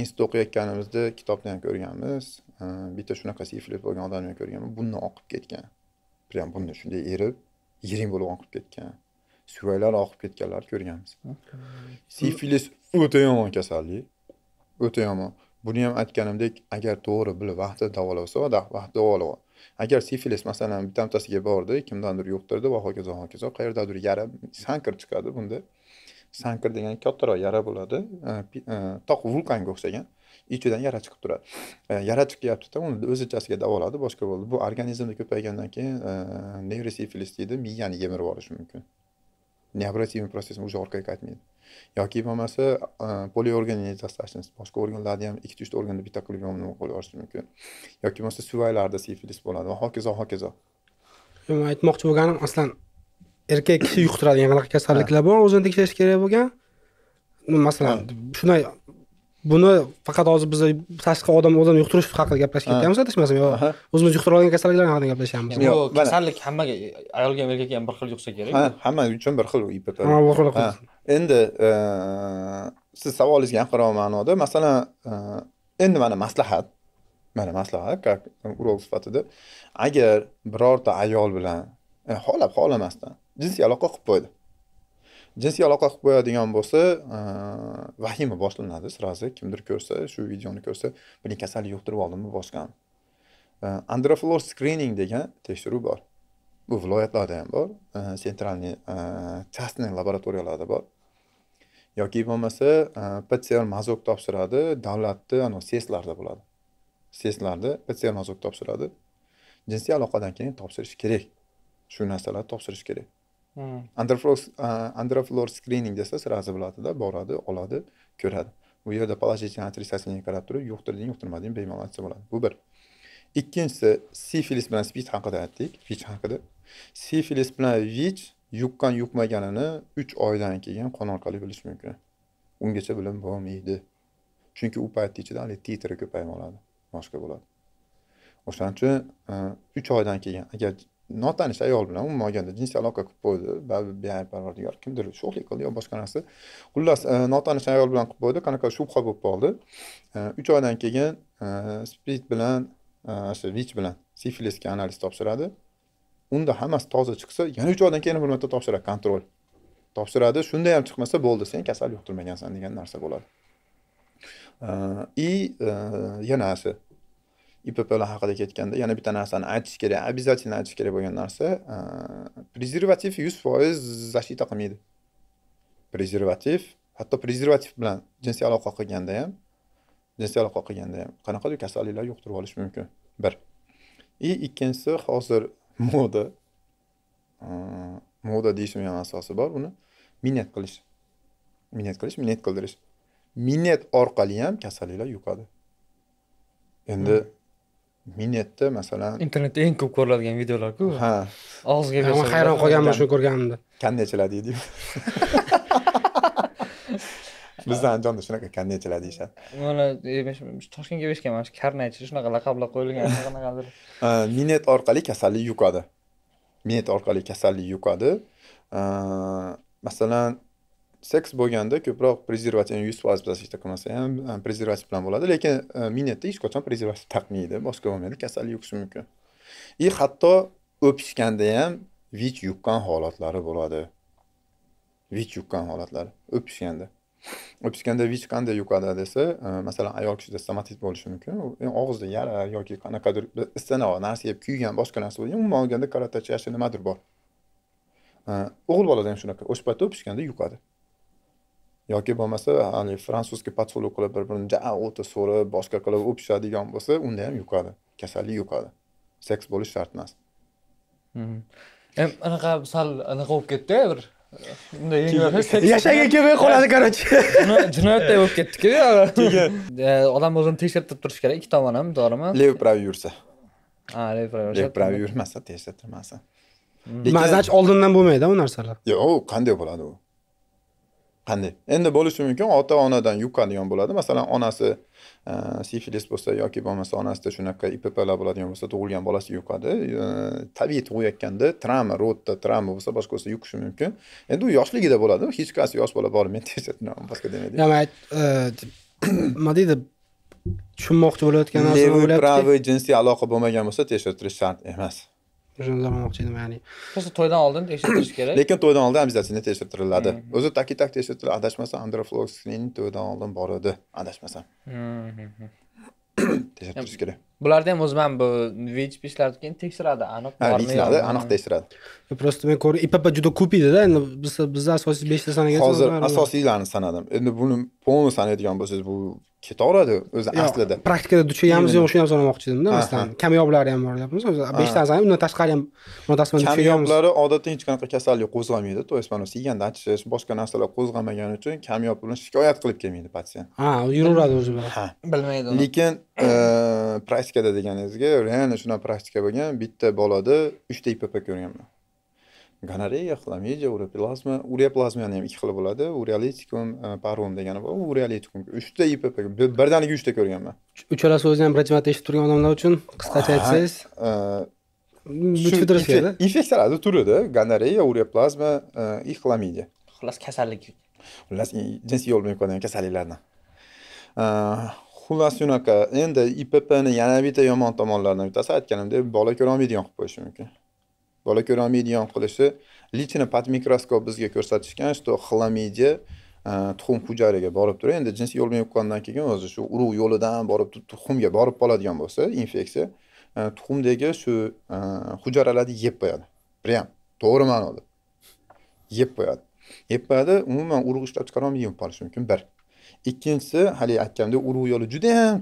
[SPEAKER 1] institutda o'qiyotganimizda kitobda ham ko'rganmiz bitta shunaqa sifilis bo'lgan odamni ko'rganman bundan oqib ketgan прям bundan shunday erib yiring bo'lib oqib ketgan suvaylari oqib ketganlarni ko'rganmiz sifilis o'ta yomon kasallik o'ta yomon buni ham aytganimdek agar to'g'ri bilib vaqtida davolasa vaqtida agar sifilis masalan bittamtasiga bordi kimdandir yuqtirdi va hokazo hokazo qayerdadir yara sankir chiqadi bunda sankir degan kattaroq yara bo'ladi e, toq vulqonga o'xshagan ichidan yara chiqib turadi e, yara chiqyaptida uni o'zichasiga davoladi boshqa bo'ldi bu organizmda ko'paygandan keyin e, nevrosifilis deydi miyani yemirib yuborishi mumkin neobrasiv protsessni уже orqaga qaytmaydi yoki bo'lmasa e, poliorganizasi tashxisi boshqa organlarni ham ikkita uchta organni bitta qilib yomon qo'lga olishi mumkin yoki bo'lmasa suvaylarda sifilis bo'ladi va hokazo hokazo
[SPEAKER 2] yo'q aytmoqchi bo'lganim aslan erkak kishi yuqtiradigan qanaqa kasalliklar bor o'zini tekshirish kerak bo'lgan masalan shunday buni faqat hozir biz tashqi odam o'zini yuqtirish haqida gaplashib ketyapmiz adashmasam yo o'zimiz yuqtirib olgan kasalliklar haqida gaplashyapmiz yo'q
[SPEAKER 1] kasallik hammaga ayolga ham erkakka ham bir xil yuqsa kerak hamma uchun bir xil bir xil Endi e, siz savolingizga aniqroq ma'noda masalan e, endi mana maslahat mana maslahat как urug' sifatida agar birorta ayol bilan e, xohlab xohlamasdan jinsiy aloqa qilib qo'ydi jinsiy aloqa qilib qo'yadigan bo'lsa vahima boshlanadi сразу kimdir ko'rsa shu videoni ko'rsa buning kasali yuqtirib oldimi boshqami androflor screening degan tekshiruv bor bu viloyatlarda ham bor sentralniy частный laboratoriyalarda bor yoki bo'lmasa e, pcr mazok topshiradi davlatni anavi seslarda bo'ladi seslarda pcr mazok topshiradi jinsiy aloqadan keyin topshirish kerak shu narsalarni topshirish kerak hmm. e, underfloor screening desa сразу biladida boradi oladi ko'radi u yerda положительный отрицательный qarab turib yuqtirding yuqtirmading bemalol aytsa bo'ladi bu bir ikkinchisi sifilis bilan spid haqida aytdik vich haqida sifilis bilan vich yuqqan yuqmaganini 3 oydan keyin qon orqali bilish mumkin ungacha bilim bo'lmaydi chunki u paytni ichida hali titri ko'payib boshqa bo'ladi o'shaning uchun 3 e, oydan keyin agar notanish ayol bilan umuman olganda jinsiy aloqa qilib qo'ydi baribir beayb parvardigor kimdir sho'xlik qildi yo boshqa narsa xullas e, notanish ayol bilan qilib qo'ydi qanaqa shubha bo'lib qoldi e, uch oydan keyin spid bilan o'sha vich bilan sifilisga analiz topshiradi unda hammasi toza chiqsa yana uch oydan keyin bir marta topshiradi kontrol topshiradi shunda ham chiqmasa bo'ldi sen kasal yuqtirmagansan degan narsa bo'ladi и e, yanasi ipplar haqida ketganda yana bitta narsani aytish kerak обязательно aytish kerak bo'lgan narsa e, prezervativ yuz foiz защита qilmaydi prezervativ hatto prezervativ bilan jinsiy aloqa qilganda ham jinsiy aloqa qilganda ham qanaqadir kasalliklar yuqtirib olish mumkin bir и ikkinchisi hozir moda moda deyishimni ham asosi bor uni minnat qilish minnat qilish minnat qildirish minnat orqali ham kasalliklar yuqadi endi hmm. minnatda masalan
[SPEAKER 3] internetda eng ko'p ko'riladigan videolarku ha
[SPEAKER 1] og'ziga hayron qolganman shuni ko'rganimda kanda ichiladi deydi bizda e, andijonda shunaqa karnaychilar deyishadi
[SPEAKER 3] mana toshkentga berishgan mana shu karnaychi shunaqa laqablar qo'yilgan qanaqadir
[SPEAKER 1] minet orqali kasallik yuqadi minet orqali kasallik yuqadi masalan seks bo'lganda ko'proq prezervativ yuz vazifasi taqmasa ham prezervativ bilan bo'ladi lekin minetda hech qachon prezervativ taqmaydi boshqa bo'lmaydi kasallik yuqishi mumkin и hatto o'pishganda ham vich yuqqan holatlari bo'ladi vich yuqqan holatlari o'pishganda o'pishganda qanday yuqadi desa e, masalan ayol kishida stomatit bo'lishi mumkin e, og'izda yara yoki qanaqadir isitanoq narsa yeb kuygan boshqa narsa umuman olganda karatachyashi nimadir bor e, o'g'il bolada ham shunaqa o'sha paytda o'pishganda yuqadi yoki bo'lmasa haligi fransuzga поцелуй qilib bir birini ja o'ta so'rib boshqa qilib o'pishadigan bo'lsa unda ham yuqadi kasallik yuqadi seks bo'lishi shart emas
[SPEAKER 4] hmm.
[SPEAKER 3] anaqa sal anaqa bo'lib ketdi bir bunday yashaga kelmay qoladi короче jinoyatday bo'lib ketdiku keyin odam o'zini tekshirtirib turishi kerak ikki tomon
[SPEAKER 1] ham to'g'rimi lev prav yursa
[SPEAKER 3] a lev prav yursa lev prav
[SPEAKER 1] yurmasa tekshirtirmasa
[SPEAKER 2] hmm. man oldindan bo'lmaydi u narsalar
[SPEAKER 1] yo'q qanday bo'ladi u qanday endi bo'lishi mumkin ota onadan yuqadigan bo'ladi masalan onasi e, sifilis bo'lsa yoki bo'lmasa onasida shunaqa ipplar bo'ladigan bo'lsa tug'ilgan bolasi yuqadi e, tabiiy tug'ayotganda travma rodda travma bo'lsa boshqa bo'lsa yuqishi mumkin endi u yoshligida bo'ladi hech qaysi yosh bola bor men boshqa demaydi
[SPEAKER 2] e, nima deydi tushunmoqchi bo'layotgan narsani o'ylayapti
[SPEAKER 1] jinsiy aloqa bo'lmagan bo'lsa tekshirtirish shart emas
[SPEAKER 2] nizomlamoqchi edim ya'ni
[SPEAKER 3] просто to'ydan oldin tekshirtirish kerak lekin to'ydan
[SPEAKER 1] oldin обязательно tekshirtiriladi o'zi taki tak tekshiriladi adashmasam androflox screening to'ydan oldin bor edi adashmasam tekshirtirish kerak
[SPEAKER 3] bularni ham o'zi mana bu vhp ishlardi keyin tekshiradi aniq tekshiradi aniq
[SPEAKER 1] tekshiradi
[SPEAKER 2] просто men ko'rdim ipp juda ko'p edida endi biz bizda asosiy beshta sanagan hozir
[SPEAKER 1] asosiylarni sanadim endi buni полный sanaydigan bo'lsangiz bu ketaveradi o'zi aslida praktikada duch kelganmiz yo'q
[SPEAKER 2] shuni ham so'ramoqchi edimda masalan kamyoblari ham bor deyapmiz o'zi beshta sanab undan tashqari ham bunaqasini kamyoblari
[SPEAKER 1] odatda hech qanaqa kasallik qo'zg'amaydi то есть mana siganda achishish boshqa narsalar qo'zg'amagani uchun kamyob bilan shikoyat qilib kelmaydi patsient
[SPEAKER 2] ha yuraveradi o'zi bilan bilmaydi lekin
[SPEAKER 1] praktikada deganingizga реально shunaqa praktika bo'lgan bitta bolada uchta ipp ko'rganman gonoreya xlamidiya ureplazma ureplazma ham ikki xil bo'ladi urealitikum e, parum degani bor ureolitikum uchta ipp birdaniga uchta ko'rganman
[SPEAKER 2] uchala so'zni ham birinchi marta eshitib turgan odamlar uchun qisqacha aytsangiz
[SPEAKER 1] e, infeksiyalarni turida gonoreya ureplazma и e, xlamidiya xullas kasallik xullas jinsiy yo'l bilan yuqadigan kasalliklardan xullas shunaqa endi ippni yana bitta yomon tomonlaridan bittasi aytganimdek bola ko'rolmaydigan qilib qo'yishi mumkin bola ko'rolmaydigan qilishi лично под mikroskop bizga ko'rsatishgan что xlamidiya e, tuxum hujayraga borib turib endi jinsiy yo'l bilan yuqqandan keyin o'zi shu urug' yo'lidan borib tuxumga borib qoladigan bo'lsa infeksiya e, tuxumdagi shu hujayralarni e, yeb qo'yadi priyam to'g'ri ma'noda yeb qo'yadi yeb qo'yadi umuman urug' ishlab chiqarolmay yeb qolishi mumkin bir ikkinchisi haligi aytganimdek urug' yo'li judayam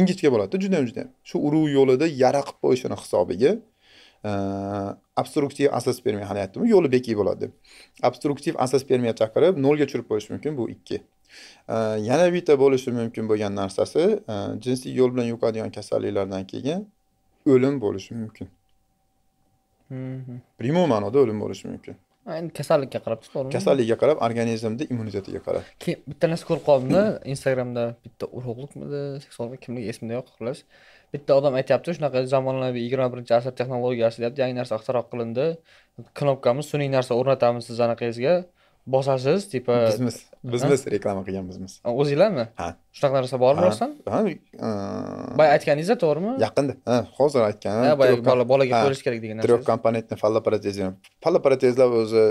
[SPEAKER 1] ingichka bo'ladida judayam judayam shu urug' yo'lida yara qilib qo'yishini hisobiga e, obstruktiv asos permiya hali aytdim yo'li bekiy bo'ladi deb obstruktiv asos permiya chaqirib nolga tushirib qo'yish mumkin bu ikki e, yana bitta bo'lishi mumkin bo'lgan narsasi e, jinsiy yo'l bilan yuqadigan kasalliklardan keyin o'lim bo'lishi mumkin primo ma'noda o'lim bo'lishi mumkin
[SPEAKER 3] ayni kasallikka qarab to'g'rimi kasallikka
[SPEAKER 1] qarab organizmni immunitetiga qarab
[SPEAKER 3] keyin bitta narsa ko'rib qoldim instagramda bitta urug'likmidi seksuallik kimligi esimda yo'q xullas bitta odam aytyapti shunaqa zamonaviy yigirma birinchi asr texnologiyasi deyapti yangi narsa ixtiro qilindi knopkamiz sun'iy narsa o'rnatamiz siz anaqangizga bosasiz типа bizmiz bizmiz
[SPEAKER 1] reklama qilgan bizmiz o'zinglarmi ha shunaqa narsa bormi rostdan ha boya aytganingizda to'g'rimi yaqinda ha hozir aytgan boya bolaga ko'rish kerak degan narsa трехкомпонентный falloparotez falloparotezlar o'zi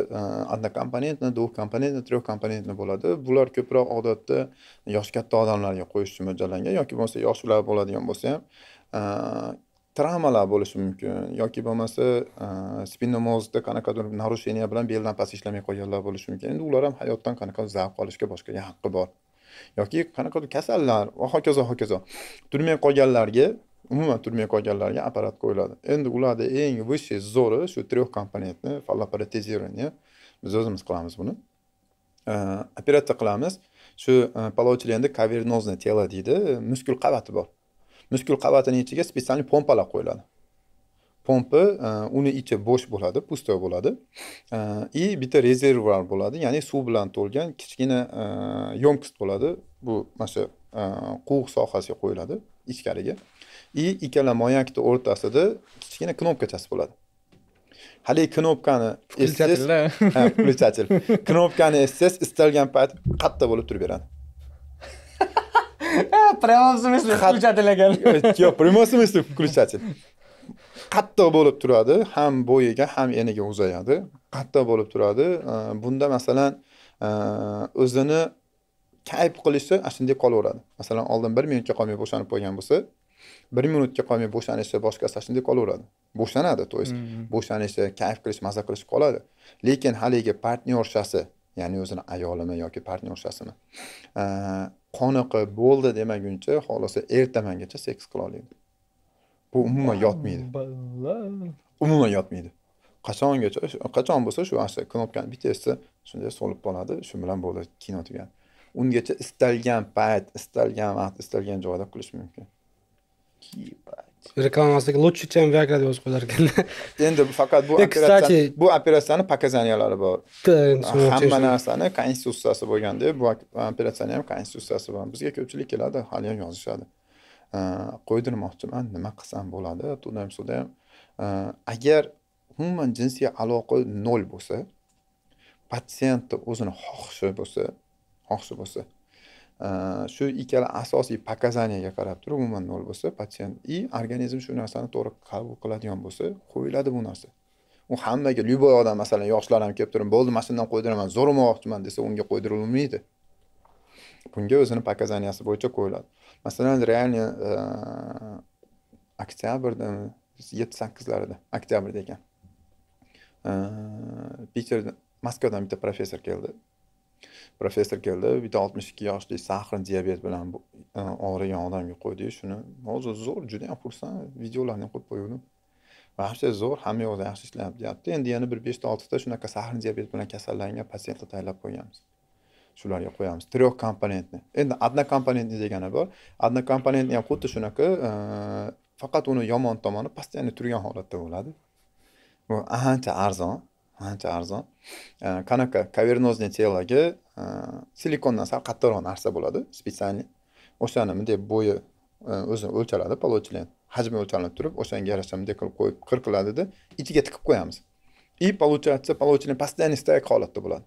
[SPEAKER 1] однокомпонентный трех компонентный bo'ladi bular ko'proq odatda yoshi katta odamlarga qo'yish uchun mo'ljallangan yoki bo'lmasa yoshi ular bo'ladigan bo'lsa ham travmalar bo'lishi mumkin yoki bo'lmasa e, spinnomozda qanaqadir narusheniya bilan beldan pasti ishlamay qolganlar bo'lishi mumkin endi ular ham hayotdan qanaqadir zavq olishga boshqa haqqi bor yoki qanaqadir kasallar va hokazo hokazo turmay qolganlarga umuman turmay qolganlarga apparat qo'yiladi endi ularni eng высший zo'ri shu трех komponentni фаллопротезирование biz o'zimiz qilamiz buni e, operatsiya qilamiz shu e, palovchilarda kavernozное тело deydi muskul qavati bor muskul qavatini ichiga специальный pompalar qo'yiladi pompa e, uni ichi bo'sh bo'ladi pustoy bo'ladi e, и bitta rezervuar bo'ladi ya'ni suv bilan to'lgan kichkina e, yo'mkist bo'ladi bu mana shu quvuq sohasiga qo'yiladi ichkariga и ikkala moyakni o'rtasida kichkina knopkachasi bo'ladi haligi knopkani включатель knopkani essangiz istalgan payt qatta bo'lib turib beradi
[SPEAKER 3] В прямом смысле включатель ekan.
[SPEAKER 1] Yo'q, прямом смысле включатель. Qattiq bo'lib turadi, ham bo'yiga, ham eniga uzayadi. Qattiq bo'lib turadi. Bunda masalan o'zini kayf qilishi ana shunday qolaveradi. Masalan, oldin 1 minutga qolmay bo'shanib qo'ygan bo'lsa, 1 minutga qolmay bo'shanishi boshqasi shunday qolaveradi. Bo'shanadi, to есть bo'shanishi, kayf qilish, maza qilish qoladi. Lekin haligi partnyorshasi, ya'ni o'zini ayolimi yoki partnyorshasimi, qoniqib bo'ldi demaguncha xohlasa ertamangacha seks qila oladi bu umuman yotmaydi umuman yotmaydi qachongacha qachon bo'lsa shu ana shu knopkani bittasi shunday so'lib qoladi shu bilan bo'ldi kino tugadi ungacha istalgan payt istalgan vaqt istalgan joyda qilish mumkin
[SPEAKER 2] reklamasidagi лучше ham viagra deb yozib qo'yar
[SPEAKER 1] endi faqat bu operatsiya bu operatsiyani показаниялari bor hamma narsani konstitutsiyasi bo'lganda bu operatsiyani ham konstitutsiyasi bor bizga ko'pchilik keladi haliyam yozishadi qo'ydirmoqchiman nima qilsam bo'ladi tuda ham ham e, agar umuman jinsiy aloqa nol bo'lsa patsientni o'zini xohishi bo'lsa xohishi bo'lsa shu ikkala asosiy pokazaniyaga qarab turib umuman nol bo'lsa patsient и organizm shu narsani to'g'ri qabul qiladigan bo'lsa qo'yiladi bu narsa u hammaga любой odam masalan yoshlar ham kelib turib bo'ldi mana shundan qo'ydiraman zo'rimoqchiman desa unga qo'ydirilmaydi bunga o'zini pokazaniyasi bo'yicha qo'yiladi masalan реально e, oktyabrda yetti sakkizlarida oktyabrda ekan e, piterda moskvadan bitta professor keldi professor keldi bitta oltmish ikki yoshli saxr diabet bilan e, og'rigan odamga qo'ydiyu shuni hozir zo'r juda ham xursand videolarni ham qo'yib qo'ygandim вообще zo'r hamma yoqda yaxshi ishlayapti deyapti endi yana bir beshta oltita shunaqa saxr diabet bilan kasallangan pasientni tayyorlab qo'yganmiz shularga qo'yamiz трех komponentni endi однокомпонентный degani bor komponentni ham xuddi shunaqa e, faqat uni yomon tomoni постоянно turgan holatda bo'ladi bu ancha arzon ancha arzon e, qanaqa kavernozniy telaga silikondan sal qattiqroq narsa bo'ladi специальный o'shani bunday bo'yi o'zini o'lchaladi получение hajmi o'lchanib turib o'shanga yarasha bunday qilib qo'yib qirqiladida ichiga tiqib qo'yamiz и получается получение постоянный стояк holatda bo'ladi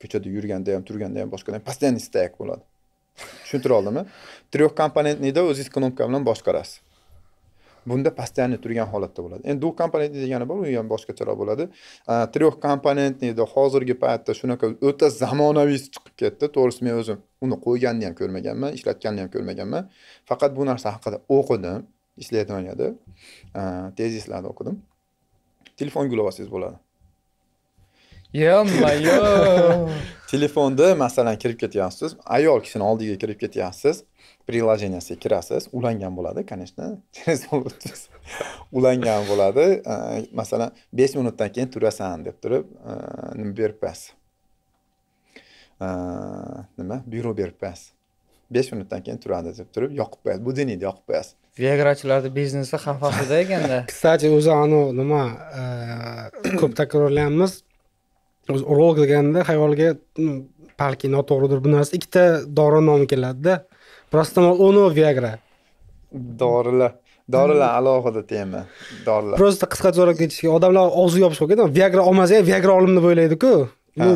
[SPEAKER 1] ko'chada yurganda ham turganda ham boshqada ham постоянный стояк bo'ladi tushuntira oldimi трехкомпонентныйda o'zingiz knopka bilan boshqarasiz bunda постоянно turgan holatda bo'ladi endi komponentli degani bor u ham boshqacharoq bo'ladi трех komponentli edi hozirgi paytda shunaqa o'ta zamonaviysi chiqib ketdi to'g'risi men o'zim uni qo'yganini ham ko'rmaganman ishlatganini ham ko'rmaganman faqat bu narsa haqida o'qidim isledovaniyada tezislarni o'qidim telefon gulab olsangiz bo'ladi yo telefonda masalan kirib ketyapsiz ayol kishini oldiga kirib ketyapsiz приложенияsiga kirasiz ulangan bo'ladi конечно ulangan bo'ladi masalan besh minutdan keyin turasan deb turib nima berib qo'yasiz nima buyruq berib qo'yasiz besh minutdan keyin turadi deb turib yoqib qo'yadi будильникni yoqib qo'yasiz
[SPEAKER 3] viagrachilarni biznesi xavfsizda ekanda
[SPEAKER 2] кстати o'zi anavi nima ko'p takrorlayapmiz rol deganda hayolga balki noto'g'ridir bu narsa ikkita dori nomi keladida Простомол uno Viagra.
[SPEAKER 1] Dorilar. Dorilar alohida tema. Dorilar.
[SPEAKER 2] Просто qisqa so'rab ketishga odamlar og'zi yopishib qolgan. Viagra olmasa ham Viagra olimni deb o'ylaydiku. Bu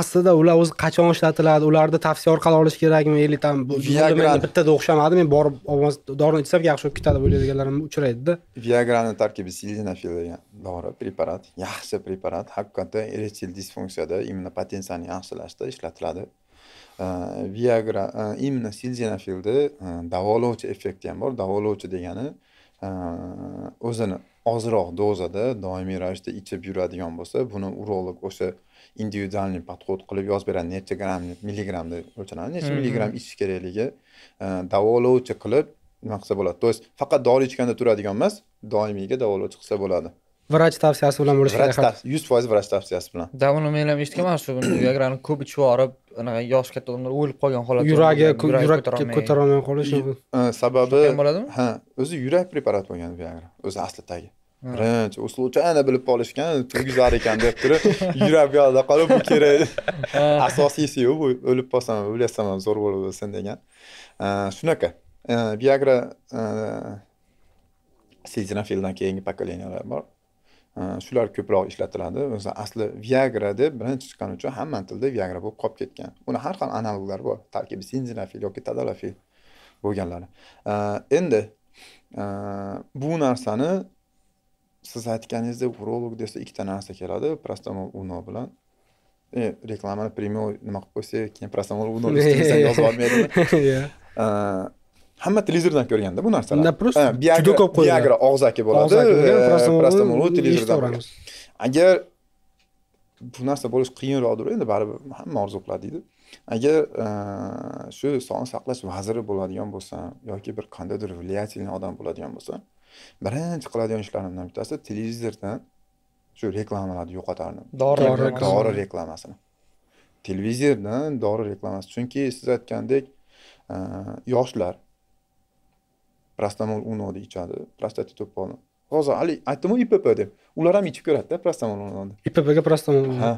[SPEAKER 2] aslida ular o'zi qachon ishlatiladi ularni tavsiya orqali olish kerakmi или там bittada o'xshamadi men borib dorini ichsam yaxshi bo'lib ketadi deb
[SPEAKER 1] o'ylaydiganlar ham uchraydida viagrani tarkibi sildenafil degan dori preparat yaxshi preparat haqiqatdan erektil disfunksiyada именно potensiyani yaxshilashda ishlatiladi Э, viagra э, именно sildenafilni э, davolovchi effekti ham bor davolovchi degani o'zini ozroq dozada doimiy ravishda ichib yuradigan bo'lsa buni urolog o'sha individualniy подход qilib yozib beradi necha gramm milligramda o'lchanadi necha mm-hmm. milligramm ichish kerakligi e, davolovchi qilib nima qilsa bo'ladi то есть faqat dori ichganda turadigan emas doimiyga davolovchi qilsa bo'ladi
[SPEAKER 3] vrach tavsiyasi bilan bo'lishi kerak
[SPEAKER 1] yuz foiz vrach tavsiyasi bilan да
[SPEAKER 3] uni men ham eshitganman shu viagrani ko'p ichib yuborib anaqa yoshi katta odamlar o'lib qolgan holat yuragi yurak ko'tarolmay qolishi
[SPEAKER 1] sababi bo'ladimi ha o'zi yurak preparati bo'lgan viagra o'zi asli tagi birinchi случайно bilib qolishgan turgizar ekan deb turib yurak yoqda qolib bu kerak asosiysiyu bu o'lib qolsam o'lyapsan ham zo'r bo'lib o'lsin degan shunaqa viagra e, sildenafildan keyingi pokoleniyalar e bor shular ko'proq ishlatiladi masalan asli viagra deb birinchi chiqqani uchun hammani tilida viagra bo'lib qolib ketgan uni har xil analoglari bor tarkibi sinzinafil yoki tadalafil bo'lganlari endi bu narsani siz aytganingizdek urolog desa ikkita narsa keladi prostomol uno bilan e, reklamani прямой nima qilib qo'ysak keyin prostomol uno yozib olmaydimi hamma televizordan ko'rganda bu narsalarni просто juda ko'p qo'yiladi viagra og'zaki bo'ladi e, prostomol televizordan agar bu narsa bo'lishi qiyinroqdir endi baribir hamma orzu qiladi deydi agar e, shu sog'liqni saqlash vaziri bo'ladigan bo'lsam yoki bir qandaydir влиятельный odam bo'ladigan bo'lsam birinchi qiladigan ishlarimdan bittasi televizordan shu reklamalarni yo'qotardim dori reklamasini televizordan dori reklamasi chunki siz aytgandek e, yoshlar prostamol ah, un ichadi prostatit to'polni hozir hali aytdimu ipp deb ular ham ichib ko'radida prostamol un
[SPEAKER 2] ippga prostamol ha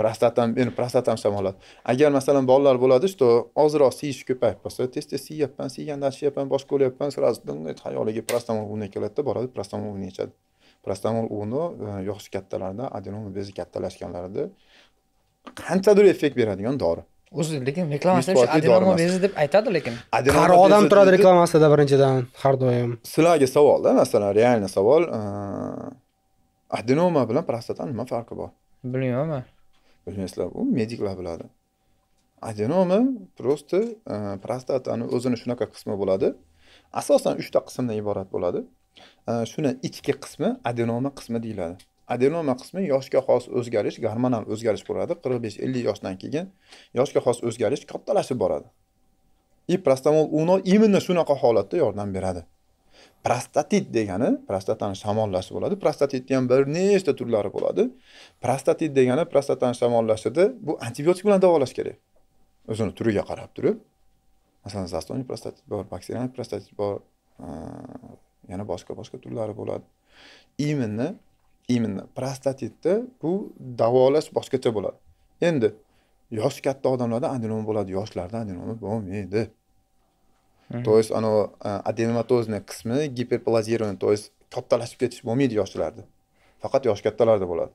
[SPEAKER 1] prostatam endi prostatam shamolladi agar masalan bolalar bo'ladi что ozroq siyish ko'payib qolsa tez tez siyyapman siyganda ishlayapman boshqa o'lyapman сразу hayoliga prostamol uni keladida boradi prostamol uni ichadi prostamol uni yoshi kattalarda adenoma bezi kattalashganlarida qanchadir effekt beradigan dori o'zi lekin reklamasida o'sha adenomol bezi
[SPEAKER 3] deb aytadi lekin
[SPEAKER 1] qari odam turadi
[SPEAKER 2] reklamasida birinchidan har doim
[SPEAKER 1] sizlarga savolda masalan реально savol adenoma bilan prostata nima farqi bor bilmayman bilmaysizlar u mediklar biladi adenoma просто prostatani o'zini shunaqa qismi bo'ladi asosan uchta qismdan iborat bo'ladi shuni ichki qismi adenoma qismi deyiladi adenoma qismi yoshga xos o'zgarish gormonal o'zgarish bo'ladi qirq besh ellik yoshdan keyin yoshga xos o'zgarish kattalashib boradi и prostamol uno именно shunaqa holatda yordam beradi prostatit degani prostatani shamollashi bo'ladi prostatitni ham bir nechta turlari bo'ladi prostatit degani prostatani shamollashida bu antibiotik bilan davolash kerak o'zini turiga qarab turib masalan zastoniy prostatit bor bakterial prostatit bor yana boshqa boshqa turlari bo'ladi iminni Именно prostatitni bu davolash boshqacha bo'ladi. Endi yoshi katta odamlarda adenoma bo'ladi, yoshlarda adenoma bo'lmaydi. То есть anavi adenomatozniy qismi giperplazirованный, то есть kattalashib ketish bo'lmaydi yoshlarda. Faqat yosh kattalarda bo'ladi.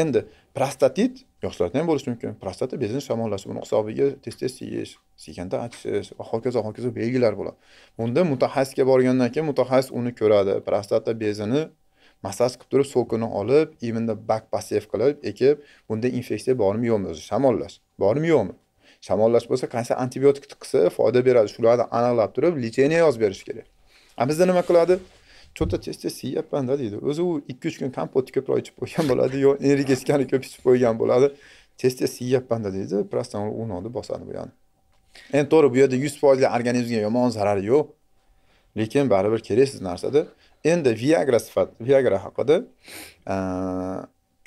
[SPEAKER 1] Endi prostatit yoshlarda ham bo'lishi mumkin. Prostata bezini shamollash buni hisobiga tez-tez siyish, siyganda achish va hokazo hokazo belgilar bo'ladi. Bunda mutaxassisga borgandan keyin mutaxassis uni ko'radi. Prostata bezini massaj qilib turib so'kini olib iminda bak passiv qilib ekib bunda infeksiya bormi yo'qmi o'zi shamollash bormi yo'qmi shamollash bo'lsa qaysi antibiotik tiqsa foyda beradi shularni aniqlab turib lecheniya yozib berish kerak a bizda nima qiladi что то tez tez siyyapmanda deydi o'zi u ikki uch kun kompotni ko'proq ichib qo'ygan bo'ladi yo energetikani ko'p ichib qo'ygan bo'ladi tez tez siyyapmanda deydi простан unoni oldi bosadi bu yani. endi to'g'ri bu yerda yuz foizli organizmga yomon zarari yo'q lekin baribir keraksiz narsada Endi Viagra sifat, Viagra haqida e,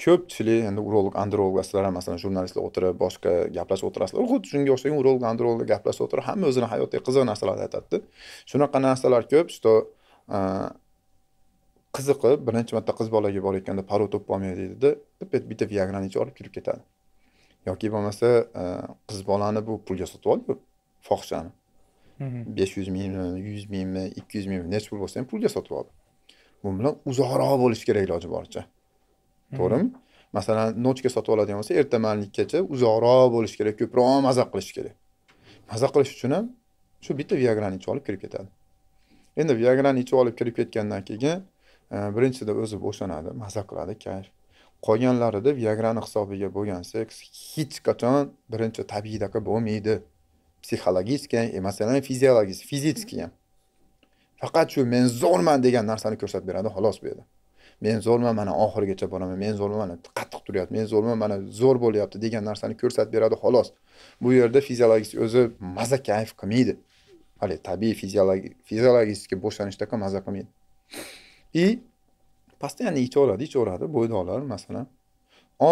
[SPEAKER 1] ko'pchilik endi urolog, androlog sizlar ham masalan jurnalistlar o'tirib boshqa gaplashib o'tirasizlar. Xuddi shunga o'xshagan urolog, androloglar gaplashib o'tirib, hamma o'zini hayotidagi qiziq narsalarni aytadida Shunaqa narsalar ko'p, что e, qiziqib birinchi marta qiz bolaga borayotganda parol topib olmay deydida bitta bitta viagrani ichib olib kirib ketadi yoki bo'lmasa e, qiz bolani bu pulga sotib oldiku fohishani besh yuz mingmi yuz mingmi ikki yuz mingmi nechi pul bo'lsa ham pulga sotib oldi bu bilan uzoqroq bo'lish kerak iloji boricha to'g'rimi masalan nochka sotib oladigan bo'lsa erta malikkacha uzoqroq bo'lish kerak ko'proq mazza qilish kerak mazza qilish uchun ham shu bitta viagrani ichib olib kirib ketadi endi viagrani ichib olib kirib ketgandan keyin e, birinchisida o'zi bo'shanadi mazza qiladi kayf qolganlarida viagrani hisobiga bo'lgan seks hech qachon birinchi tabiiydaqa bo'lmaydi psixologik e, ham fiziologik fizический ham faqat shu men zo'rman degan narsani ko'rsatib beradi xolos bu yerda men zo'rman mana oxirigacha boraman men zo'rman mana qattiq turyapti men zo'rman mana zo'r bo'lyapti degan narsani ko'rsatib beradi xolos bu yerda fiziologist o'zi maza kayf qilmaydi haligi tabiiy fiziologический bo'shlanishdaqa maza qilmaydi и постоянно ichaveradi ichaveradi bo'ydoqlar masalan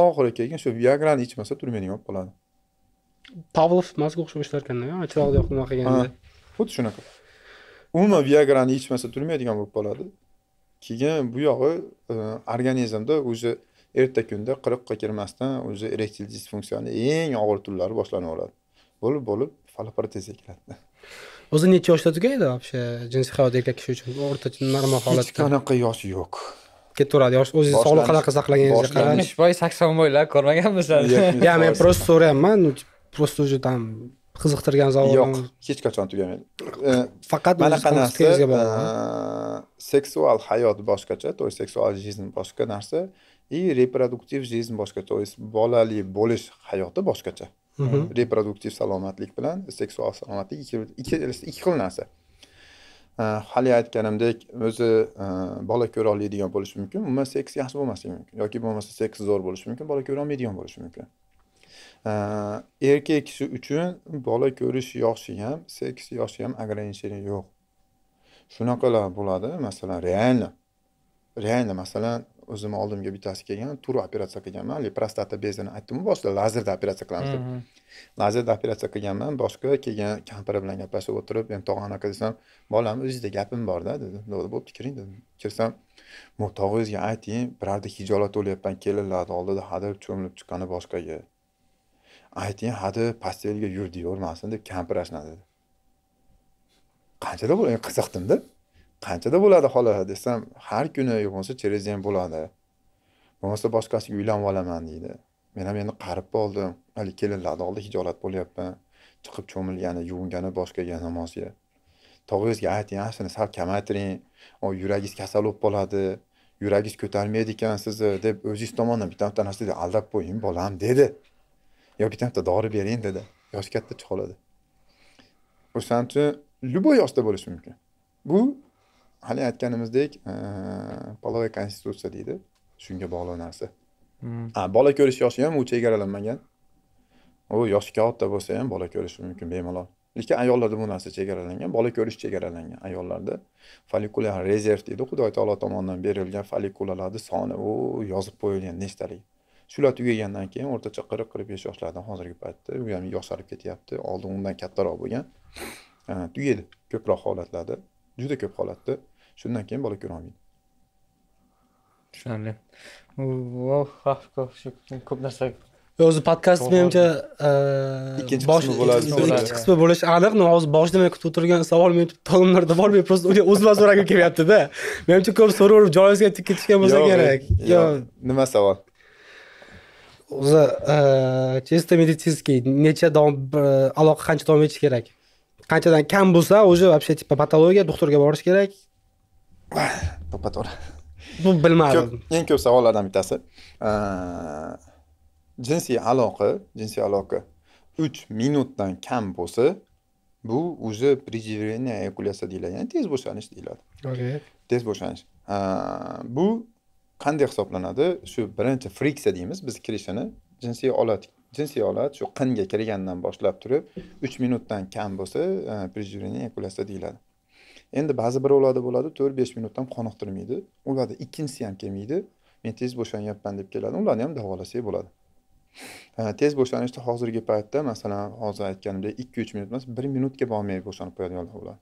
[SPEAKER 1] oxiri keyin shu viagrani ichmasa turmeni bo'lib qoladi
[SPEAKER 2] pavlov mazga o'xshab ishlarkanda chiroqni yoqib nima qilganda xuddi shunaqa
[SPEAKER 1] umuman viagrani ichmasa turmaydigan bo'lib qoladi keyin bu yog'i e, organizmda o'zi erta kunda qirqqa kirmasdan o'zi erektil disfunksiyani eng og'ir turlari boshlanaveradi bo'lib bo'lib faloprotezga keladi
[SPEAKER 2] o'zi necha yoshda tugaydi вообще jinsiy hayot erkak kishi uchun o'rtacha normal holatda hech qanaqa
[SPEAKER 1] yosh yo'q ketaveradi yosh o'zingizni sog'liq qanaqa saqlaganingizga qarab uch boy sakson boylar ko'rmaganmisiz я men просто
[SPEAKER 2] so'rayapman просто уже там qiziqtirgan savol yo'q
[SPEAKER 1] hech qachon tugamaydi faqat manaqa narsa seksual hayot boshqacha то есть seksual жизнь boshqa narsa и reproduktiv жизнь boshqa то есть bolali bo'lish hayoti boshqacha reproduktiv salomatlik bilan seksual salomatlik ikki xil narsa haligi aytganimdek o'zi bola ko'ra olmaydigan bo'lishi mumkin umuman seks yaxshi bo'lmasligi mumkin yoki bo'lmasa seks zo'r bo'lishi mumkin bola ko'ra olmaydigan bo'lishi mumkin erkak kishi uchun bola ko'rish yoshi ham seks yoshi ham ограничение yo'q shunaqalar bo'ladi masalan реально реально masalan o'zimni oldimga bittasi kelgan tur operatsiya qilganman haligi prostata bezini aytdimu boshida lazerda operatsiya qilamiz deb mm-hmm. lazerda operatsiya qilganman boshqa kelgan kampiri bilan gaplashib o'tirib endi tog'a anaqa desam bolam o'zizda gapim borda dedi bo'pti kiring dedim kirsam tog'angizga ayting birorta hijolat o'lyapman kelinlarni oldida hadeb cho'milib chiqqani boshqaga ayting hadi pastelga yurdi deyavermasin deb kampir ashnadi dedi qanchada bo'ladi qiziqdimda qanchada bo'ladi xola desam har kuni yo bo'lmasa через день bo'ladi bo'lmasa boshqasiga uylanib olaman deydi men ham endi qarib qoldim hali kelinlarni oldida hijolat bo'lyapman chiqib cho'milgani yuvingani boshqaga namozga tog'ingizga ayting ashuni sal kamaytiring yuragingiz kasal bo'lib qoladi yuragingiz ko'tarmaydi ekan sizni deb o'zingiz tomonidan bitta bitta narsa aldab qo'ying bolam dedi yo bitta dori bering dedi yoshi katta choladi xursandchi любой yoshda bo'lishi mumkin bu hali aytganimizdek polовая konstitutsiya deydi shunga bog'liq narsa hmm. ha bola ko'rish yoshi ham u chegaralanmagan u yoshi katta bo'lsa ham bola ko'rishi mumkin bemalol lekin ayollarda bu narsa chegaralangan bola ko'rish chegaralangan ayollarda follikulyar rezerv deydi xudo taolo tomonidan berilgan follikulalarni soni u yozib qo'yilgan nechtalik shular tugagandan keyin o'rtacha qirq qirq besh yoshlardan hozirgi paytda u ham yosharib ketyapti oldin undan kattaroq bo'lgan tugaydi ko'proq holatlarda juda ko'p holatda shundan keyin bola ko'rolmaydi
[SPEAKER 3] tushunarli ko'p narsa o'zi podkast menimcha e, ikkinchi qismi bo'ladi ikkinchi qismi
[SPEAKER 2] bo'lishi aniq hozir boshida kutib o'tirgan savol meni to'limlarda men просто o'zimdan so'ragim kelyaptida menimcha ko'p so'raverib joyimizga tik ketishgan bo'lsa kerak yo nima savol o'zi чисто e, медицинский necha davom aloqa qancha davom etishi kerak qanchadan kam bo'lsa уже вообще типа patologiya doktorga borish kerak
[SPEAKER 1] bu bilmadim eng ko'p savollardan bittasi e, jinsiy aloqa jinsiy aloqa uch minutdan kam bo'lsa bu уже преждевременная эякуляция deyiladi ya'ni tez bo'shanish
[SPEAKER 4] deyiladi
[SPEAKER 1] tez bo'shanish e, bu qanday hisoblanadi shu birinchi friksiya deymiz biz kirishini jinsiy olat jinsiy olat shu qinga kirgandan boshlab turib uch minutdan kam bo'lsa приживление e, эякуляция deyiladi endi ba'zi birovlarda bo'ladi to'rt besh minut ham qoniqtirmaydi ularda ikkinchisi ham kelmaydi men tez bo'shanyapman deb keladi ularni ham davolasak bo'ladi e, tez bo'shanishda hozirgi paytda masalan hozir aytganimdek ikki uch minut emas bir minutga bormay bo'shanib qo'yadiganlar bo'ladi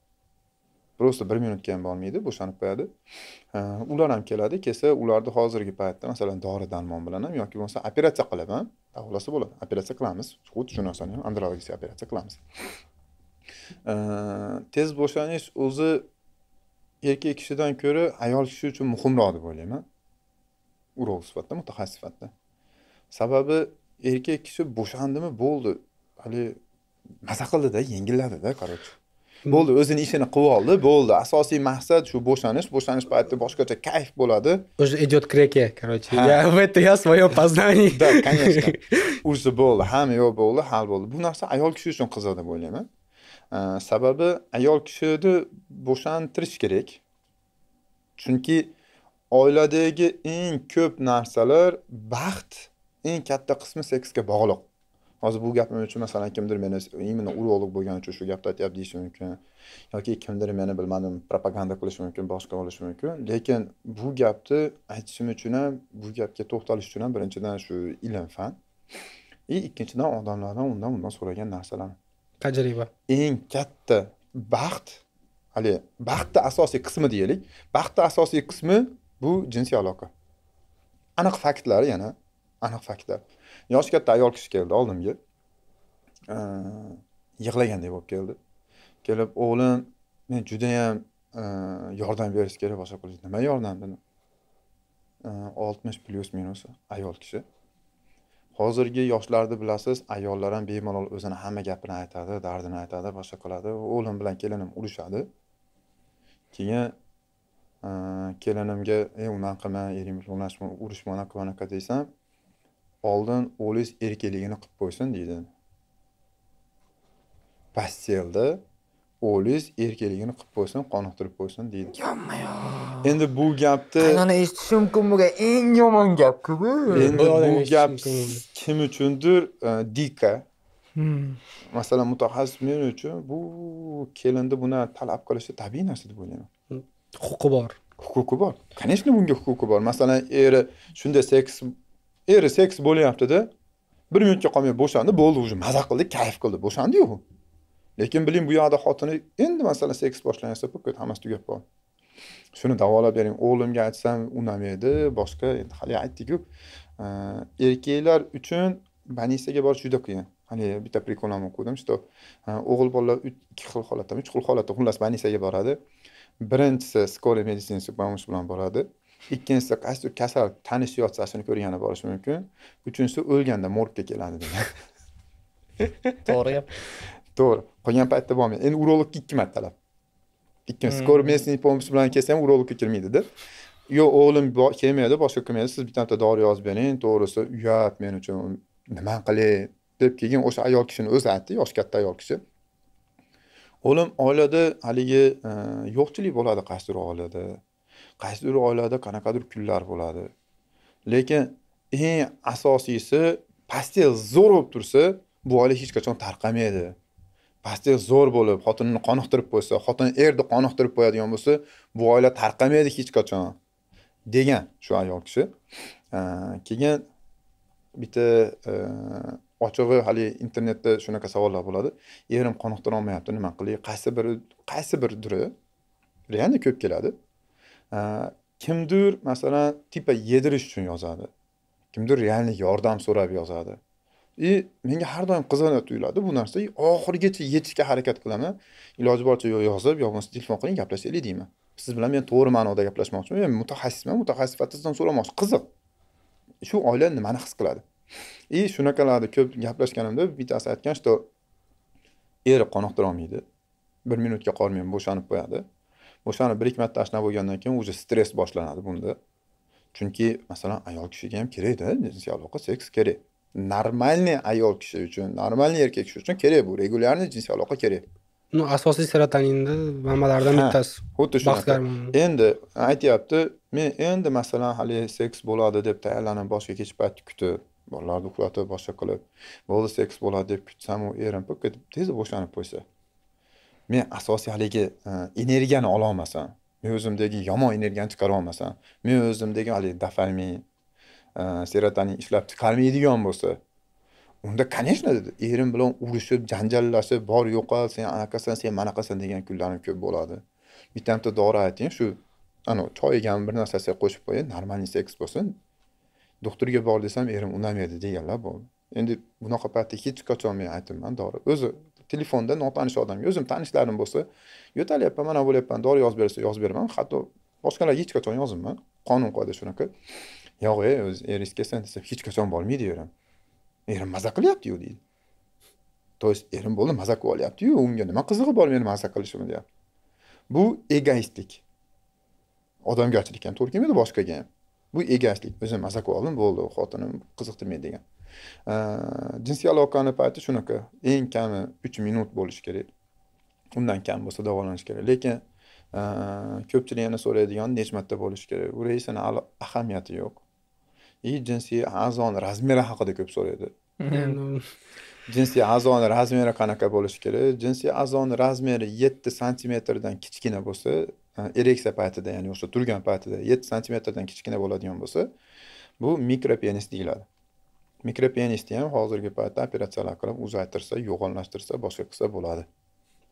[SPEAKER 1] ro'sta bir minutga ham bormaydi bo'shanib qo'yadi ular ham keladi kelsa ularni hozirgi paytda masalan dori darmon bilan ham yoki bo'lmasa operatsiya qilib ham davolasa bo'ladi operatsiya qilamiz xuddi shu narsani ham andrologisiya operatsiya qilamiz tez bo'shanish o'zi erkak kishidan ko'ra ayol kishi uchun muhimroq deb o'ylayman urolog sifatida mutaxassis sifatida sababi erkak kishi bo'shandimi bo'ldi haligi maza qildida yengilladida короче bo'ldi o'zini ishini qilib oldi bo'ldi asosiy maqsad shu bo'shanish bo'shanish paytida boshqacha kayf bo'ladi
[SPEAKER 2] уже идет к реке короче я в это я свое познание
[SPEAKER 1] да конечно уже bo'ldi hamma yo'q bo'ldi hal bo'ldi bu narsa ayol kishi uchun qiziq deb o'ylayman sababi ayol kishini bo'shantirish kerak chunki oiladagi eng ko'p narsalar baxt eng katta qismi seksga bog'liq hozir bu gapim uchun masalan kimdir meni именно urolog bo'lgani uchun shu gapni aytyapti deyishi mumkin yoki kimdir meni bilmadim propaganda qilishi mumkin boshqa bo'lishi mumkin lekin bu gapni aytishim uchun ham bu gapga to'xtalish uchun ham birinchidan shu ilm fan и ikkinchidan odamlardan undan bundan so'ragan narsalar tajriba eng katta baxt haligi baxtni asosiy qismi deylik baxtni asosiy qismi bu jinsiy aloqa aniq faktlar yana aniq faktlar yoshi katta ayol kishi keldi oldimga yig'lagandek bo'lib keldi kelib o'g'lim men judayam e, yordam berish kerak boshqa qilish nima yordam dedim e, oltmish plyus minus ayol kishi hozirgi yoshlarni bilasiz ayollar ham bemalol o'zini hamma gapini aytadi dardini aytadi boshqa qiladi o'g'lim bilan kelinim urushadi keyin e, kelinimga e unaqa qilma ering urushma unaqa qilma unaqa desam oldin o'lis erkinligini qilib qo'ysin deydi pastelda o'lis erkinligini qilib qo'ysin qoniqtirib qo'ysin deydi yonmayon endi bu gapni qaynona
[SPEAKER 3] eshitishi mumkin bo'lgan eng yomon gapku bu endi bu gap
[SPEAKER 1] kim uchundir dika hmm. masalan mutaxassis men uchun bu kelinni buni talab qilishi tabiiy narsa deb o'ylayman huquqi bor huquqi bor конечно bunga huquqi bor masalan eri shunday seks eri seks bo'lyaptida bir minutga qolmay bo'shandi bo'ldi уже mazza qildi kayf qildi bo'shandiyu lekin biling bu yoqda xotini endi masalan seks boshlansa bo'lib hammasi tugab qoldi shuni davolab bering o'g'limga aytsam unamaydi boshqa endi hali aytdikku erkaklar uchun больницаga borish juda qiyin haligi bitta prikolam o'qidim что e, o'g'il bolalar ikki xil holatda uch xil holatda xullas больницаga boradi birinchisi скорый медицинский помощь bilan boradi ikkinchisi qaysidir kasal tanish yotsasini ko'rgani borishi mumkin uchinchisi o'lganda morgga keladi degan to'g'ri gap to'g'ri qolgan paytda bormaydi endi urologga ikki martalab ikkinchisi скорый местный помощь bilan kelsa ham urologga kirmaydida yo'q o'g'lim kelmaydi boshqa kelmaydi siz bitta bitta dori yozib bering to'g'risi uyat men uchun nima qilay deb keyin o'sha ayol kishini o'zi aytdi yoshi katta ayol kishi o'g'lim oilada haligi e, yo'qchilik bo'ladi qaysidir oilada qaysidir oilada qanaqadir kunlar bo'ladi lekin eng asosiysi pastel zo'r bo'lib tursa bu oila hech qachon tarqamaydi pastel zo'r bo'lib xotinini qoniqtirib qo'ysa xotin erni qoniqtirib qo'yadigan bo'lsa bu oila tarqamaydi hech qachon degan shu ayol kishi keyin bitta e, ochig'i haligi internetda shunaqa savollar bo'ladi erim qoniqtira olmayapti nima qilay qaysi biri qaysi bir duri reально ko'p keladi kimdir masalan tipa yedirish uchun yozadi kimdir ya'ni yordam so'rab yozadi и menga har doim qiziqaroq tuyuladi bu narsa oxirigacha yetishga harakat qilaman iloji boricha yo yozib yo bo'lmasa telefon qiling gaplashaylik deyman siz bilan men to'g'ri ma'noda gaplashmoqchiman men mutaxassisman mutaxassis sifatida sizdan so'ramoqchi qiziq shu oila nimani his qiladi и shunaqalarni ko'p gaplashganimda bittasi aytgan что eri qoniqtirolmaydi bir minutga qolmay bo'shanib qo'yadi o'shani bir ikki marta ashna bo'lgandan keyin уже stress boshlanadi bunda chunki masalan ayol kishiga ham kerakda jinsiy aloqa seks kerak нормальный ayol kishi uchun нормальный erkak kishi uchun kerak bu regulярный jinsiy aloqa kerak
[SPEAKER 2] ну asosiy serotoninni manbalaridan bittasi xuddi shunaqa
[SPEAKER 1] endi aytyapti men endi masalan haligi seks bo'ladi deb tayyorlanib boshiga kech payt kutib bolalarni uxlatib boshqa qilib bo'ldi seks bo'ladi deb kutsam u erim ketib tezda bo'shanib qo'ysa men asosiy haligi e, energiyani ololmasam men o'zimdagi yomon energiyani chiqara olmasam men o'zimdagi haligi dopamin e, serotonin ishlab chiqarmaydigan bo'lsa unda конечно erim bilan urushib janjallashib bor yo'qol sen anaqasan sen manaqasan degan kunlarim ko'p bo'ladi bitta bitta dori ayting shu anavi choyiga bir narsasiga qo'shib qo'yin нормальный seks bo'lsin doktorga bor desam erim unamaydi deganlar bo'ldi endi bunaqa paytda hech qachon men aytibman dori o'zi telefonda notanish odamga o'zim tanishlarim bo'lsa yo'talyapman mana bo'lyapman dori yozib bersa yozib beraman hatto boshqalarga hech qachon yozmayman qonun qoida shunaqa yo'q e o'zi eringiz kelsin desa hech qachon bormaydi erim erim maza qilyaptiyu deydi то есть erim bo'ldi maza qilib olyaptiyu unga nima qizig'i bor meni maza qilishimni deyapti bu egoistlik odamgarchilikka ham to'g'ri kelmaydi boshqaga ham bu egoistlik o'zim maza qilib oldim bo'ldi xotinim qiziqtirmaydi degan Э, jinsiy aloqani payti shunaqa eng kami uch minut bo'lishi kerak undan kam bo'lsa davolanish kerak lekin e, ko'pchilik yana so'raydigan necha marta bo'lishi kerak bu reysini ahamiyati yo'q и jinsiy a'zoni razmeri haqida ko'p so'raydi jinsiy a'zoni razmeri qanaqa bo'lishi kerak jinsiy a'zoni razmeri yetti santimetrdan kichkina bo'lsa e, ereksiya paytida ya'ni o'sha turgan paytida yetti santimetrdan kichkina bo'ladigan bo'lsa bu mikropenis deyiladi mikropenisni ham hozirgi paytda operatsiyalar qilib uzaytirsa yo'g'onlashtirsa boshqa qilsa bo'ladi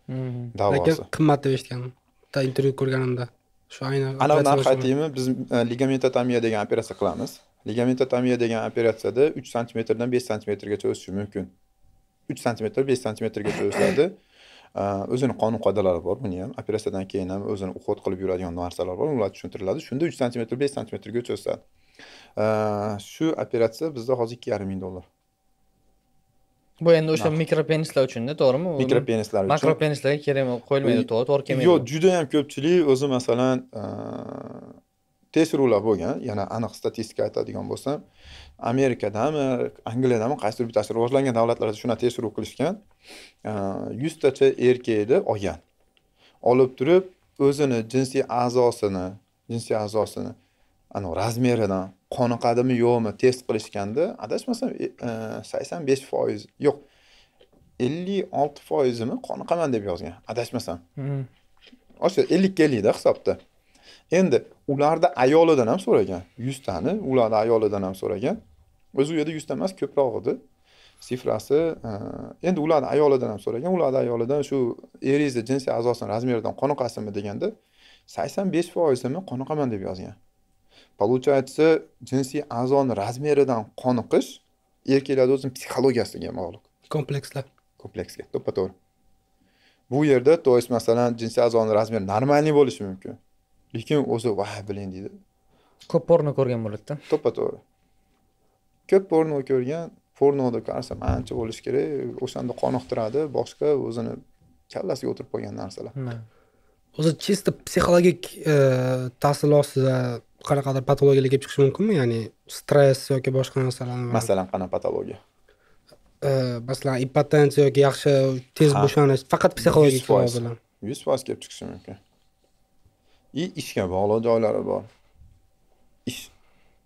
[SPEAKER 1] hmm. davosi
[SPEAKER 2] deb eshitganman intervyu ko'rganimda shu ayni anavi narx aytaymi
[SPEAKER 1] biz e, ligamentotomiya degan operatsiya qilamiz ligamentotomiya degan operatsiyada uch santimetrdan besh santimetrgacha o'sishi mumkin uch santimetr besh santimetrgacha o'sadi e, o'zini qonun qoidalari bor buni ham operatsiyadan keyin ham o'zini уход qilib yuradigan narsalar bor ular tushuntiriladi shunda uch santimetr besh santimetrgacha o'sadi Э, shu operatsiya bizda hozir ikki yarim ming dollar
[SPEAKER 3] bu endi o'sha mikropenislar uchunda to'g'rimi mikropenislar uchun makropenislarga kerak qo'yilmaydi to'g'ri to'g'ri kelmaydi yo'q
[SPEAKER 1] judayam ko'pchilik o'zi masalan e, tekshiruvlar bo'lgan yana aniq statistika aytadigan bo'lsam amerikadami angliyadami qaysidir bittasi rivojlangan davlatlarda shunaqa tekshiruv qilishgan e, yuztacha erkakni olgan olib turib o'zini jinsiy a'zosini jinsiy a'zosini anavi razmeridan qoniqadimi yo'qmi test qilishganda adashmasam e, e, sakson besh foiz yo'q ellik olti foizimi qoniqaman deb yozgan adashmasam hmm. o'sha ellikka ellikda hisobda endi ularni ayolidan ham so'ragan yuztani ularni ayolidan ham so'ragan o'zi u yerda yuzta emas ko'proq edi sifrasi e, endi ularni ayolidan ham so'ragan ularni ayolidan shu eringizni jinsiy a'zosini razmeridan qoniqasizmi deganda sakson besh foizimi qoniqaman deb yozgan получается jinsiy a'zoni razmeridan qoniqish erkaklarni o'zini psixologiyasiga bog'liq komplekslar kompleksga to'ppa to'g'ri bu yerda то есть masalan jinsiy a'zoni razmeri нормальный bo'lishi mumkin lekin o'zi va biling deydi ko'p porno ko'rgan bo'ladida to'ppa to'g'ri ko'p porno ko'rgan pornoda qarasa ancha bo'lishi kerak o'shanda qoniqtiradi boshqa o'zini kallasiga o'tirib qolgan narsalar
[SPEAKER 2] o'zi чисто psixologik ta'sir ostida qanaqadir patologiyalar kelib chiqishi mumkinmi ya'ni stress yoki boshqa narsalar masalan
[SPEAKER 1] qanaqa patologiya
[SPEAKER 2] masalan ipotensiya yoki yaxshi tez bo'shanish faqat psixologik sabab bilan
[SPEAKER 1] yuz foiz kelib chiqishi mumkin и ishga bog'liq joylari bor ish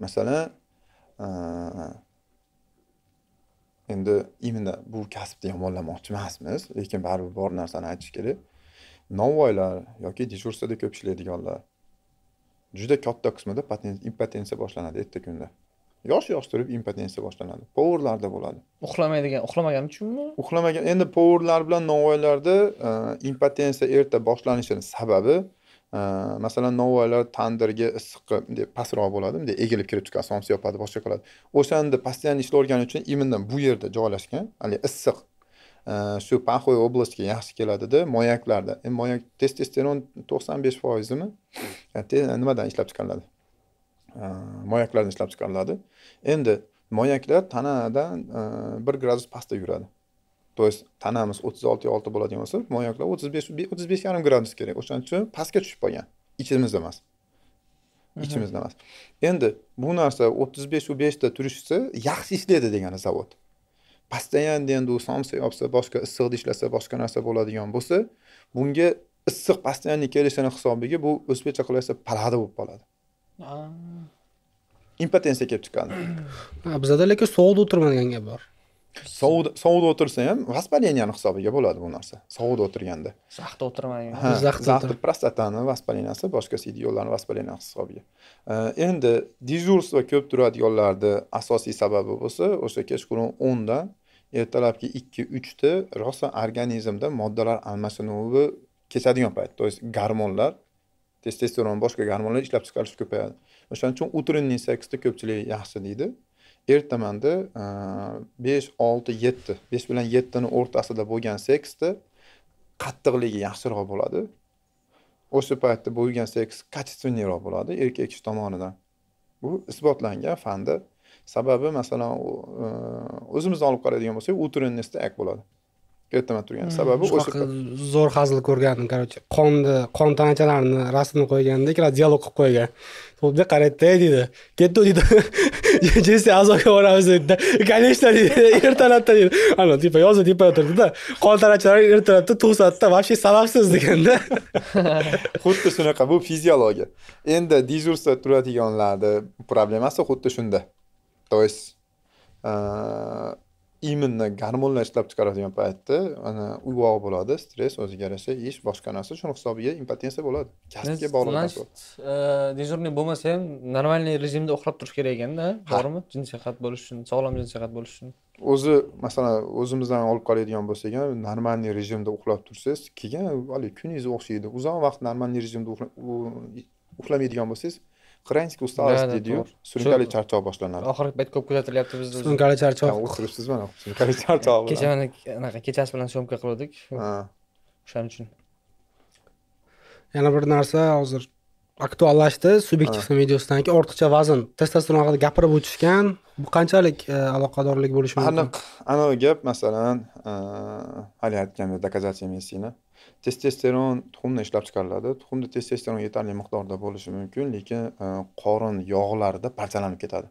[SPEAKER 1] masalan endi именно bu kasbni yomonlamoqchi emasmiz lekin baribir bor narsani aytish kerak novvoylar yoki dejurstvada ko'p ishlaydiganlar juda katta qismida impotensiya boshlanadi erta kunda yosh yosh turib impotensiya boshlanadi povarlarda bo'ladi
[SPEAKER 3] uxlamaydigan uxlamagani uchunmi
[SPEAKER 1] uxlamagan endi povarlar bilan novvoylarda e, impotensiya erta boshlanishini sababi e, masalan novvoylar tandirga issiqqa bunday pastroq bo'ladi bunday egilib kirib chiqadi somsa yopadi boshqa qiladi o'shanda постоянно ishlayotgani uchun именно bu yerda joylashgan haligi issiq shu paxoy oblastga yaxshi keladida moyaklarda e, moyak testosteron to'qson besh foizimi nimadan ishlab chiqariladi moyaklardan ishlab chiqariladi endi moyaklar tanadan bir gradus pastda yuradi то есть tanamiz o'ttiz olti olti bo'ladigan bo'lsa moyaklar o'ttiz besh o'ttiz besh yarim gradus kerak o'shaning uchun pastga tushib qolgan ichimizda emas ichimizda emas endi bu narsa o'ttiz beshu beshda turishsa yaxshi ishlaydi degani zavod постоянно endi u somsa yopsa boshqa issiqda ishlasa boshqa narsa bo'ladigan bo'lsa bunga issiq постоянно kelishini hisobiga bu o'zbekcha qilib aytsa palada bo'lib qoladi impotensiya kelib chiqadi
[SPEAKER 2] bizada lekin sovuqda
[SPEAKER 1] o'tirmagan gap bor sovuqda sovuqda o'tirsa ham воспаленияni hisobiga bo'ladi bu narsa sovuqda o'tirganda zaxda o'tirmagan zaxda prostatani воспаленияsi boshqa yo'llarni воспаленияsi hisobiga endi dejurstvo ko'p turadiganlarni asosiy sababi bo'lsa o'sha kechqurun o'ndan ertalabki ikki uchta rosa organizmda moddalar almashinuvi kechadigan payt то есть gormonlar testosteron boshqa gormonlar ishlab chiqarish ko'payadi o'shaning uchun утренний seksda ko'pchilik yaxshi deydi ertamanda e, besh olti yetti besh bilan yettini o'rtasida bo'lgan seksda qattiqligi yaxshiroq bo'ladi o'sha paytda bo'lgan seks качественныйroq bo'ladi erkak kishi tomonidan bu isbotlangan fanda sababi masalan e, o'zimizni olib qaraydigan bo'lsak trennesda ak bo'ladi ertalab turgan sababi
[SPEAKER 2] zo'r hazil ko'rgandim короче qonni qon tanachalarini rasmini qo'yganda ikkala dialog qilib qo'ygan to'pda qaraydida deydi ketdi deydi jesi a'zoga boramiz deydida конечно deydi ertalabda deydi ana типа yozda tepada turdida qon tanachalari ertalabda to'satda вообще sababsiz deganda
[SPEAKER 1] xuddi shunaqa bu fiziologiya endi dejurstda turadiganlarni problemasi xuddi shunda То есть э, именно gormonlar ishlab chiqaradigan paytda ana uyg'oq bo'ladi stress o'ziga yarasha ish boshqa narsa shuni hisobiga impotensiya bo'ladi kasbga bog'liq narsa
[SPEAKER 3] э, дежурный bo'lmasa ham нормальный rejimda uxlab turish kerak ekanda to'g'rimi jinsiy jihat bo'lish uchun sog'lom jinsiy jihat bo'lish uchun
[SPEAKER 1] o'zi masalan o'zimizdan olib qaraydigan bo'lsak ham нормальный rejimda uxlab tursangiz keyin haligi kuningiz o'xshaydi uzoq vaqt нормальный rejimda uxlamaydigan bo'lsangiz qirangizki ustalash dediyu surunkali charchoq boshlanadi
[SPEAKER 3] oxirgi payt ko'p kuzatilyapti bizda surunkali charchoq o'tiribsiz mana surunkali charchoq kecha mana anaqa kechasi bilan syomka qiluvdik o'shaning uchun yana bir
[SPEAKER 2] narsa hozir aktuallashdi subyektiv videosidan keyin ortiqcha vazn testosteron haqida gapirib o'tishgan bu qanchalik eh, aloqadorlik bo'lishi mumkin aniq
[SPEAKER 1] anavi gap masalan haligi aytganmiz доказательный testosteron tuxumdan ishlab chiqariladi tuxumda testosteron yetarli miqdorda bo'lishi mumkin lekin e, qorin yog'larida parchalanib ketadi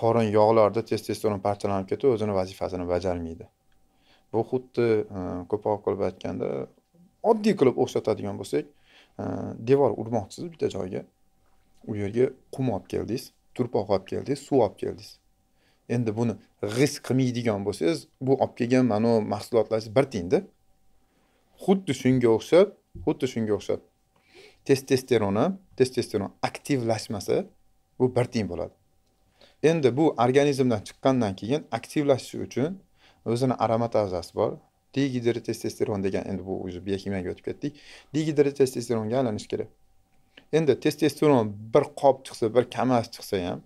[SPEAKER 1] qorin yog'larida testosteron parchalanib ketib o'zini vazifasini bajarmaydi bu xuddi e, ko'proq qilib aytganda oddiy qilib o'xshatadigan bo'lsak e, devor urmoqchisiz bitta joyga u yerga qum olib keldingiz turpoq olib keldingiz suv olib keldingiz endi buni g'is qilmaydigan bo'lsangiz bu olib kelgan mana mahsulotlaringiz bir tiyinda xuddi shunga o'xshab xuddi shunga o'xshab testosteroni testosteron aktivlashmasa bu bir tiyin bo'ladi endi bu organizmdan chiqqandan keyin aktivlashishi uchun o'zini aromatazasi bor testosteron degan endi bu уже biokimiyaga o'tib ketdik testosteronga aylanishi kerak endi testosteron bir qop chiqsa bir kamaz chiqsa ham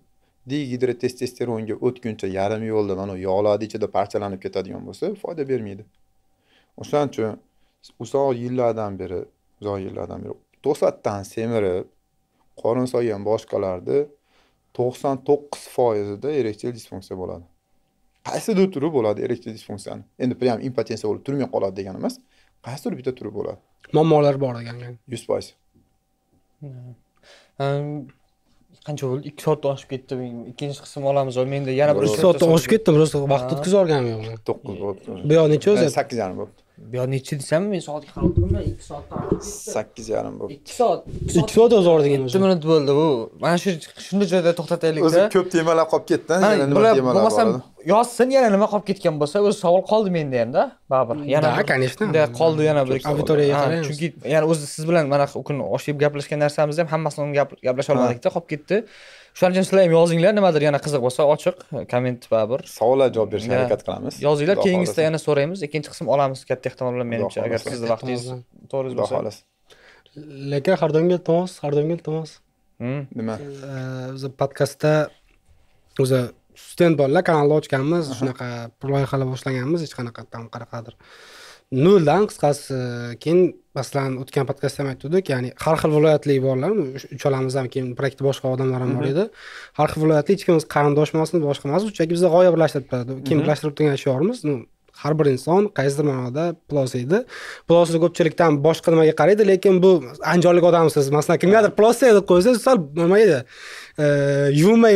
[SPEAKER 1] testosteronga o'tguncha yarim yo'lda mana yog'larni ichida parchalanib ketadigan bo'lsa foyda bermaydi o'shaning uchun uzoq yillardan beri uzoq yillardan beri to'satdan semirib qorin solgan boshqalarni to'qson to'qqiz foizida erektil disfunksiya bo'ladi qaysidir turi bo'ladi erektil disfunksiyani endi prям impotensiya bo'lib turmay qoladi degani emas qaysidir bitta turi bo'ladi muammolar bor ekan yuz foiz
[SPEAKER 3] qancha bo'ldi ikki soatdan oshib ketdi ikkinchi qismni olamiz menda yana bir ikki soatdan oshib ketdi просто vaqt o'tkazib olganim yo'q
[SPEAKER 1] to'qqiz bo'libdi bu yoq necha o'zi
[SPEAKER 3] sakkiz yarim bo'libdi yoq nechi desam men soatga qarab turibman ikki soatdan
[SPEAKER 1] sakkiz yarim bo'ldi ikki soat
[SPEAKER 3] ikki soat o'zi ortiga yetti minut bo'ldi bu mana shu shunday joyda to'xtataylikda o'zi ko'p
[SPEAKER 1] temalab qolib ketdi yana nima
[SPEAKER 3] temalab bo'lmasam yozsin yana nima qolib ketgan bo'lsa o'zi savol qoldi menda hamda baribir yana да конечно bunday qoldi yana bir auditoriyaga auditoriya chunki yana o'zi siz bilan mana u kuni osh yeb gaplashgan narsamizda ham hammasini gaplasha olmadikda qolib ketdi shular uchun sizlar ham yozinglar nimadir yana qiziq bo'lsa ochiq komment baribir savollar javob berishga harakat qilamiz yozinglar keyingisida yana so'raymiz ikkinchi qism olamiz katta ehtimol
[SPEAKER 1] bilan menimcha agar sizni vaqtingiz to'g'ris bo'lsa xolis
[SPEAKER 2] lekin har doimgi iltimos har hmm. doimgi iltimos nima o'zi podkastda o'zi stend borlar kanalni ochganmiz shunaqa loyihalar boshlaganmiz hech qanaqa там qanaqadir noldan qisqasi keyin masalan o'tgan podkastda ham aytgandik ya'ni har xil viloyatlik borlar uchalamiz ham keyin проектda boshqa odamlar ham bor mhm. edi har xil viloyatlik hech kimimiz qarindoshmasmi boshqa emas uchagi bizni g'oya birlashtirib turadi keyin mhm. birlashtirib turgan shiorimiz har bir inson qaysidir ma'noda plos edi pilosni ko'pchilikdan boshqa nimaga qaraydi lekin bu andijonlik odamsiz masalan kimgadir plos deb qo'ysangiz sal nima edi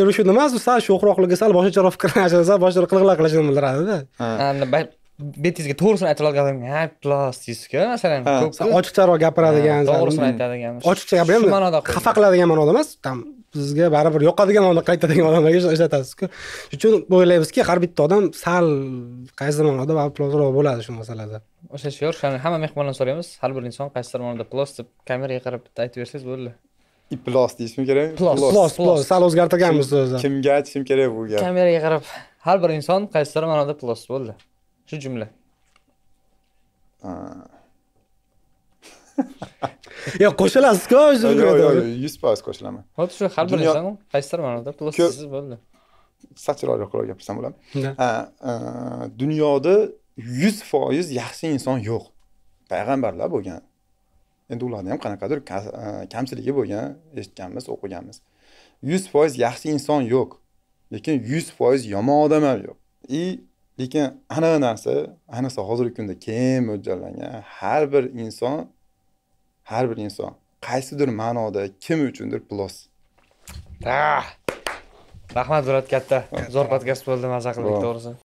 [SPEAKER 2] yurishi nima sal sho'xroqligi sal boshqacharoq fikrlashi sal boshqacharoq qiliqlar qilishini
[SPEAKER 3] bildiradida betingizga to'g'risini aytib oladigan ha plos deysizku masalan ko'p
[SPEAKER 2] ochiqcharoq gapiradigan to'g'risini aytadigan ochiqcha gapirgan shu ma'noda xafa qiladigan ma'noda emas там sizga baribir yoqadigan ma'noda qaytadigan odamlarga ishlatasizku shuning uchun o'ylaymizki har bitta odam sal qaysi ma'noda plosroq bo'ladi shu masalada
[SPEAKER 3] o'sha shu o'shani hamma mehmondan so'raymiz har bir inson qaysidir ma'noda plos deb kameraga qarab bitta aytib bersangiz bo'ldi
[SPEAKER 1] iplos deyishim kerak plos plos plos sal o'zgartirganmiz so'zni kimga aytishim kerak bu gapni kameraga
[SPEAKER 3] qarab har bir inson qaysidir ma'noda plos bo'ldi shu jumla Yo qo'shilasiz-ku o'zingizga
[SPEAKER 1] yuz foiz qo'shilaman xuddi shu har biringizdan
[SPEAKER 3] qaysidir ma'noda pulsiz bo'ldi
[SPEAKER 1] sal chiroyliroq qilib gapirsam bo'ladimi dunyoda 100% yaxshi inson yo'q payg'ambarlar bo'lgan endi ularni ham qanaqadir kamchiligi bo'lgan eshitganmiz o'qiganmiz 100% yaxshi inson yo'q lekin 100% yomon odam ham yo'q I lekin ana narsa ayniqsa hozirgi kunda keng mo'ljallangan har bir inson har bir inson qaysidir ma'noda kim uchundir plus
[SPEAKER 3] rahmat zurot katta zo'r podkast bo'ldi maza qildik to'g'risi